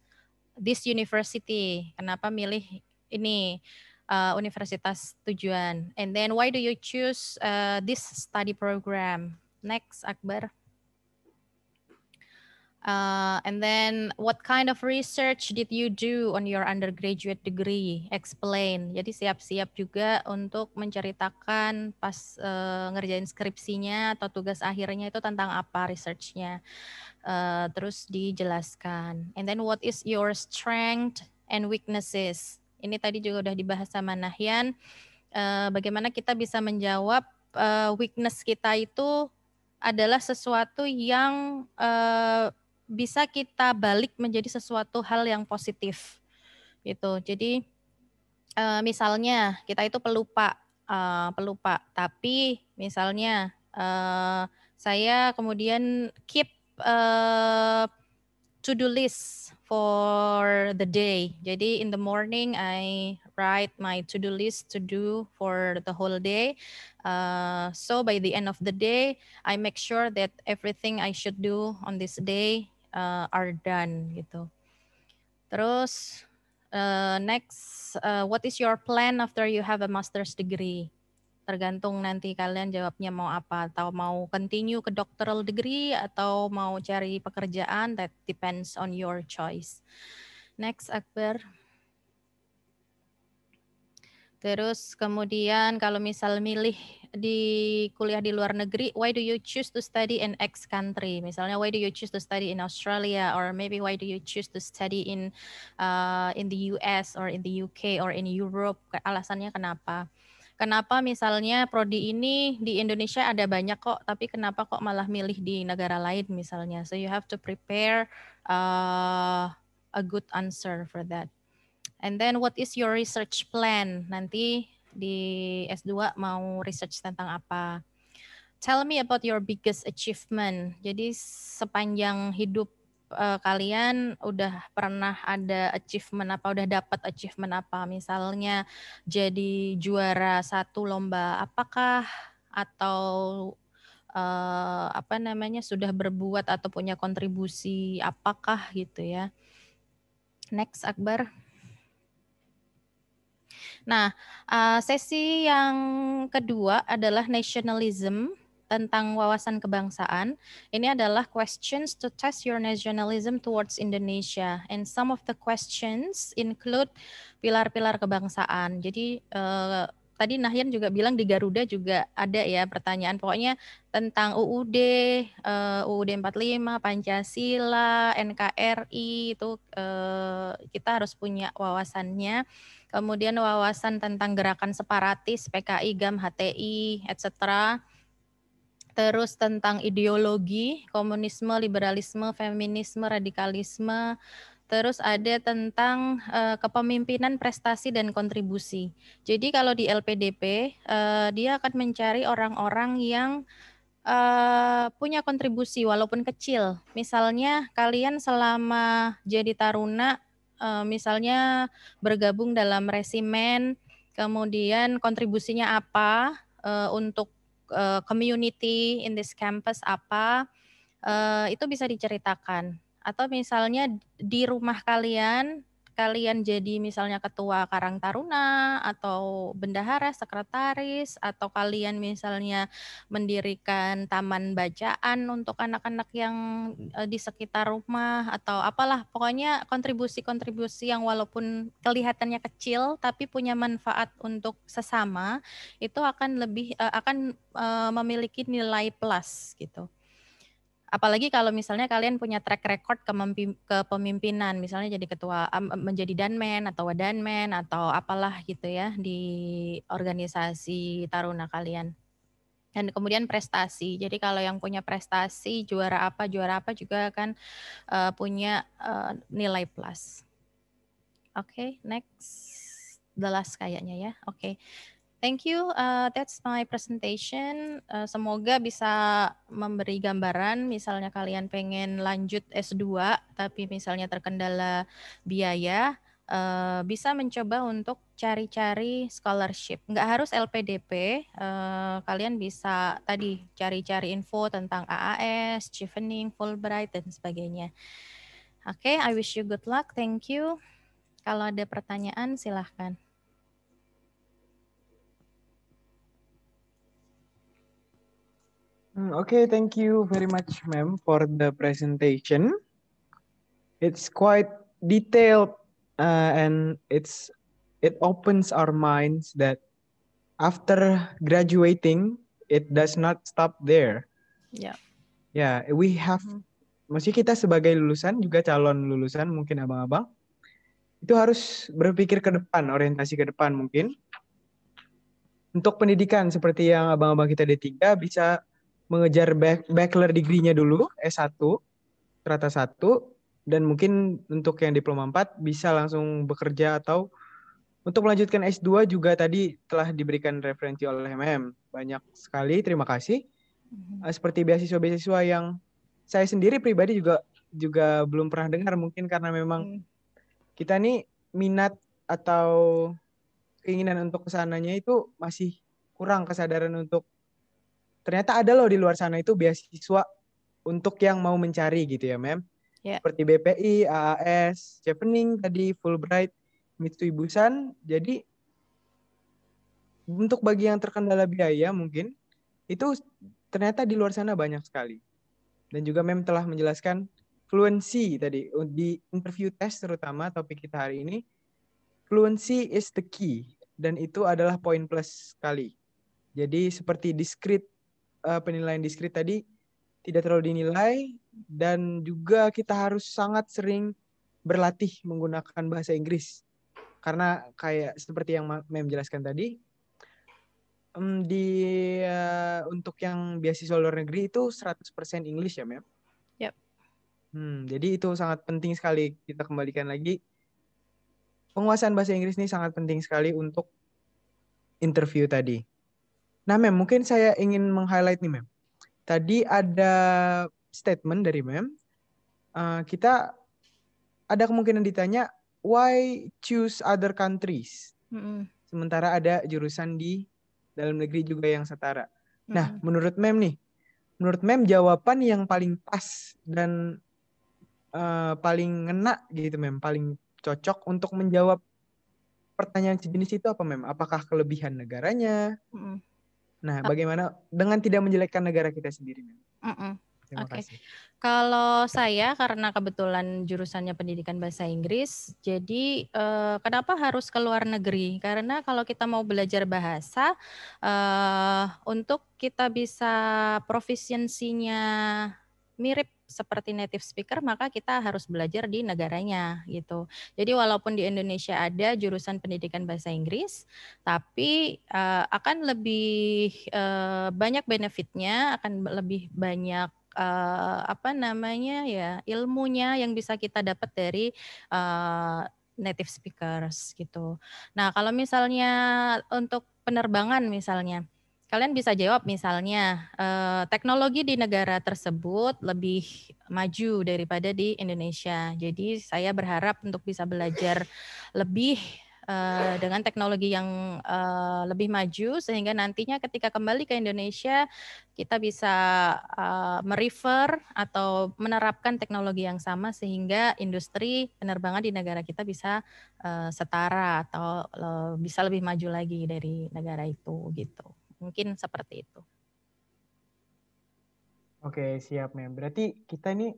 this university? Kenapa milih ini uh, universitas tujuan? And then why do you choose uh, this study program? Next, Akbar. Uh, and then what kind of research did you do on your undergraduate degree? Explain. Jadi siap-siap juga untuk menceritakan pas uh, ngerjain skripsinya atau tugas akhirnya itu tentang apa researchnya. Uh, terus dijelaskan. And then what is your strength and weaknesses? Ini tadi juga udah dibahas sama Nahyan. Uh, bagaimana kita bisa menjawab uh, weakness kita itu adalah sesuatu yang uh, bisa kita balik menjadi sesuatu hal yang positif gitu jadi uh, misalnya kita itu pelupa uh, pelupa tapi misalnya uh, saya kemudian keep uh, to do list for the day jadi in the morning I write my to do list to do for the whole day uh, so by the end of the day I make sure that everything I should do on this day uh, are done gitu. Terus uh, next, uh, what is your plan after you have a master's degree? Tergantung nanti kalian jawabnya mau apa, atau mau continue ke doctoral degree atau mau cari pekerjaan. That depends on your choice. Next, Akbar. Terus kemudian kalau misal milih di kuliah di luar negeri, why do you choose to study in X country? Misalnya, why do you choose to study in Australia, or maybe why do you choose to study in uh, in the US or in the UK or in Europe? Alasannya kenapa? Kenapa misalnya prodi ini di Indonesia ada banyak kok, tapi kenapa kok malah milih di negara lain misalnya? So you have to prepare uh, a good answer for that. And then what is your research plan? Nanti di S2 mau research tentang apa? Tell me about your biggest achievement. Jadi sepanjang hidup uh, kalian udah pernah ada achievement apa, udah dapat achievement apa, misalnya jadi juara satu lomba apakah atau uh, apa namanya sudah berbuat atau punya kontribusi apakah gitu ya. Next Akbar. Nah, uh, sesi yang kedua adalah nationalism tentang wawasan kebangsaan. Ini adalah questions to test your nationalism towards Indonesia. And some of the questions include pilar-pilar kebangsaan. Jadi uh, tadi Nahyan juga bilang di Garuda juga ada ya pertanyaan pokoknya tentang UUD, uh, UUD 45, Pancasila, NKRI itu uh, kita harus punya wawasannya. Kemudian wawasan tentang gerakan separatis, PKI, GAM, HTI, etc. Terus tentang ideologi, komunisme, liberalisme, feminisme, radikalisme, Terus ada tentang uh, kepemimpinan prestasi dan kontribusi. Jadi kalau di LPDP uh, eh, dia akan mencari orang-orang yang uh, punya kontribusi walaupun kecil. Misalnya kalian selama jadi taruna uh, misalnya bergabung dalam resimen, kemudian kontribusinya apa uh, untuk uh, community in this campus apa uh, itu bisa diceritakan atau misalnya di rumah kalian kalian jadi misalnya ketua Karang Taruna atau bendahara sekretaris atau kalian misalnya mendirikan taman bacaan untuk anak-anak yang e, di sekitar rumah atau apalah pokoknya kontribusi-kontribusi yang walaupun kelihatannya kecil tapi punya manfaat untuk sesama itu akan lebih e, akan e, memiliki nilai plus gitu apalagi kalau misalnya kalian punya track record kepemimpinan misalnya jadi ketua menjadi danmen atau wadanmen atau apalah gitu ya di organisasi taruna kalian dan kemudian prestasi. Jadi kalau yang punya prestasi juara apa juara apa juga akan uh, punya uh, nilai plus. Oke, okay, next the kayaknya ya. Oke. Okay. Thank you. Uh, that's my presentation. Uh, semoga bisa memberi gambaran. Misalnya kalian pengen lanjut S2, tapi misalnya terkendala biaya, uh, bisa mencoba untuk cari-cari scholarship. Nggak harus LPDP. Uh, kalian bisa tadi cari-cari info tentang AAS, Chevening, Fulbright, dan sebagainya. Oke, okay, I wish you good luck. Thank you. Kalau ada pertanyaan, silahkan. Hmm, okay, thank you very much, ma'am, for the presentation. It's quite detailed uh, and it's it opens our minds that after graduating, it does not stop there. Yeah. Yeah, we have. Mm kita sebagai lulusan juga calon lulusan mungkin abang-abang itu harus berpikir ke depan, orientasi ke depan mungkin. Untuk pendidikan seperti yang abang-abang kita D3 bisa mengejar bachelor degree-nya dulu S1 rata-rata satu dan mungkin untuk yang diploma 4 bisa langsung bekerja atau untuk melanjutkan S2 juga tadi telah diberikan referensi oleh MM. Banyak sekali, terima kasih. Mhm. Eh, seperti beasiswa-beasiswa yang saya sendiri pribadi juga juga belum pernah dengar mungkin karena memang mhm. kita nih minat atau keinginan untuk kesananya itu masih kurang kesadaran untuk ternyata ada loh di luar sana itu beasiswa untuk yang mau mencari gitu ya, Mem. Yeah. Seperti BPI, AAS, Chevening tadi, Fulbright, Mitsui Busan. Jadi untuk bagi yang terkendala biaya mungkin itu ternyata di luar sana banyak sekali. Dan juga Mem telah menjelaskan fluency tadi di interview test terutama topik kita hari ini. Fluency is the key dan itu adalah poin plus sekali. Jadi seperti discrete uh, penilaian diskrit tadi tidak terlalu dinilai dan juga kita harus sangat sering berlatih menggunakan bahasa Inggris karena kayak seperti yang Mem jelaskan tadi um, di uh, untuk yang beasiswa luar negeri itu 100% English ya Mem? Yep. Hmm, jadi itu sangat penting sekali kita kembalikan lagi penguasaan bahasa Inggris ini sangat penting sekali untuk interview tadi. Nah, Mem, mungkin saya ingin meng-highlight nih, Mem. Tadi ada statement dari Mem. Uh, kita ada kemungkinan ditanya, why choose other countries? Mm -hmm. Sementara ada jurusan di dalam negeri juga yang setara. Nah, mm -hmm. menurut Mem nih, menurut Mem jawaban yang paling pas dan uh, paling ngena gitu Mem, paling cocok untuk menjawab pertanyaan sejenis itu apa Mem? Apakah kelebihan negaranya? Mm -hmm Nah, bagaimana dengan tidak menjelekkan negara kita sendiri? Mm-mm. Terima okay. kasih. Kalau saya karena kebetulan jurusannya pendidikan bahasa Inggris, jadi eh, kenapa harus ke luar negeri? Karena kalau kita mau belajar bahasa, eh, untuk kita bisa profisiensinya mirip seperti native speaker maka kita harus belajar di negaranya gitu. Jadi walaupun di Indonesia ada jurusan pendidikan bahasa Inggris, tapi uh, akan lebih uh, banyak benefitnya, akan lebih banyak uh, apa namanya ya ilmunya yang bisa kita dapat dari uh, native speakers gitu. Nah kalau misalnya untuk penerbangan misalnya kalian bisa jawab misalnya eh, teknologi di negara tersebut lebih maju daripada di Indonesia. Jadi saya berharap untuk bisa belajar lebih eh, dengan teknologi yang eh, lebih maju sehingga nantinya ketika kembali ke Indonesia kita bisa eh, merefer atau menerapkan teknologi yang sama sehingga industri penerbangan di negara kita bisa eh, setara atau eh, bisa lebih maju lagi dari negara itu gitu. Mungkin seperti itu. Oke, siap, Mem. Berarti kita ini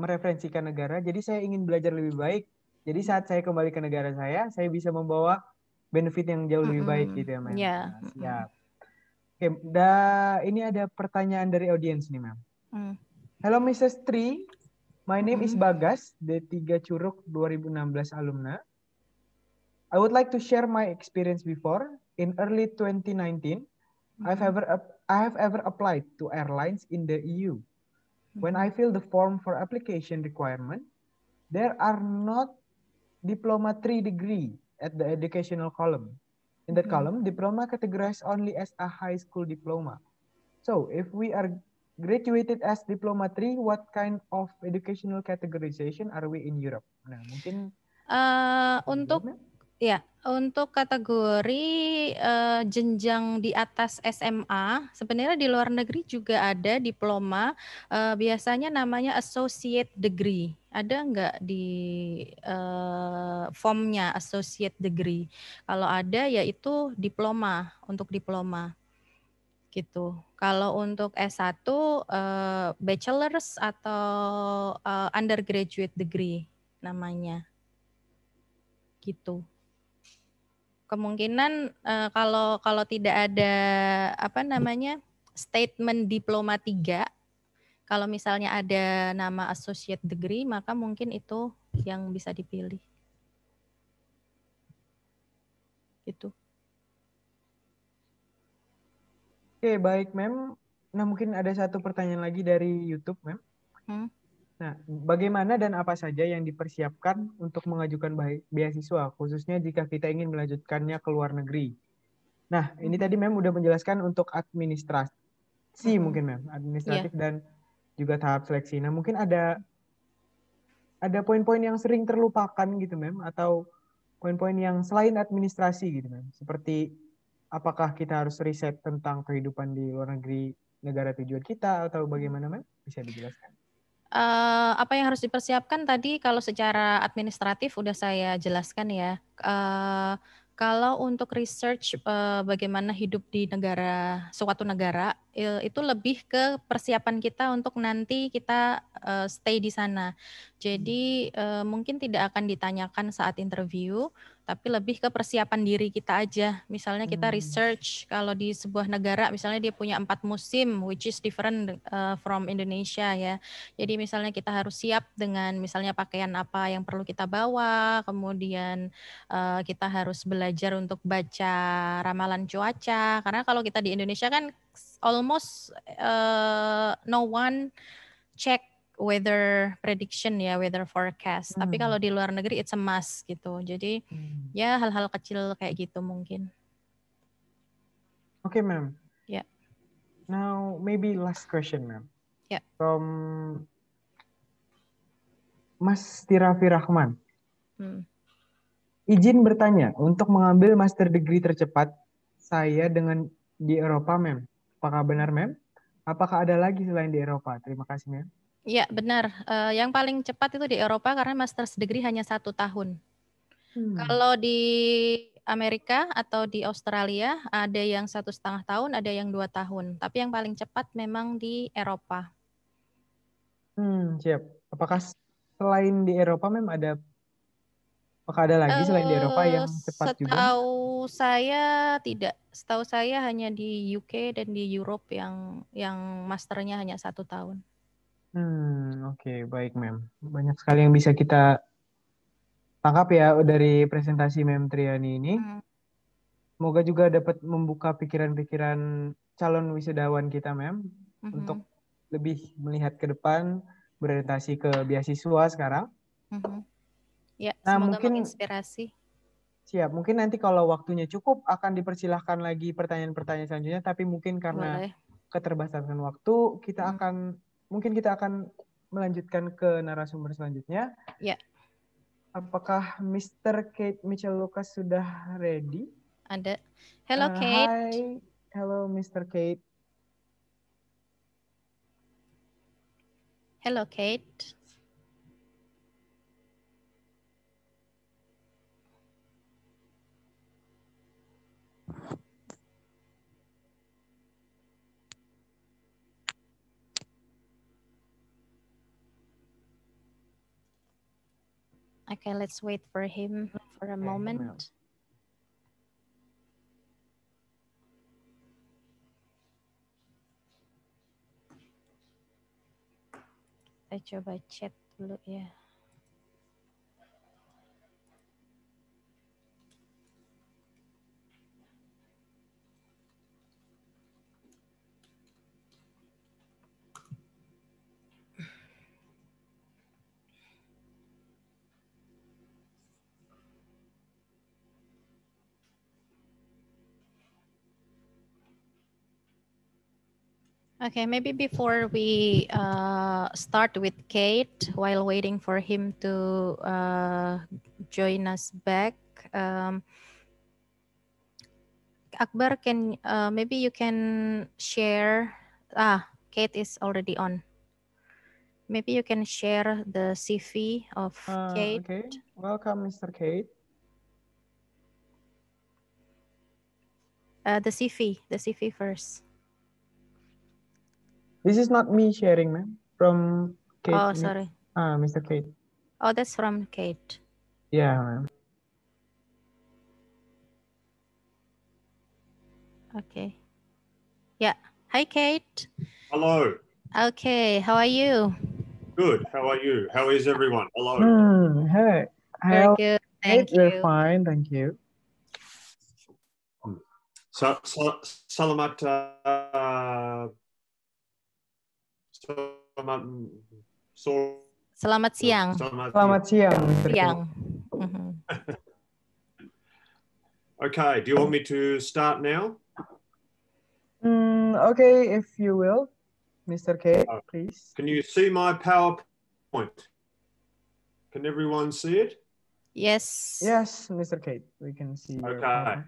mereferensikan negara, jadi saya ingin belajar lebih baik. Jadi saat saya kembali ke negara saya, saya bisa membawa benefit yang jauh lebih mm -hmm. baik gitu ya, Mem. Yeah. Nah, siap. Oke, da, ini ada pertanyaan dari audiens nih, Mem. Mm. Hello, Mrs. Tri. My name mm -hmm. is mm-hmm. Bagas, D3 Curug 2016 alumna. I would like to share my experience before in early 2019, I've mm-hmm. ever I have ever applied to airlines in the EU. Mm-hmm. When I fill the form for application requirement, there are not diploma three degree at the educational column. In that mm-hmm. column, diploma categorized only as a high school diploma. So if we are graduated as diploma three, what kind of educational categorization are we in Europe? Nah, mungkin uh, untuk Ya untuk kategori, uh, jenjang di atas SMA, sebenarnya di luar negeri juga ada diploma, uh, biasanya namanya associate degree. Ada nggak di, uh, formnya associate degree? Kalau ada yaitu diploma, untuk diploma, gitu. Kalau untuk S1, uh, bachelor's atau, uh, undergraduate degree namanya. Gitu kemungkinan uh, kalau kalau tidak ada apa namanya statement diploma tiga, kalau misalnya ada nama associate degree maka mungkin itu yang bisa dipilih itu oke baik mem nah mungkin ada satu pertanyaan lagi dari YouTube mem hmm? Nah, bagaimana dan apa saja yang dipersiapkan untuk mengajukan beasiswa, khususnya jika kita ingin melanjutkannya ke luar negeri? Nah, ini tadi Mem sudah menjelaskan untuk administrasi mungkin Mem, administratif yeah. dan juga tahap seleksi. Nah, mungkin ada ada poin-poin yang sering terlupakan gitu Mem, atau poin-poin yang selain administrasi gitu Mem, seperti apakah kita harus riset tentang kehidupan di luar negeri negara tujuan kita atau bagaimana Mem? Bisa dijelaskan uh, apa yang harus dipersiapkan tadi kalau secara administratif udah saya jelaskan ya. Uh, kalau untuk research uh, bagaimana hidup di negara suatu negara itu lebih ke persiapan kita untuk nanti kita uh, stay di sana. Jadi uh, mungkin tidak akan ditanyakan saat interview, tapi lebih ke persiapan diri kita aja. Misalnya kita hmm. research kalau di sebuah negara, misalnya dia punya empat musim, which is different uh, from Indonesia ya. Jadi misalnya kita harus siap dengan misalnya pakaian apa yang perlu kita bawa, kemudian uh, kita harus belajar untuk baca ramalan cuaca. Karena kalau kita di Indonesia kan almost uh, no one check weather prediction ya, weather forecast. Hmm. Tapi kalau di luar negeri it's a must gitu. Jadi hmm. ya hal-hal kecil kayak gitu mungkin. Oke, okay, ma'am. Ya. Yeah. Now maybe last question, ma'am. Ya. Yeah. From Mas Tirafi Rahman. Hmm. Izin bertanya, untuk mengambil master degree tercepat saya dengan di Eropa, mem. Apakah benar, mem? Apakah ada lagi selain di Eropa? Terima kasih, mem. Ya, benar. Uh, yang paling cepat itu di Eropa karena master's degree hanya satu tahun. Hmm. Kalau di Amerika atau di Australia ada yang satu setengah tahun, ada yang dua tahun. Tapi yang paling cepat memang di Eropa. Hmm, siap. Apakah selain di Eropa memang ada apakah ada lagi selain di eh, Eropa yang cepat setahu juga? Setahu saya tidak. Setahu saya hanya di UK dan di Europe yang yang masternya hanya satu tahun. Hmm, oke, okay, baik Mem. Banyak sekali yang bisa kita tangkap ya oh, dari presentasi Mem Triani ini. Hmm. Semoga juga dapat membuka pikiran-pikiran calon wisudawan kita Mem hmm. untuk lebih melihat ke depan, berorientasi ke beasiswa sekarang. Hmm. Ya, nah, semoga mungkin inspirasi. Siap, mungkin nanti kalau waktunya cukup akan dipersilahkan lagi pertanyaan-pertanyaan selanjutnya, tapi mungkin karena Boleh. keterbatasan waktu kita hmm. akan mungkin kita akan melanjutkan ke narasumber selanjutnya. Ya. Apakah Mr. Kate Mitchell Lucas sudah ready? Ada. Hello uh, Kate. Hi. Hello Mr. Kate. Hello Kate. Okay, let's wait for him for a moment. Kita coba chat dulu ya. Okay, maybe before we uh, start with Kate, while waiting for him to uh, join us back, um, Akbar, can uh, maybe you can share? Ah, Kate is already on. Maybe you can share the CV of uh, Kate. Okay, welcome, Mr. Kate. Uh, the CV, the CV first. This is not me sharing, ma'am. From Kate. Oh, sorry. Ah, Mr. Kate. Oh, that's from Kate. Yeah, ma'am. Okay. Yeah. Hi, Kate. Hello. Okay. How are you? Good. How are you? How is everyone? Hello. Mm, hey. Very good. Thank you. We're fine. Thank you. So, um, so Salamat uh, Selamat sore. Selamat siang. Selamat, Selamat siang. Siang. Mm -hmm. (laughs) okay, do you want me to start now? Mm, okay, if you will, Mr. K, oh. please. Can you see my PowerPoint? Can everyone see it? Yes. Yes, Mr. Kate, we can see. Okay.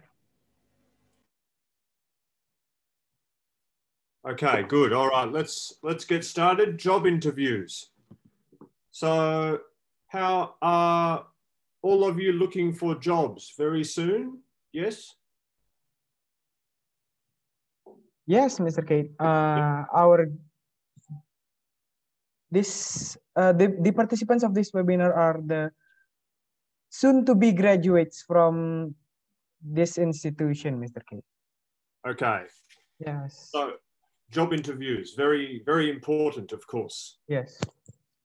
Okay, good. All right, let's let's get started. Job interviews. So, how are all of you looking for jobs very soon? Yes. Yes, Mr. Kate. Uh, our this uh, the the participants of this webinar are the soon to be graduates from this institution, Mr. Kate. Okay. Yes. So job interviews, very, very important, of course. Yes.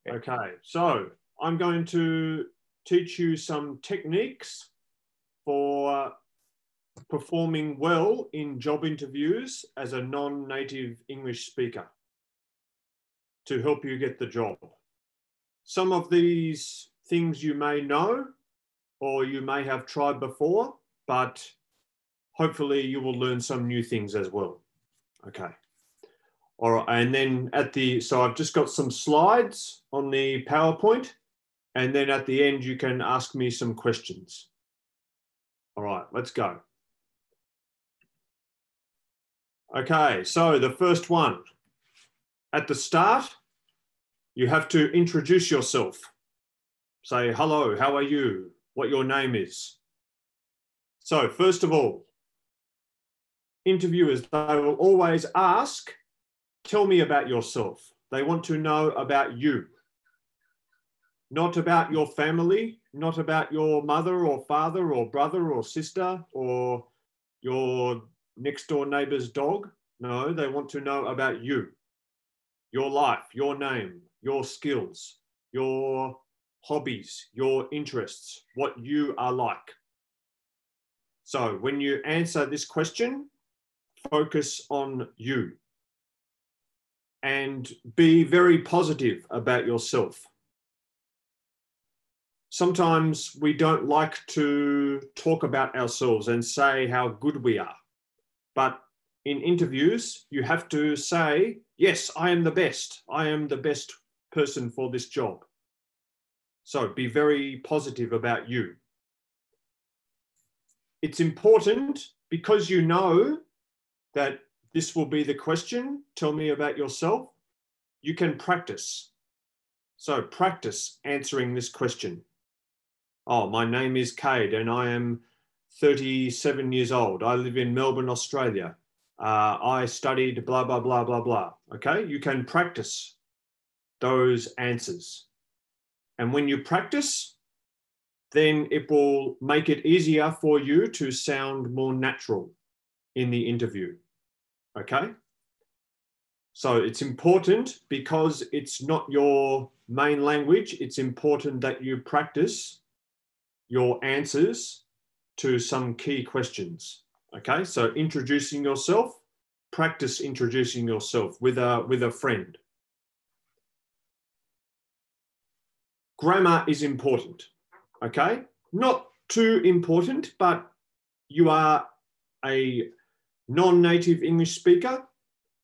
Okay, so I'm going to teach you some techniques for performing well in job interviews as a non-native English speaker to help you get the job. Some of these things you may know or you may have tried before, but hopefully you will learn some new things as well. Okay. All right, and then at the, so I've just got some slides on the PowerPoint, and then at the end you can ask me some questions. All right, let's go. Okay, so the first one. At the start, you have to introduce yourself. Say, hello, how are you? What your name is. So first of all, interviewers, they will always ask Tell me about yourself. They want to know about you, not about your family, not about your mother or father or brother or sister or your next door neighbor's dog. No, they want to know about you, your life, your name, your skills, your hobbies, your interests, what you are like. So when you answer this question, focus on you and be very positive about yourself. Sometimes we don't like to talk about ourselves and say how good we are. But in interviews, you have to say, Yes, I am the best. I am the best person for this job. So be very positive about you. It's important because you know that this will be the question. Tell me about yourself. You can practice. So practice answering this question. Oh, my name is Cade and I am 37 years old. I live in Melbourne, Australia. Uh, I studied blah, blah, blah, blah, blah. Okay, you can practice those answers. And when you practice, then it will make it easier for you to sound more natural in the interview. Okay. So it's important because it's not your main language. It's important that you practice your answers to some key questions. Okay. So introducing yourself, practice introducing yourself with a, with a friend. Grammar is important. Okay. Not too important, but you are a non-native English speaker,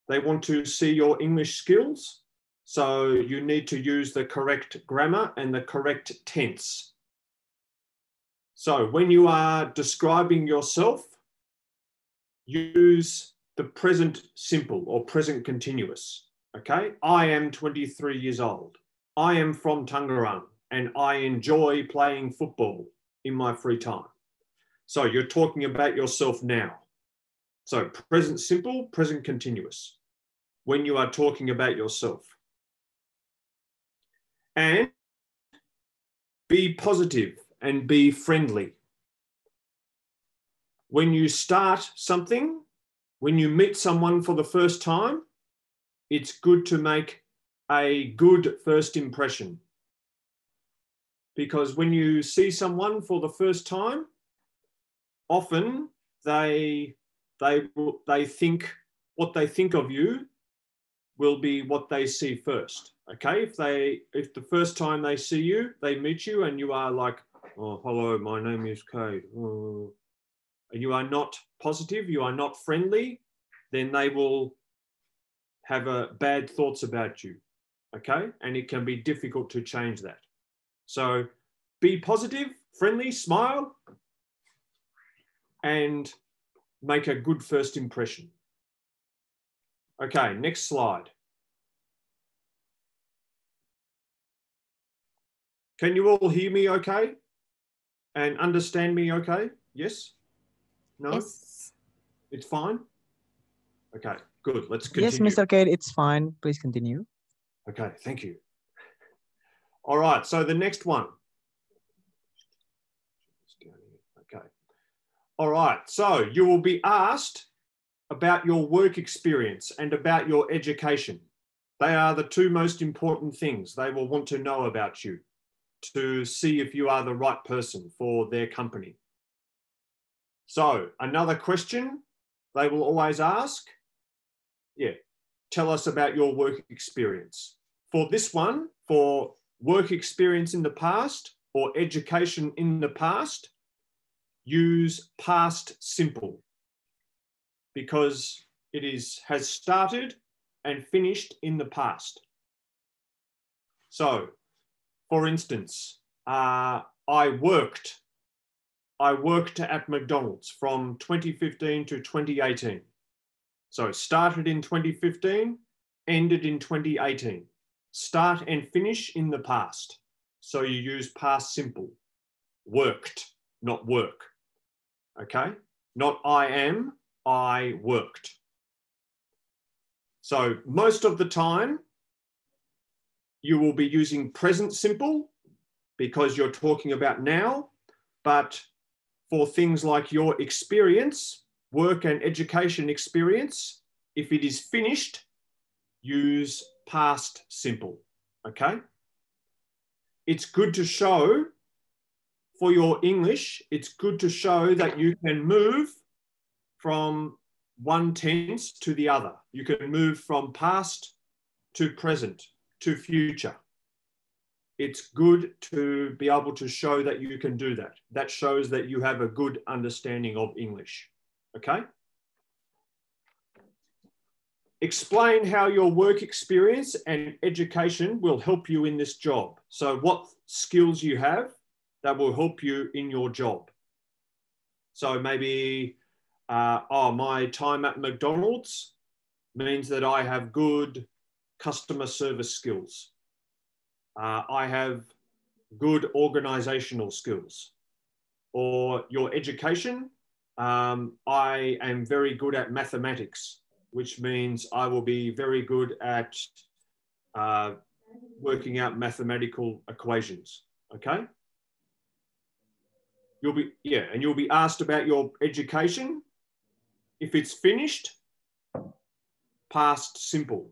they want to see your English skills. So you need to use the correct grammar and the correct tense. So when you are describing yourself, use the present simple or present continuous. Okay, I am 23 years old. I am from Tangerang and I enjoy playing football in my free time. So you're talking about yourself now. So present simple, present continuous, when you are talking about yourself. And be positive and be friendly. When you start something, when you meet someone for the first time, it's good to make a good first impression. Because when you see someone for the first time, often they they they think what they think of you will be what they see first. Okay, if they if the first time they see you, they meet you, and you are like, oh hello, my name is Kate. Oh. Uh, and you are not positive, you are not friendly, then they will have a bad thoughts about you. Okay, and it can be difficult to change that. So be positive, friendly, smile, and make a good first impression. Okay, next slide. Can you all hear me okay? And understand me okay? Yes? No? Yes. It's fine? Okay, good. Let's continue. Yes, Mr. Kate, it's fine. Please continue. Okay, thank you. All right, so the next one. All right. So you will be asked about your work experience and about your education. They are the two most important things they will want to know about you to see if you are the right person for their company. So, another question they will always ask yeah, tell us about your work experience. For this one, for work experience in the past or education in the past, use past simple because it is has started and finished in the past. So, for instance, uh, I worked. I worked at McDonald's from 2015 to 2018. So started in 2015, ended in 2018. Start and finish in the past. So you use past simple. Worked, not work okay? Not I am, I worked. So most of the time, you will be using present simple because you're talking about now, but for things like your experience, work and education experience, if it is finished, use past simple, okay? It's good to show for your English, it's good to show that you can move from one tense to the other. You can move from past to present to future. It's good to be able to show that you can do that. That shows that you have a good understanding of English. Okay? Explain how your work experience and education will help you in this job. So, what skills you have, that will help you in your job. So maybe, uh, oh, my time at McDonald's means that I have good customer service skills. Uh, I have good organizational skills. Or your education, um, I am very good at mathematics, which means I will be very good at uh, working out mathematical equations. Okay. You'll be, yeah, and you'll be asked about your education. If it's finished, past simple.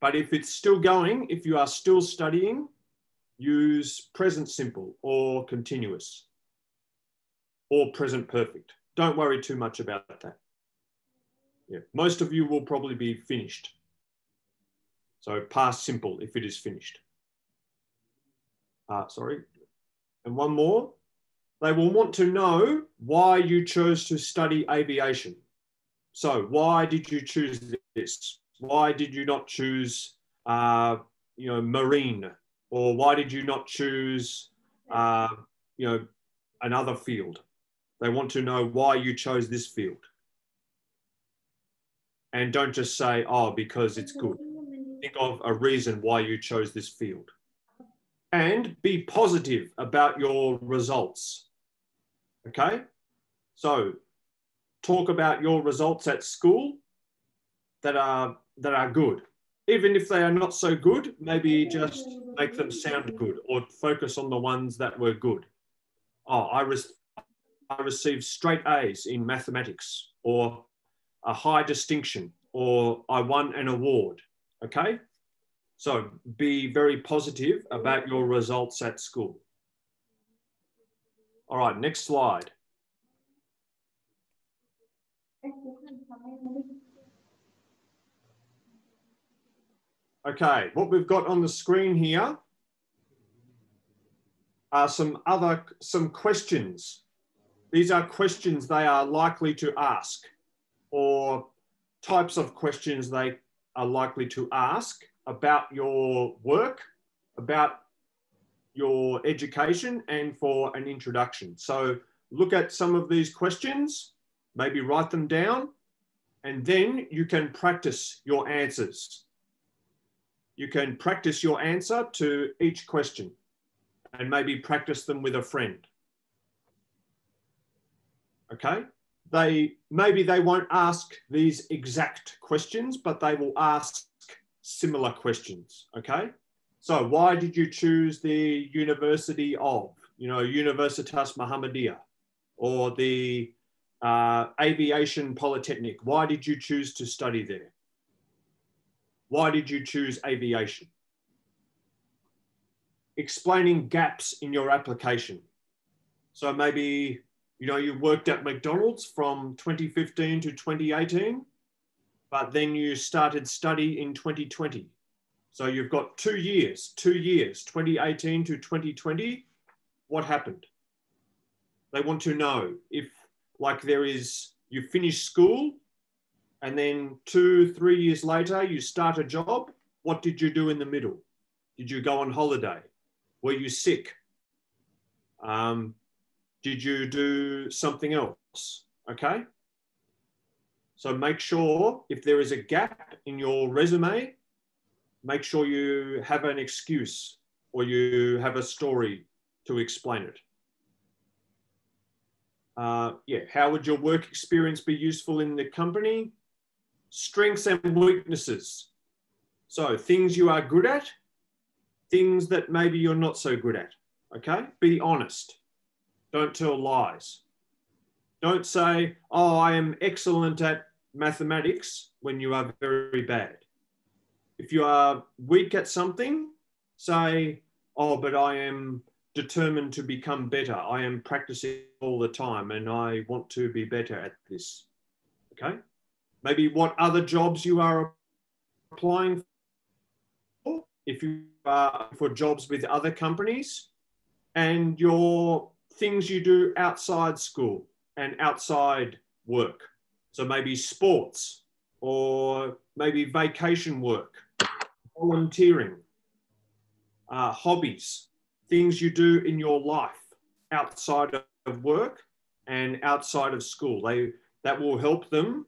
But if it's still going, if you are still studying, use present simple or continuous or present perfect. Don't worry too much about that. Yeah, most of you will probably be finished. So past simple if it is finished. Uh, sorry. And one more. They will want to know why you chose to study aviation. So, why did you choose this? Why did you not choose, uh, you know, marine, or why did you not choose, uh, you know, another field? They want to know why you chose this field, and don't just say, "Oh, because it's good." Think of a reason why you chose this field, and be positive about your results Okay. So talk about your results at school that are that are good. Even if they are not so good, maybe just make them sound good or focus on the ones that were good. Oh, I, re- I received straight A's in mathematics or a high distinction or I won an award. Okay? So be very positive about your results at school. All right, next slide. Okay, what we've got on the screen here are some other, some questions. These are questions they are likely to ask or types of questions they are likely to ask about your work, about your education and for an introduction. So look at some of these questions, maybe write them down, and then you can practice your answers. You can practice your answer to each question and maybe practice them with a friend. Okay? They maybe they won't ask these exact questions, but they will ask similar questions. Okay? So why did you choose the University of, you know, Universitas Muhammadiyah or the uh, Aviation Polytechnic? Why did you choose to study there? Why did you choose aviation? Explaining gaps in your application. So maybe, you know, you worked at McDonald's from 2015 to 2018, but then you started study in 2020 so you've got two years, two years, 2018 to 2020. What happened? They want to know if, like, there is, you finish school and then two, three years later, you start a job. What did you do in the middle? Did you go on holiday? Were you sick? Um, did you do something else? Okay. So make sure if there is a gap in your resume, make sure you have an excuse or you have a story to explain it. Uh, yeah, how would your work experience be useful in the company? Strengths and weaknesses. So things you are good at, things that maybe you're not so good at. Okay, be honest. Don't tell lies. Don't say, oh, I am excellent at mathematics when you are very bad if you are weak at something, say, oh, but I am determined to become better. I am practicing all the time and I want to be better at this. Okay. Maybe what other jobs you are applying for, if you are for jobs with other companies, and your things you do outside school and outside work. So maybe sports or maybe vacation work volunteering, uh, hobbies, things you do in your life outside of work and outside of school. They that will help them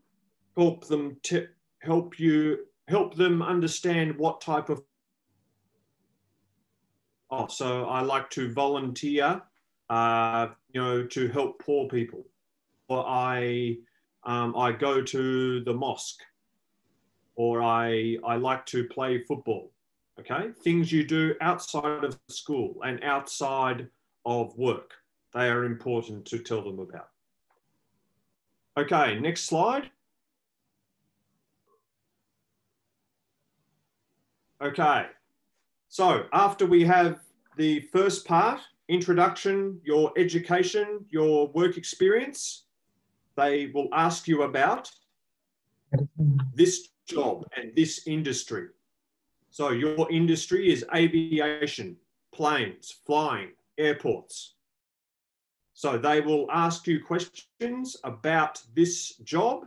help them to help you help them understand what type of oh so i like to volunteer uh, you know to help poor people or i um, i go to the mosque or I, I like to play football. Okay, things you do outside of school and outside of work. They are important to tell them about. Okay, next slide. Okay, so after we have the first part, introduction, your education, your work experience, they will ask you about this job and this industry. So your industry is aviation, planes, flying, airports. So they will ask you questions about this job,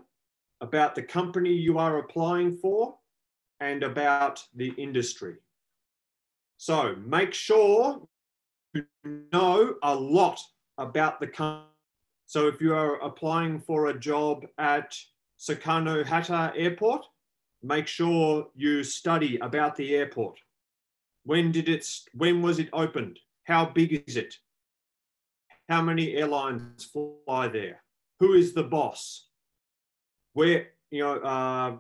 about the company you are applying for, and about the industry. So make sure you know a lot about the company. So if you are applying for a job at Sakano Hata Airport, make sure you study about the airport. When did it, when was it opened? How big is it? How many airlines fly there? Who is the boss? Where, you know, uh,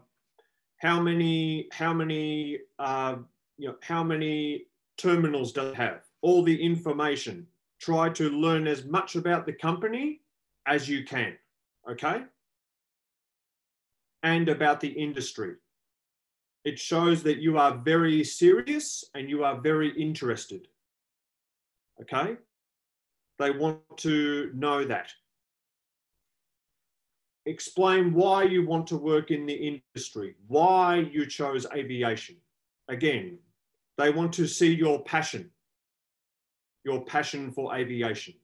how many, how many, uh, you know, how many terminals does it have? All the information. Try to learn as much about the company as you can, okay? And about the industry it shows that you are very serious and you are very interested. Okay? They want to know that. Explain why you want to work in the industry, why you chose aviation. Again, they want to see your passion, your passion for aviation.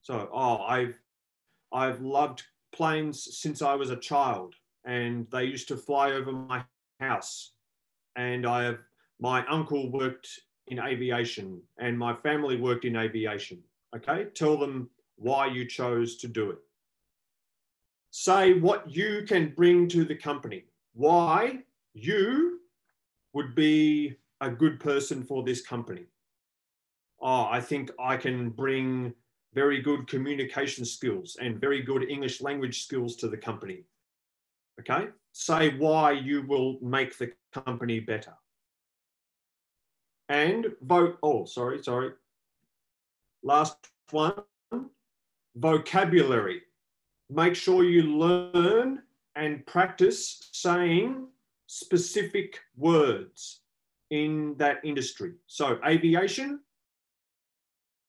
So, oh, I've, I've loved planes since I was a child and they used to fly over my house. And I have my uncle worked in aviation, and my family worked in aviation. Okay, tell them why you chose to do it. Say what you can bring to the company, why you would be a good person for this company. Oh, I think I can bring very good communication skills and very good English language skills to the company. Okay, say why you will make the company better. And vote, oh, sorry, sorry. Last one, vocabulary. Make sure you learn and practice saying specific words in that industry. So aviation,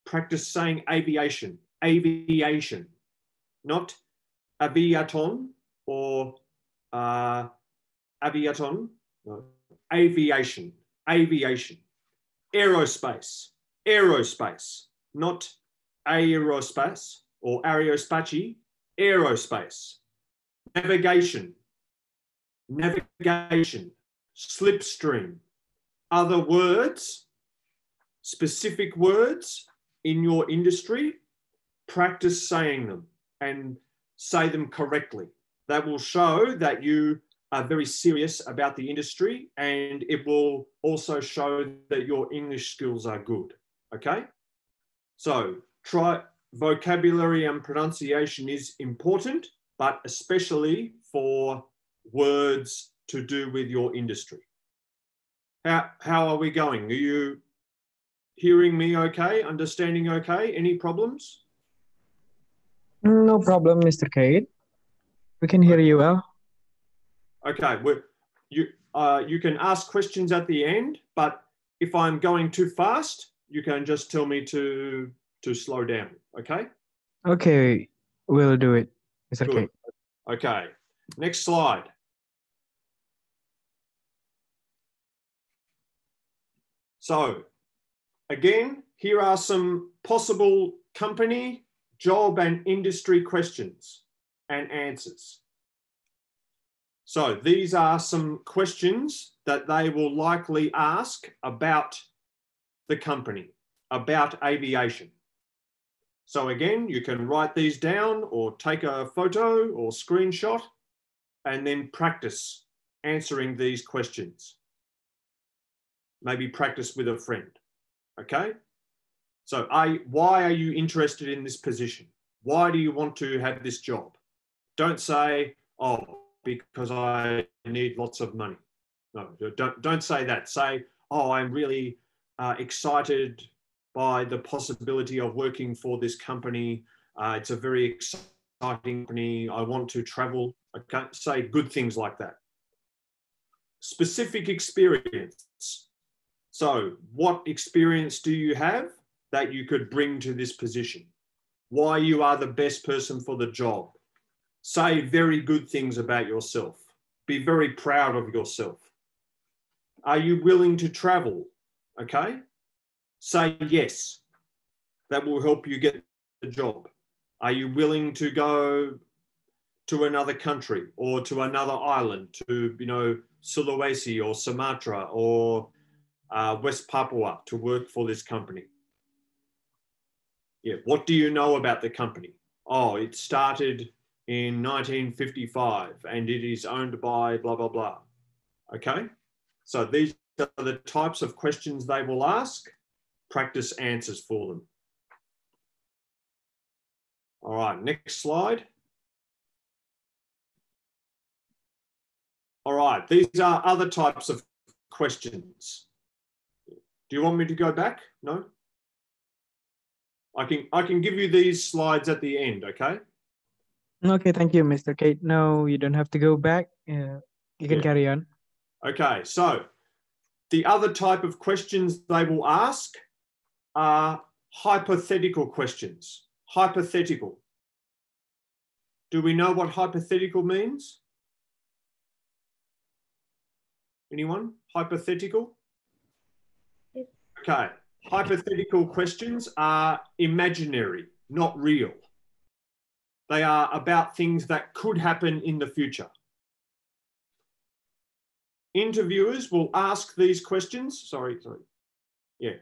practice saying aviation, aviation, not aviaton or uh, aviaton, no, aviation, aviation, aerospace, aerospace, not aerospace or aerospace, aerospace, navigation, navigation, slipstream, other words, specific words in your industry, practice saying them and say them correctly that will show that you are very serious about the industry and it will also show that your English skills are good. Okay? So try vocabulary and pronunciation is important, but especially for words to do with your industry. How, how are we going? Are you hearing me okay? Understanding okay? Any problems? No problem, Mr. Cade. We can hear you well. Okay, you, uh, you can ask questions at the end, but if I'm going too fast, you can just tell me to, to slow down, okay? Okay, we'll do it. It's okay. Okay, next slide. So again, here are some possible company, job and industry questions and answers. So these are some questions that they will likely ask about the company, about aviation. So again, you can write these down or take a photo or screenshot and then practice answering these questions. Maybe practice with a friend, okay? So I, why are you interested in this position? Why do you want to have this job? Don't say, oh, because I need lots of money. No, don't, don't say that. Say, oh, I'm really uh, excited by the possibility of working for this company. Uh, it's a very exciting company. I want to travel. I can't say good things like that. Specific experience. So, what experience do you have that you could bring to this position? Why you are the best person for the job? Say very good things about yourself. Be very proud of yourself. Are you willing to travel? Okay. Say yes. That will help you get the job. Are you willing to go to another country or to another island, to, you know, Sulawesi or Sumatra or uh, West Papua to work for this company? Yeah. What do you know about the company? Oh, it started in 1955 and it is owned by blah, blah, blah. Okay. So these are the types of questions they will ask. Practice answers for them. All right, next slide. All right, these are other types of questions. Do you want me to go back? No? I can, I can give you these slides at the end, okay? Okay, thank you, Mr. Kate. No, you don't have to go back. Uh, you can yeah. carry on. Okay, so the other type of questions they will ask are hypothetical questions. Hypothetical. Do we know what hypothetical means? Anyone? Hypothetical? Okay. Hypothetical questions are imaginary, not real. They are about things that could happen in the future. Interviewers will ask these questions. Sorry, sorry. Yeah.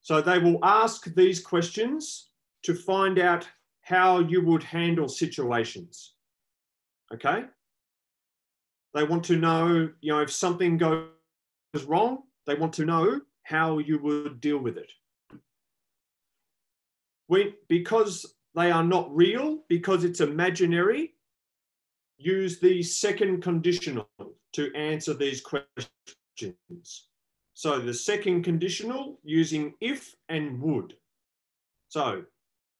So they will ask these questions to find out how you would handle situations. Okay. They want to know, you know, if something goes wrong, they want to know how you would deal with it. When, because they are not real because it's imaginary. Use the second conditional to answer these questions. So the second conditional using if and would. So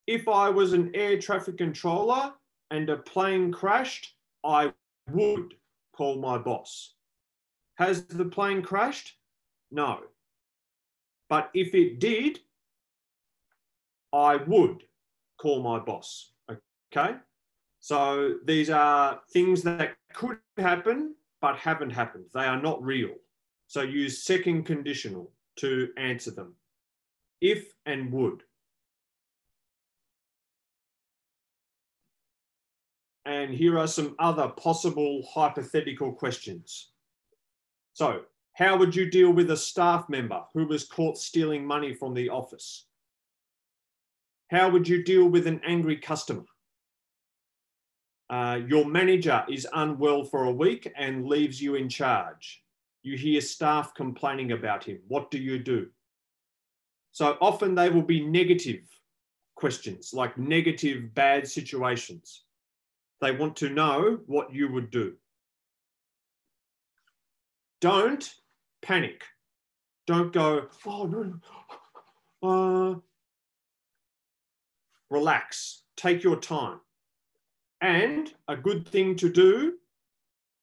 if I was an air traffic controller and a plane crashed, I would call my boss. Has the plane crashed? No. But if it did, I would call my boss. Okay. So these are things that could happen, but haven't happened. They are not real. So use second conditional to answer them. If and would. And here are some other possible hypothetical questions. So, how would you deal with a staff member who was caught stealing money from the office? How would you deal with an angry customer? Uh, your manager is unwell for a week and leaves you in charge. You hear staff complaining about him. What do you do? So often they will be negative questions, like negative bad situations. They want to know what you would do. Don't panic. Don't go, oh, no, no. Uh, relax, take your time. And a good thing to do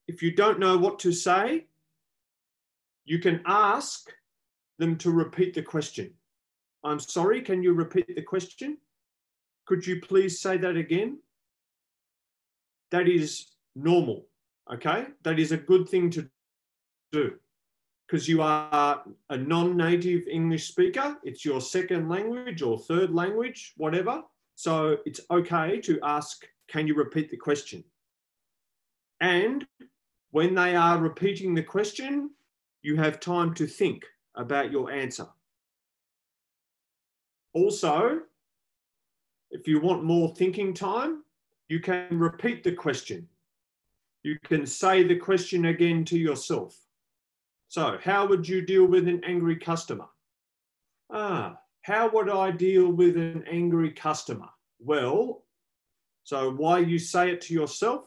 if you don't know what to say, you can ask them to repeat the question. I'm sorry, can you repeat the question? Could you please say that again? That is normal, okay? That is a good thing to do because you are a non native English speaker. It's your second language or third language, whatever. So it's okay to ask, can you repeat the question? And when they are repeating the question, you have time to think about your answer. Also, if you want more thinking time, you can repeat the question. You can say the question again to yourself. So, how would you deal with an angry customer? Ah, how would I deal with an angry customer? Well, so why you say it to yourself,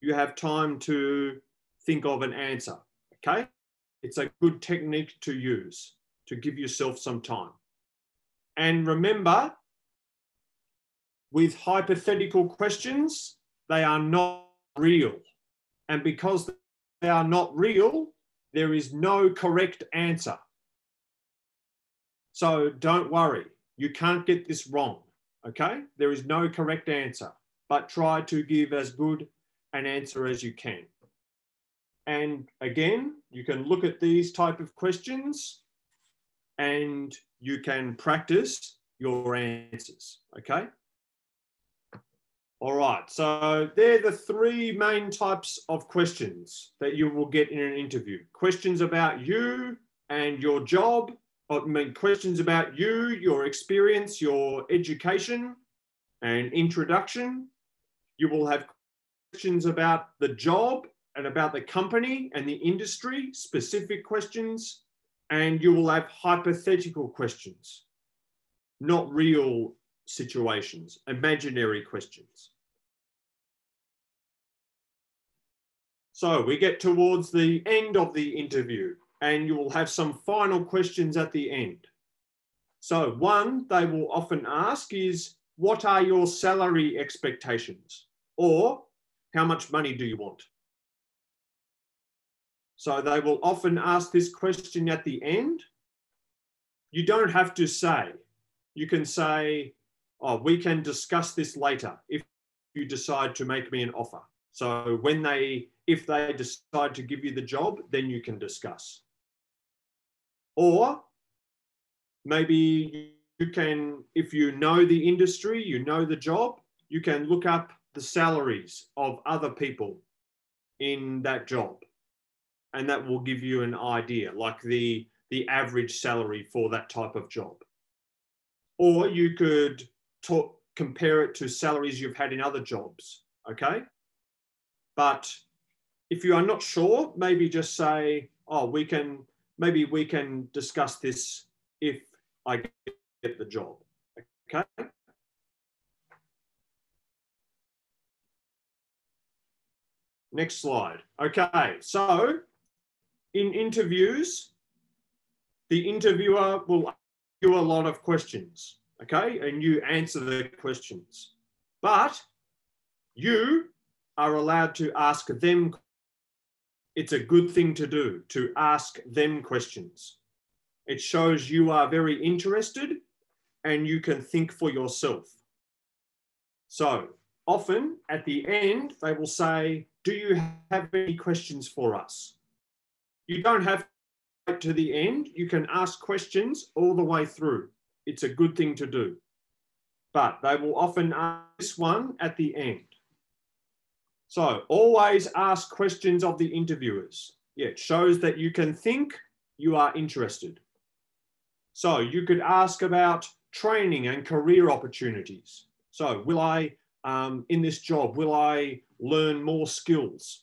you have time to think of an answer. Okay. It's a good technique to use to give yourself some time. And remember, with hypothetical questions, they are not real. And because they are not real, there is no correct answer. So don't worry, you can't get this wrong, okay? There is no correct answer, but try to give as good an answer as you can. And again, you can look at these type of questions and you can practice your answers, okay? All right, so they're the three main types of questions that you will get in an interview. Questions about you and your job, I mean, questions about you, your experience, your education and introduction. You will have questions about the job and about the company and the industry, specific questions, and you will have hypothetical questions, not real situations, imaginary questions. So we get towards the end of the interview and you will have some final questions at the end. So, one they will often ask is, What are your salary expectations? Or, How much money do you want? So, they will often ask this question at the end. You don't have to say, you can say, Oh, we can discuss this later if you decide to make me an offer. So, when they if they decide to give you the job, then you can discuss. Or maybe you can, if you know the industry, you know the job, you can look up the salaries of other people in that job. And that will give you an idea, like the, the average salary for that type of job. Or you could talk, compare it to salaries you've had in other jobs. Okay. But if you are not sure, maybe just say, oh, we can maybe we can discuss this if I get the job. Okay. Next slide. Okay, so in interviews, the interviewer will ask you a lot of questions, okay? And you answer the questions. But you are allowed to ask them it's a good thing to do to ask them questions. It shows you are very interested and you can think for yourself. So often at the end, they will say, Do you have any questions for us? You don't have to, wait to the end. You can ask questions all the way through. It's a good thing to do. But they will often ask this one at the end. So always ask questions of the interviewers. Yeah, it shows that you can think, you are interested. So you could ask about training and career opportunities. So will I, um, in this job, will I learn more skills?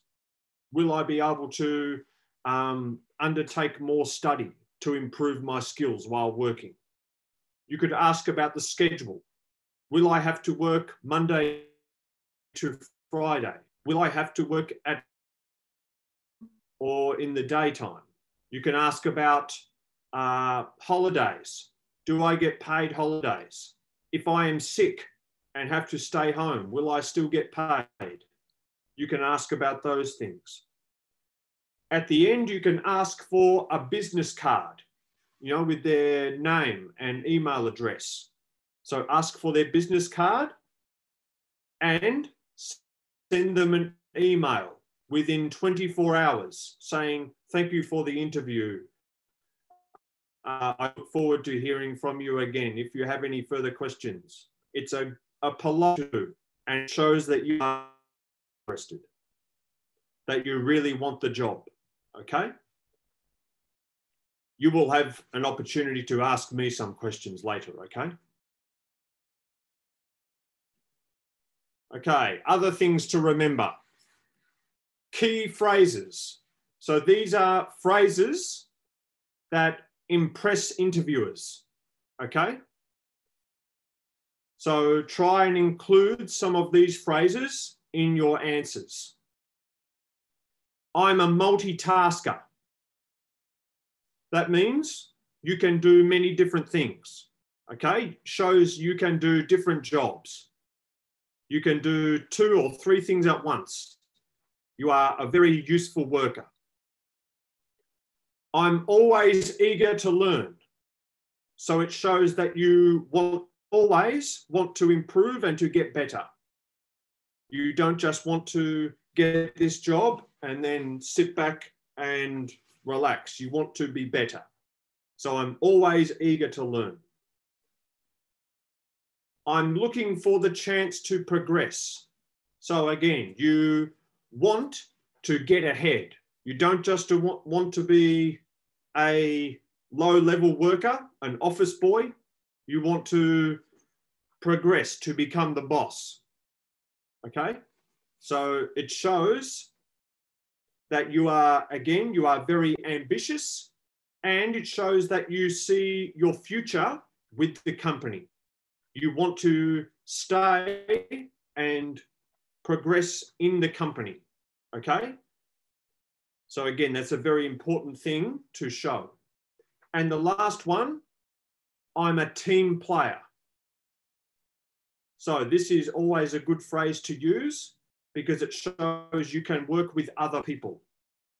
Will I be able to um, undertake more study to improve my skills while working? You could ask about the schedule. Will I have to work Monday to Friday? will I have to work at or in the daytime? You can ask about uh, holidays. Do I get paid holidays? If I am sick and have to stay home, will I still get paid? You can ask about those things. At the end, you can ask for a business card, you know, with their name and email address. So ask for their business card and send them an email within 24 hours saying, Thank you for the interview. Uh, I look forward to hearing from you again if you have any further questions. It's a, a polite and shows that you are interested, that you really want the job. Okay? You will have an opportunity to ask me some questions later, okay? Okay, other things to remember. Key phrases. So these are phrases that impress interviewers. Okay? So try and include some of these phrases in your answers. I'm a multitasker. That means you can do many different things. Okay? Shows you can do different jobs. You can do two or three things at once. You are a very useful worker. I'm always eager to learn. So it shows that you want, always want to improve and to get better. You don't just want to get this job and then sit back and relax. You want to be better. So I'm always eager to learn. I'm looking for the chance to progress. So again, you want to get ahead. You don't just want to be a low level worker, an office boy. You want to progress to become the boss. Okay? So it shows that you are, again, you are very ambitious and it shows that you see your future with the company you want to stay and progress in the company. Okay. So, again, that's a very important thing to show. And the last one, I'm a team player. So, this is always a good phrase to use because it shows you can work with other people.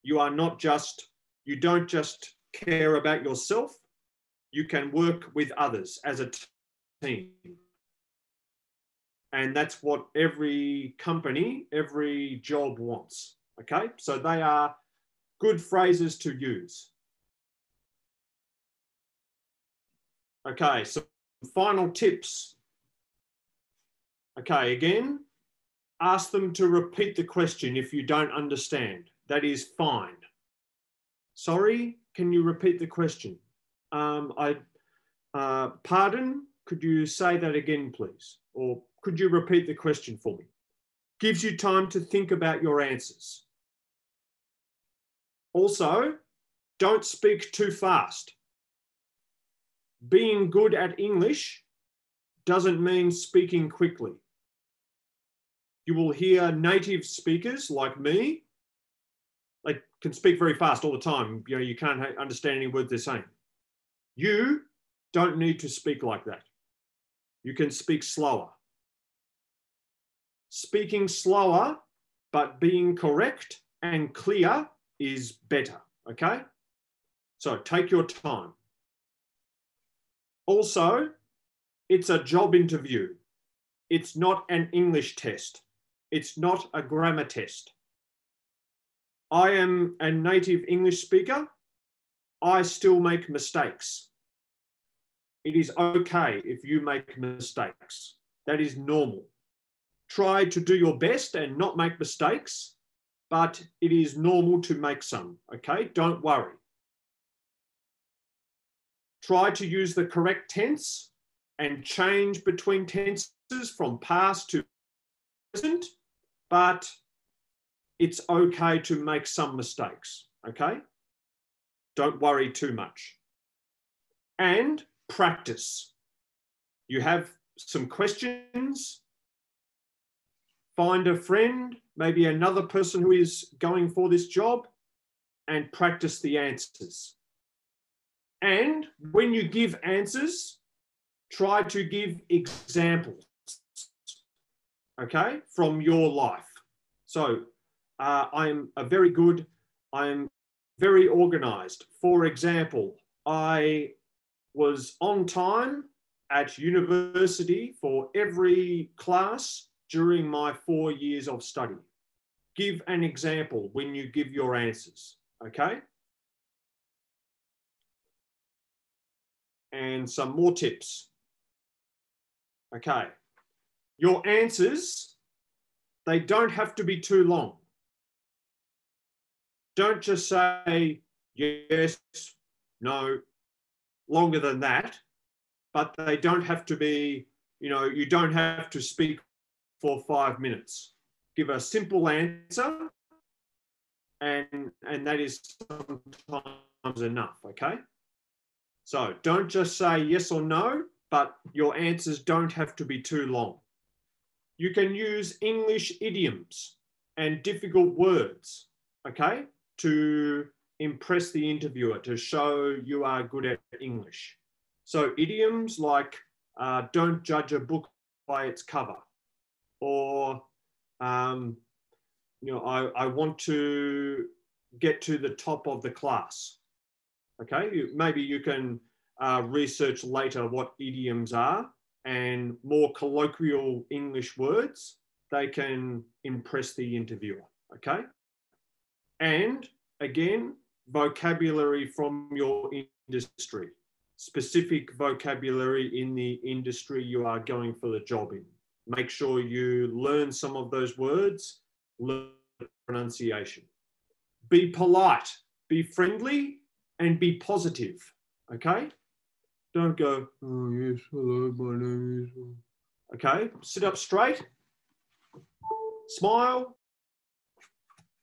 You are not just, you don't just care about yourself, you can work with others as a team. And that's what every company, every job wants. Okay. So they are good phrases to use. Okay. So final tips. Okay. Again, ask them to repeat the question if you don't understand. That is fine. Sorry, can you repeat the question? Um, I, uh, pardon, could you say that again, please? Or could you repeat the question for me? Gives you time to think about your answers. Also, don't speak too fast. Being good at English doesn't mean speaking quickly. You will hear native speakers like me, they can speak very fast all the time. You know, you can't understand any word they're saying. You don't need to speak like that. You can speak slower. Speaking slower, but being correct and clear is better, okay? So take your time. Also, it's a job interview. It's not an English test. It's not a grammar test. I am a native English speaker. I still make mistakes. It is okay if you make mistakes. That is normal. Try to do your best and not make mistakes, but it is normal to make some, okay? Don't worry. Try to use the correct tense and change between tenses from past to present, but it's okay to make some mistakes, okay? Don't worry too much. And practice. You have some questions, find a friend, maybe another person who is going for this job, and practice the answers. And when you give answers, try to give examples, okay, from your life. So uh, I'm a very good, I'm very organized. For example, I was on time at university for every class during my four years of study. Give an example when you give your answers, okay? And some more tips. Okay, your answers, they don't have to be too long. Don't just say yes, no, longer than that, but they don't have to be, you know, you don't have to speak for five minutes. Give a simple answer, and and that is sometimes enough. Okay. So don't just say yes or no, but your answers don't have to be too long. You can use English idioms and difficult words, okay, to impress the interviewer to show you are good at English. So idioms like uh, don't judge a book by its cover or um, you know, I, I want to get to the top of the class. Okay, you, maybe you can uh, research later what idioms are and more colloquial English words, they can impress the interviewer. Okay, and again, vocabulary from your industry, specific vocabulary in the industry you are going for the job in. Make sure you learn some of those words, learn pronunciation. Be polite, be friendly, and be positive. Okay? Don't go, oh, yes, hello, my name is. Okay? Sit up straight, smile,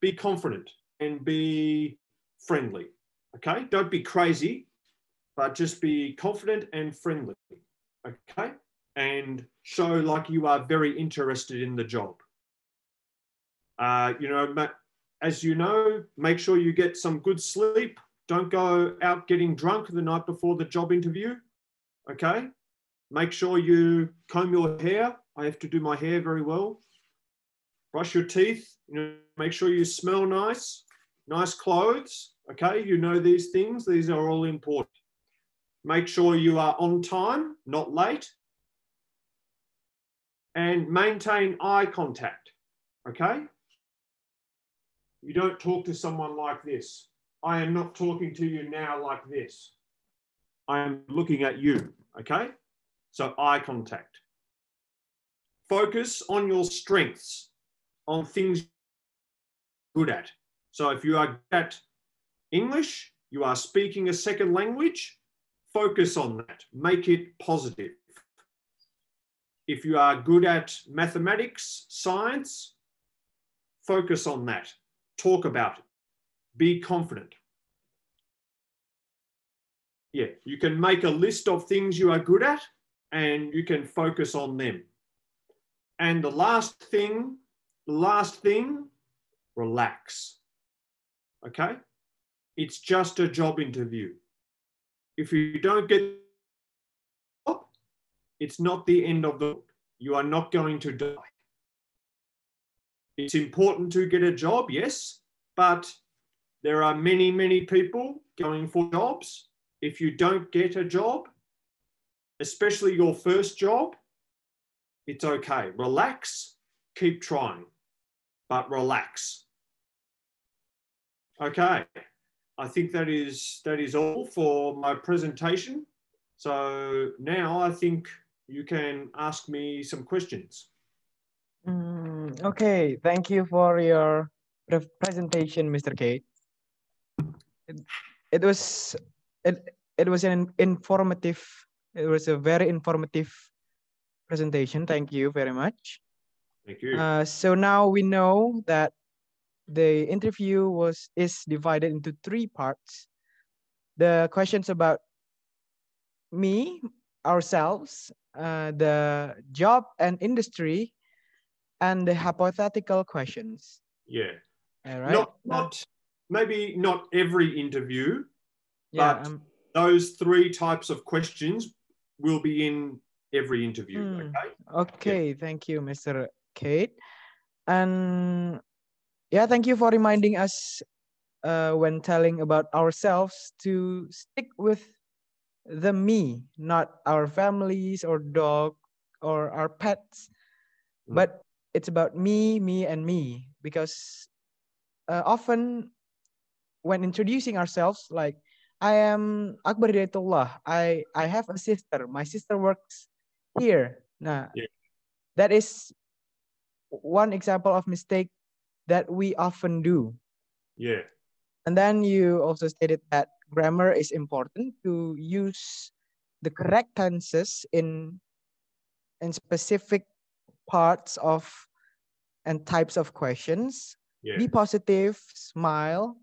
be confident, and be friendly. Okay, don't be crazy, but just be confident and friendly. Okay, and show like you are very interested in the job. Uh, you know, as you know, make sure you get some good sleep. Don't go out getting drunk the night before the job interview. Okay, make sure you comb your hair. I have to do my hair very well. Brush your teeth. You know, make sure you smell nice nice clothes. Okay, you know these things, these are all important. Make sure you are on time, not late. And maintain eye contact. Okay, you don't talk to someone like this. I am not talking to you now like this. I am looking at you. Okay, so eye contact. Focus on your strengths, on things you're good at. So if you are at English, you are speaking a second language, focus on that, make it positive. If you are good at mathematics, science, focus on that, talk about it, be confident. Yeah, you can make a list of things you are good at and you can focus on them. And the last thing, the last thing, relax okay? It's just a job interview. If you don't get job, it's not the end of the world. You are not going to die. It's important to get a job, yes, but there are many, many people going for jobs. If you don't get a job, especially your first job, it's okay. Relax, keep trying, but relax. Okay, I think that is that is all for my presentation. So now I think you can ask me some questions. Mm, okay, thank you for your presentation, Mr. Kate. It, it was it, it was an informative. It was a very informative presentation. Thank you very much. Thank you. Uh, so now we know that the interview was is divided into three parts. The questions about me, ourselves, uh, the job and industry, and the hypothetical questions. Yeah. All right. Not not maybe not every interview, yeah, but um, those three types of questions will be in every interview. Mm, okay. Okay. Yeah. Thank you, Mr. Kate. And yeah thank you for reminding us uh, when telling about ourselves to stick with the me not our families or dog or our pets mm. but it's about me me and me because uh, often when introducing ourselves like i am akbar Hidayatullah. i i have a sister my sister works here nah yeah. that is one example of mistake that we often do. Yeah. And then you also stated that grammar is important to use the correct tenses in in specific parts of and types of questions. Yeah. Be positive, smile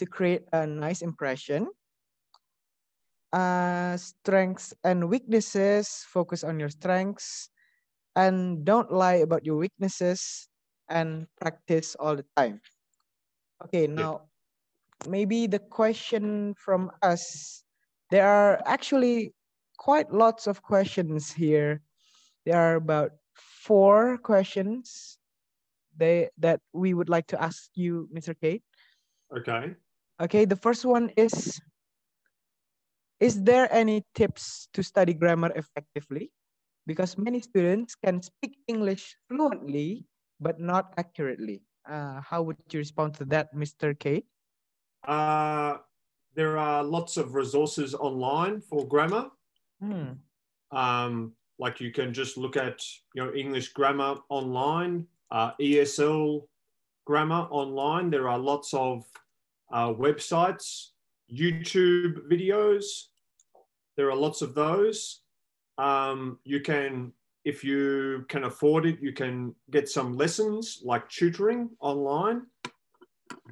to create a nice impression. Uh, strengths and weaknesses, focus on your strengths and don't lie about your weaknesses and practice all the time. Okay, now yeah. maybe the question from us. There are actually quite lots of questions here. There are about four questions they, that we would like to ask you, Mr. Kate. Okay. Okay, the first one is Is there any tips to study grammar effectively? Because many students can speak English fluently, but not accurately. Uh, how would you respond to that, Mr. K? Uh, there are lots of resources online for grammar. Hmm. Um, like you can just look at you know English grammar online, uh, ESL grammar online. There are lots of uh, websites, YouTube videos. There are lots of those. Um, you can if you can afford it, you can get some lessons like tutoring online,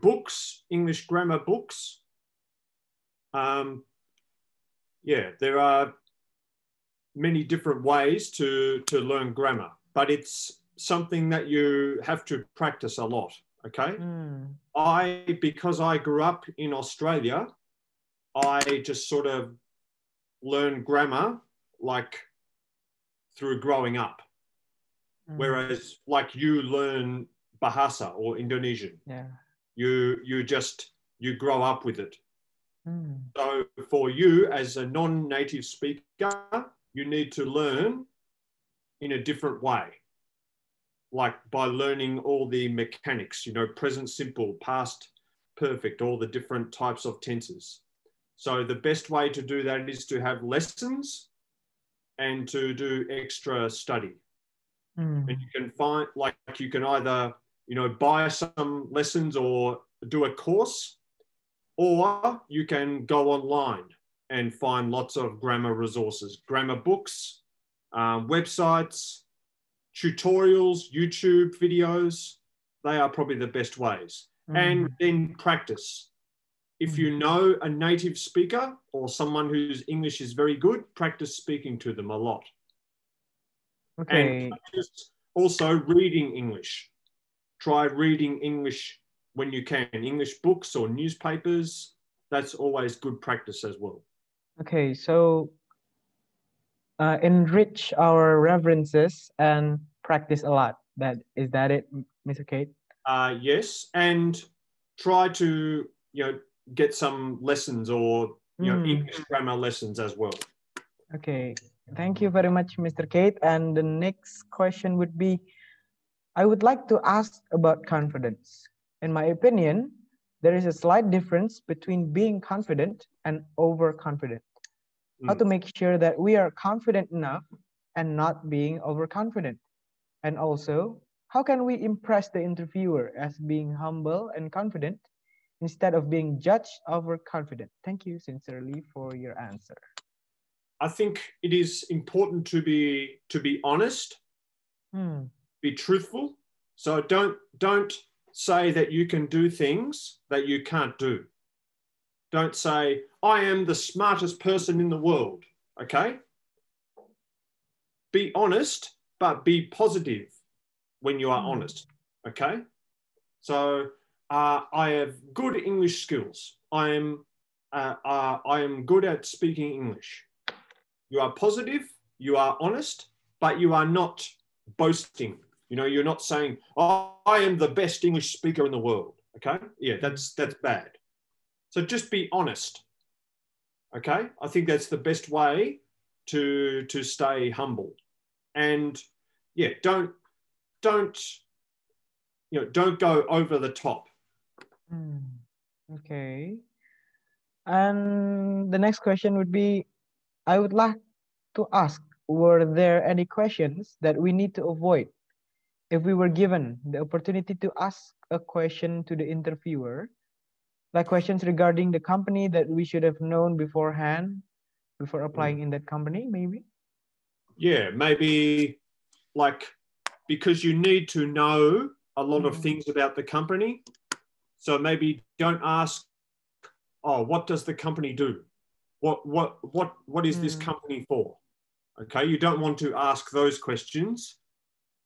books, English grammar books. Um, yeah, there are many different ways to, to learn grammar, but it's something that you have to practice a lot. Okay. Mm. I, because I grew up in Australia, I just sort of learned grammar like through growing up. Mm. Whereas, like you learn Bahasa or Indonesian, yeah. you you just you grow up with it. Mm. So for you as a non-native speaker, you need to learn in a different way, like by learning all the mechanics, you know, present simple, past perfect, all the different types of tenses. So the best way to do that is to have lessons and to do extra study. Mm. And you can find, like, you can either, you know, buy some lessons or do a course, or you can go online and find lots of grammar resources, grammar books, um, websites, tutorials, YouTube videos. They are probably the best ways. Mm. And then practice. If you mm-hmm. know a native speaker or someone whose English is very good, practice speaking to them a lot. Okay. And also reading English. Try reading English when you can, English books or newspapers. That's always good practice as well. Okay, so uh, enrich our references and practice a lot. That is that it, Mr. Kate? Uh, yes, and try to you know get some lessons or you know hmm. English grammar lessons as well. Okay, thank you very much, Mr. Kate. And the next question would be, I would like to ask about confidence. In my opinion, there is a slight difference between being confident and overconfident. Mm. How to hmm. make sure that we are confident enough and not being overconfident. And also, how can we impress the interviewer as being humble and confident instead of being judged overconfident? Thank you sincerely for your answer. I think it is important to be to be honest, hmm. be truthful. So don't don't say that you can do things that you can't do. Don't say I am the smartest person in the world. Okay. Be honest, but be positive when you are hmm. honest. Okay. So uh, I have good English skills. I am, uh, uh, I am good at speaking English. You are positive, you are honest, but you are not boasting. You know, you're not saying, oh, I am the best English speaker in the world. Okay. Yeah, that's, that's bad. So just be honest. Okay. I think that's the best way to, to stay humble. And yeah, don't, don't, you know, don't go over the top Mm, okay. And the next question would be, I would like to ask, were there any questions that we need to avoid if we were given the opportunity to ask a question to the interviewer, like questions regarding the company that we should have known beforehand, before hmm. applying in that company, maybe? Yeah, maybe like because you need to know a lot mm. of hmm. things about the company, so maybe don't ask, oh, what does the company do? What, what, what, what is mm. this hmm. company for? Okay, you don't want to ask those questions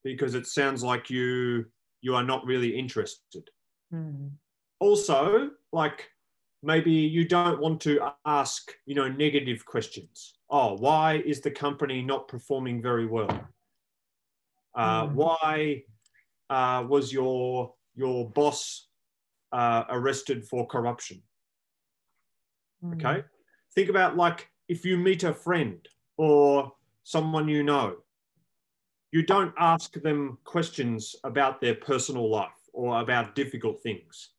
because it sounds like you you are not really interested. Mm. Also, like maybe you don't want to ask, you know, negative questions. Oh, why is the company not performing very well? Uh, mm. Why uh, was your your boss uh, arrested for corruption. Mm. Okay. Think about like if you meet a friend or someone you know, you don't ask them questions about their personal life or about difficult things.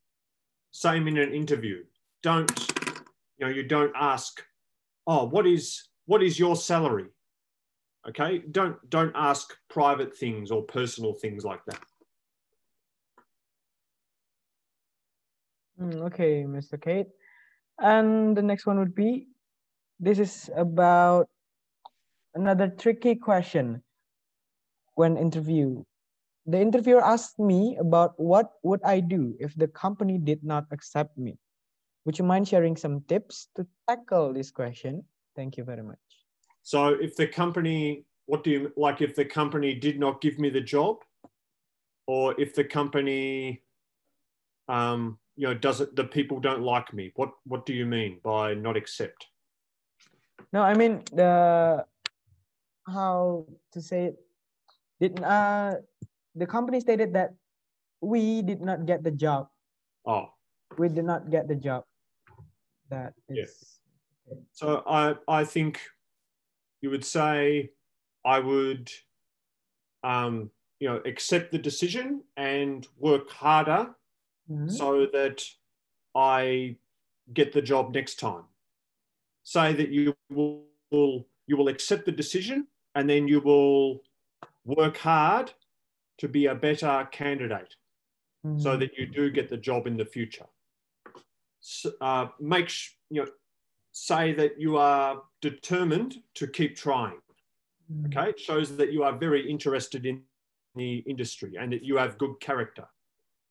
Same in an interview. Don't, you know, you don't ask, oh, what is what is your salary? Okay. Don't don't ask private things or personal things like that. Mm, okay, Mr. Kate. And the next one would be this is about another tricky question when interview. The interviewer asked me about what would I do if the company did not accept me. Would you mind sharing some tips to tackle this question? Thank you very much. So if the company, what do you, like if the company did not give me the job or if the company, um, you know, does it the people don't like me? What what do you mean by not accept? No, I mean the uh, how to say it. Did uh, the company stated that we did not get the job. Oh. We did not get the job. That is. Yes. So I I think you would say I would um, you know accept the decision and work harder mm-hmm. so that I get the job next time. Say that you will you will accept the decision and then you will work hard to be a better candidate mm-hmm. so that you do get the job in the future. So, uh, make sh- you know, say that you are determined to keep trying. Mm-hmm. Okay, it shows that you are very interested in the industry and that you have good character.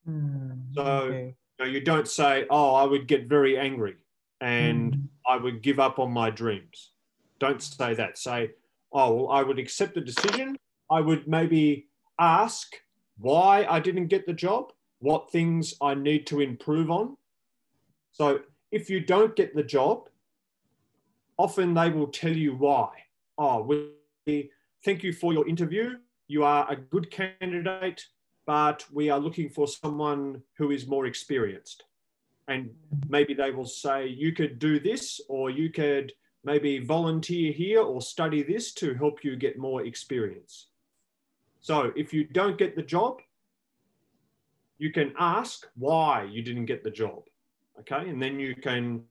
Mm, so okay. you, know, you, don't say, "Oh, I would get very angry and mm. I would give up on my dreams." Don't say that. Say, "Oh, well, I would accept the decision. I would maybe ask why I didn't get the job, what things I need to improve on." So if you don't get the job, often they will tell you why. Oh, we thank you for your interview. You are a good candidate but we are looking for someone who is more experienced. And maybe they will say, you could do this, or you could maybe volunteer here or study this to help you get more experience. So if you don't get the job, you can ask why you didn't get the job. Okay. And then you can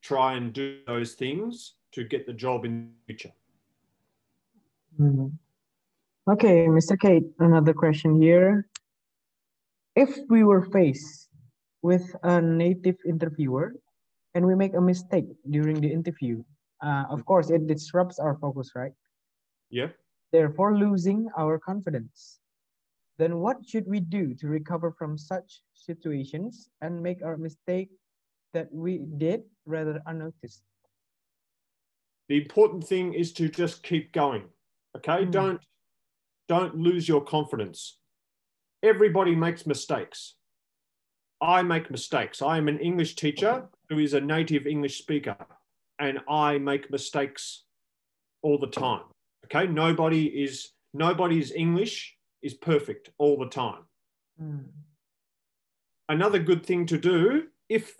try and do those things to get the job in the future. Mm-hmm. Okay, Mr. Kate, another question here if we were faced with a native interviewer and we make a mistake during the interview, uh, of course, it disrupts our focus, right? Yeah. Therefore, losing our confidence. Then, what should we do to recover from such situations and make our mistake that we did rather unnoticed? The important thing is to just keep going. Okay, mm. don't don't lose your confidence everybody makes mistakes. I make mistakes. I am an English teacher who is a native English speaker, and I make mistakes all the time. Okay, nobody is nobody's English is perfect all the time. Mm. Another good thing to do if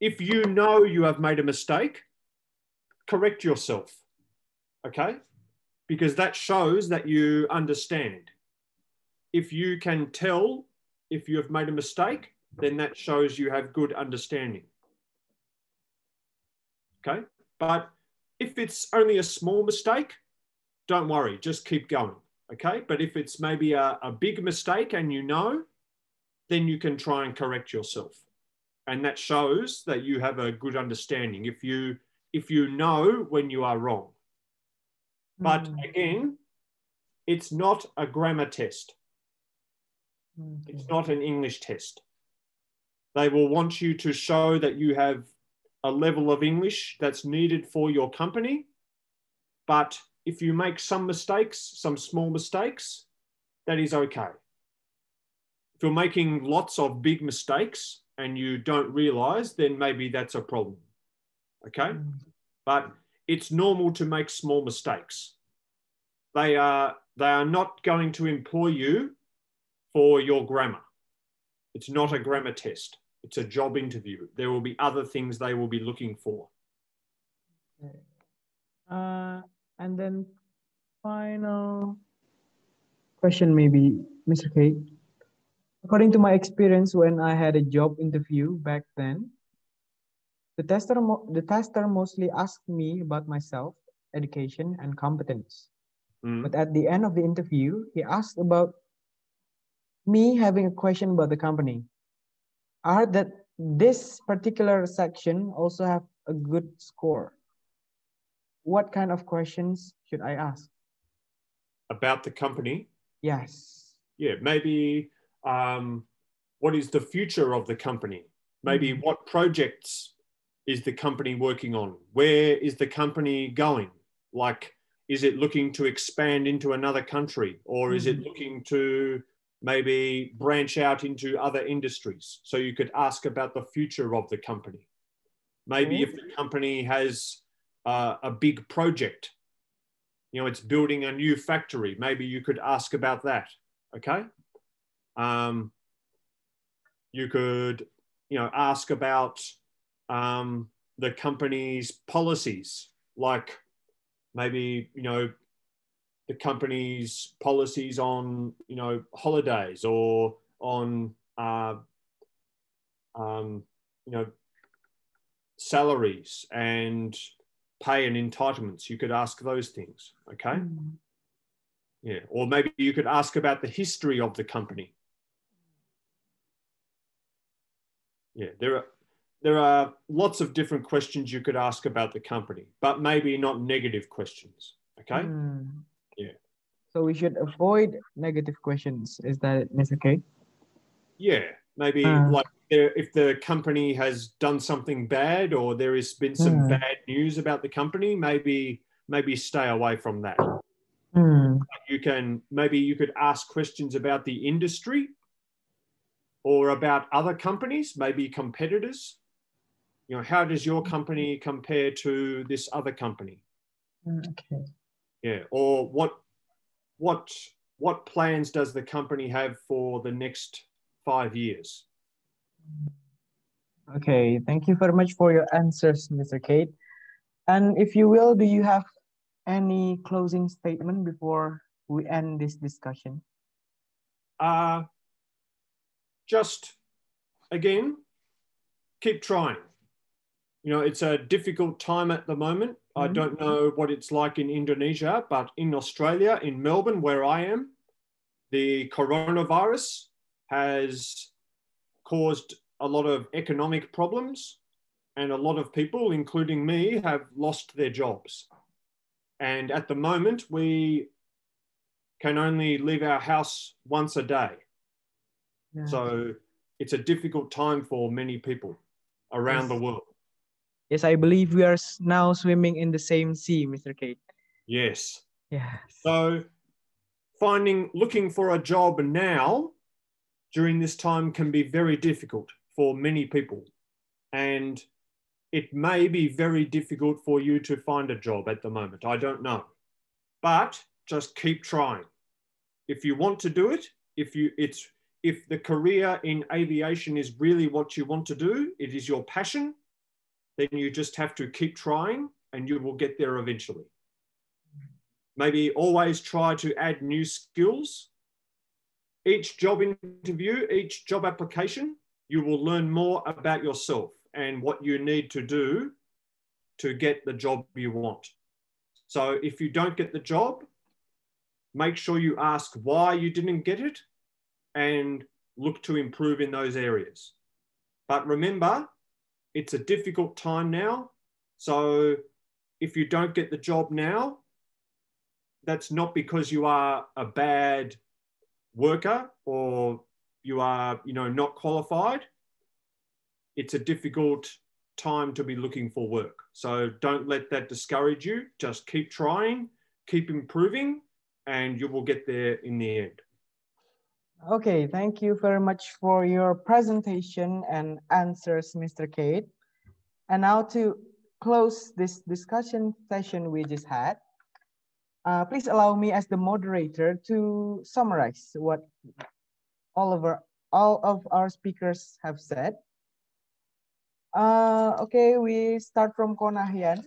if you know you have made a mistake, correct yourself. Okay? Because that shows that you understand if you can tell if you have made a mistake, then that shows you have good understanding. Okay. But if it's only a small mistake, don't worry, just keep going. Okay. But if it's maybe a, a big mistake and you know, then you can try and correct yourself. And that shows that you have a good understanding if you if you know when you are wrong. But mm. again, it's not a grammar test. Mm-hmm. It's not an English test. They will want you to show that you have a level of English that's needed for your company. But if you make some mistakes, some small mistakes, that is okay. If you're making lots of big mistakes and you don't realize, then maybe that's a problem. Okay. Mm-hmm. But it's normal to make small mistakes. They are, they are not going to employ you for your grammar. It's not a grammar test, it's a job interview. There will be other things they will be looking for. Okay. Uh, and then final question maybe, Mr. K. According to my experience when I had a job interview back then, the tester, the tester mostly asked me about myself, education, and competence. Mm. But at the end of the interview, he asked about me having a question about the company. I heard that this particular section also have a good score. What kind of questions should I ask? About the company? Yes. Yeah, maybe um, what is the future of the company? Maybe mm. what projects is the company working on? Where is the company going? Like, is it looking to expand into another country or is it mm-hmm. looking to maybe branch out into other industries. So you could ask about the future of the company. Maybe mm-hmm. if the mm. company has uh, a big project, you know, it's building a new factory, maybe you could ask about that. Okay. Um, you could, you know, ask about um, the company's policies, like maybe, you know, the company's policies on you know holidays or on uh, um, you know salaries and pay and entitlements. You could ask those things, okay? Mm-hmm. Yeah, or maybe you could ask about the history of the company. Yeah, there are there are lots of different questions you could ask about the company, but maybe not negative questions. Okay. Mm. So we should avoid negative questions. Is that is okay? Yeah, maybe uh, like if the company has done something bad or there has been some hmm. bad news about the company, maybe maybe stay away from that. Hmm. you can maybe you could ask questions about the industry or about other companies, maybe competitors. You know, how does your company compare to this other company? Hmm, okay. Yeah, or what what what plans does the company have for the next five years? Okay, thank you very much for your answers, Mr. Kate. And if you will, do you have any closing statement before we end this discussion? Uh, just again, keep trying. You know, it's a difficult time at the moment, I mm-hmm. don't know what it's like in Indonesia, but in Australia, in Melbourne, where I am, the coronavirus has caused a lot of economic problems. And a lot of people, including me, have lost their jobs. And at the moment, we can only leave our house once a day. Yeah. So it's a difficult time for many people around yes. the world. Yes, I believe we are now swimming in the same sea, Mr. Kate. Yes. Yeah. So finding looking for a job now during this time can be very difficult for many people and it may be very difficult for you to find a job at the moment i don't know but just keep trying if you want to do it if you it's if the career in aviation is really what you want to do it is your passion then you just have to keep trying and you will get there eventually. Maybe always try to add new skills. Each job interview, each job application, you will learn more about yourself and what you need to do to get the job you want. So if you don't get the job, make sure you ask why you didn't get it and look to improve in those areas. But remember, it's a difficult time now. So if you don't get the job now, that's not because you are a bad worker or you are, you know, not qualified. It's a difficult time to be looking for work. So don't let that discourage you. Just keep trying, keep improving, and you will get there in the end. Okay, thank you very much for your presentation and answers, Mr. Kate. And now to close this discussion session we just had, uh, please allow me as the moderator to summarize what all of our, all of our speakers have said. Uh, okay, we start from Konahyan.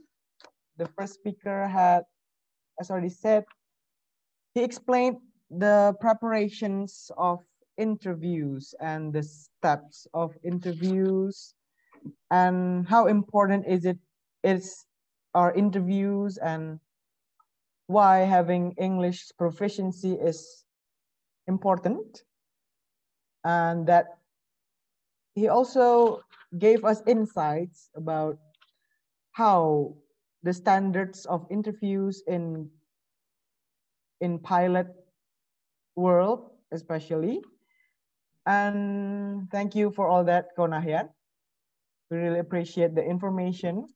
The first speaker had, as already said, he explained the preparations of interviews and the steps of interviews and how important is it is our interviews and why having english proficiency is important and that he also gave us insights about how the standards of interviews in in pilot world, especially. And thank you for all that, Konahian. We really appreciate the information.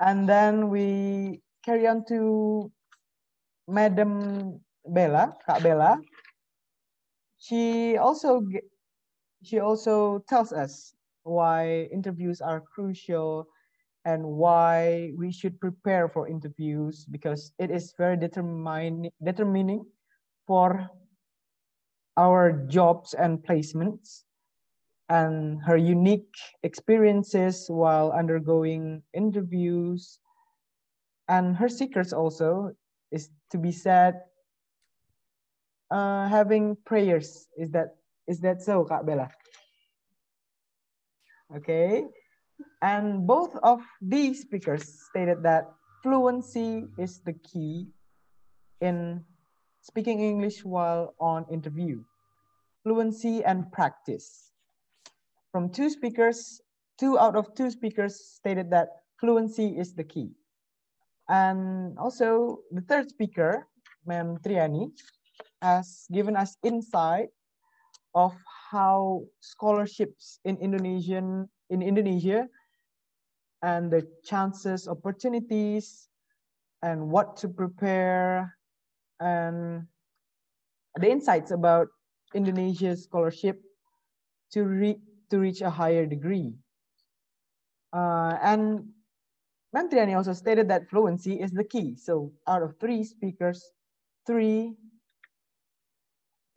And then we carry on to Madam Bella, Kak Bella. She also she also tells us why interviews are crucial and why we should prepare for interviews because it is very determining determining for our jobs and placements and her unique experiences while undergoing interviews and her secrets also is to be said uh, having prayers is that is that so kak bella okay and both of these speakers stated that fluency is the key in speaking English while on interview, fluency and practice. From two speakers, two out of two speakers stated that fluency is the key. And also the third speaker, Ma'am Triani, has given us insight of how scholarships in Indonesian in Indonesia and the chances, opportunities, and what to prepare and um, the insights about Indonesia's scholarship to, re to reach a higher degree. Uh, and Mantriani also stated that fluency is the key. So out of three speakers, three,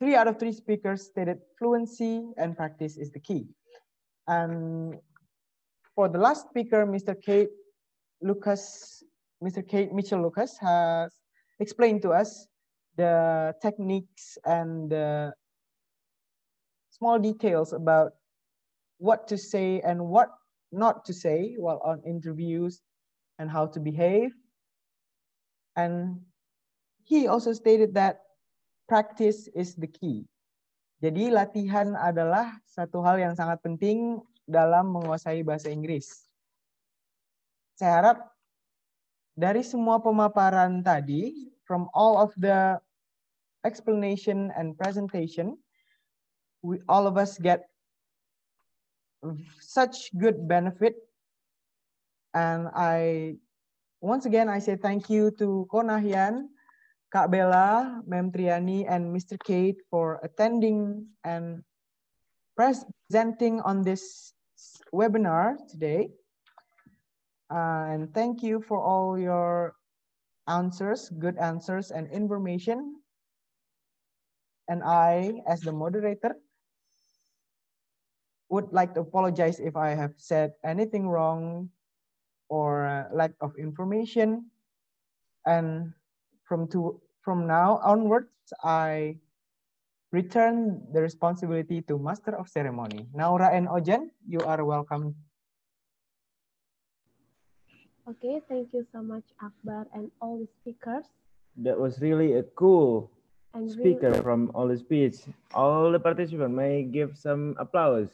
three out of three speakers stated fluency and practice is the key. And for the last speaker, Mr. Kate Lucas, Mr. Kate Mitchell Lucas has explained to us the techniques and the small details about what to say and what not to say while on interviews and how to behave. And he also stated that practice is the key. Jadi latihan adalah satu hal yang sangat penting dalam menguasai bahasa Inggris. Saya harap dari semua pemaparan tadi, from all of the explanation and presentation, we all of us get such good benefit. And I, once again, I say thank you to Konahian, Kak Bella, Mem Triani, and Mr. Kate for attending and presenting on this webinar today. Uh, and thank you for all your answers, good answers and information and I, as the moderator, would like to apologize if I have said anything wrong or uh, lack of information. And from to from now onwards, I return the responsibility to Master of Ceremony. Naura and Ojan, you are welcome. Okay, thank you so much, Akbar, and all the speakers. That was really a cool and speaker really from all the speech. All the participants may give some applause.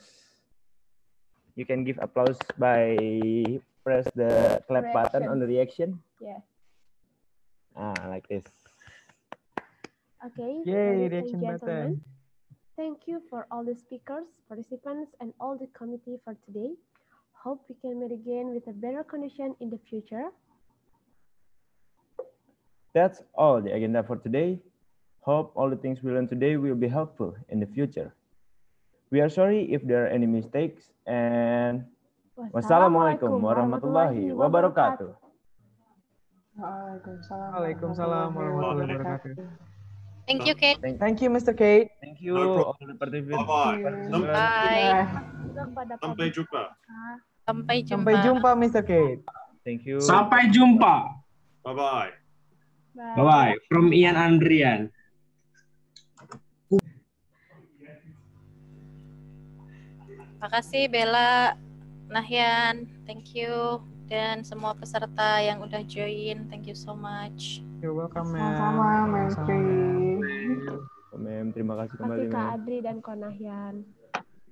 You can give applause by press the clap reaction. button on the reaction. Yeah. Ah, like this. Okay. Yay, reaction button. Thank you for all the speakers, participants, and all the committee for today. Hope we can meet again with a better condition in the future. That's all the agenda for today. Hope all the things we learn today will be helpful in the future. We are sorry if there are any mistakes and wassalamualaikum warahmatullahi wabarakatuh. Waalaikumsalam. warahmatullahi wabarakatuh. Thank you, Kate. Thank, thank you, Mr. Kate. Thank you. all the Bye. Bye. Bye. Sampai jumpa. Sampai jumpa. Sampai jumpa, Mr. Kate. Thank you. Sampai jumpa. Bye-bye. Bye-bye. From Ian Andrian. Makasih Bella, Nahyan, thank you dan semua peserta yang udah join, thank you so much. You're welcome, Sama-sama, ma'am. Mem, terima kasih kembali, Terima kasih Kak Adri dan Kak Nahyan.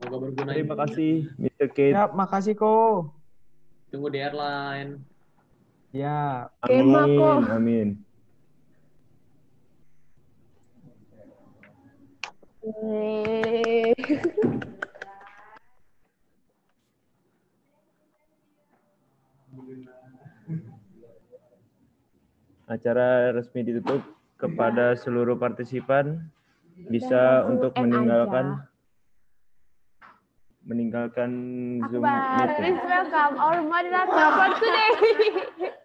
Semoga berguna. Terima kasih, Mr. Kate. Yap, makasih, Ko. Tunggu di airline. Ya. Amin, amin. Yeay. (laughs) Acara resmi ditutup kepada seluruh partisipan bisa untuk meninggalkan aja. meninggalkan Zoom meeting. Please welcome our moderator for today.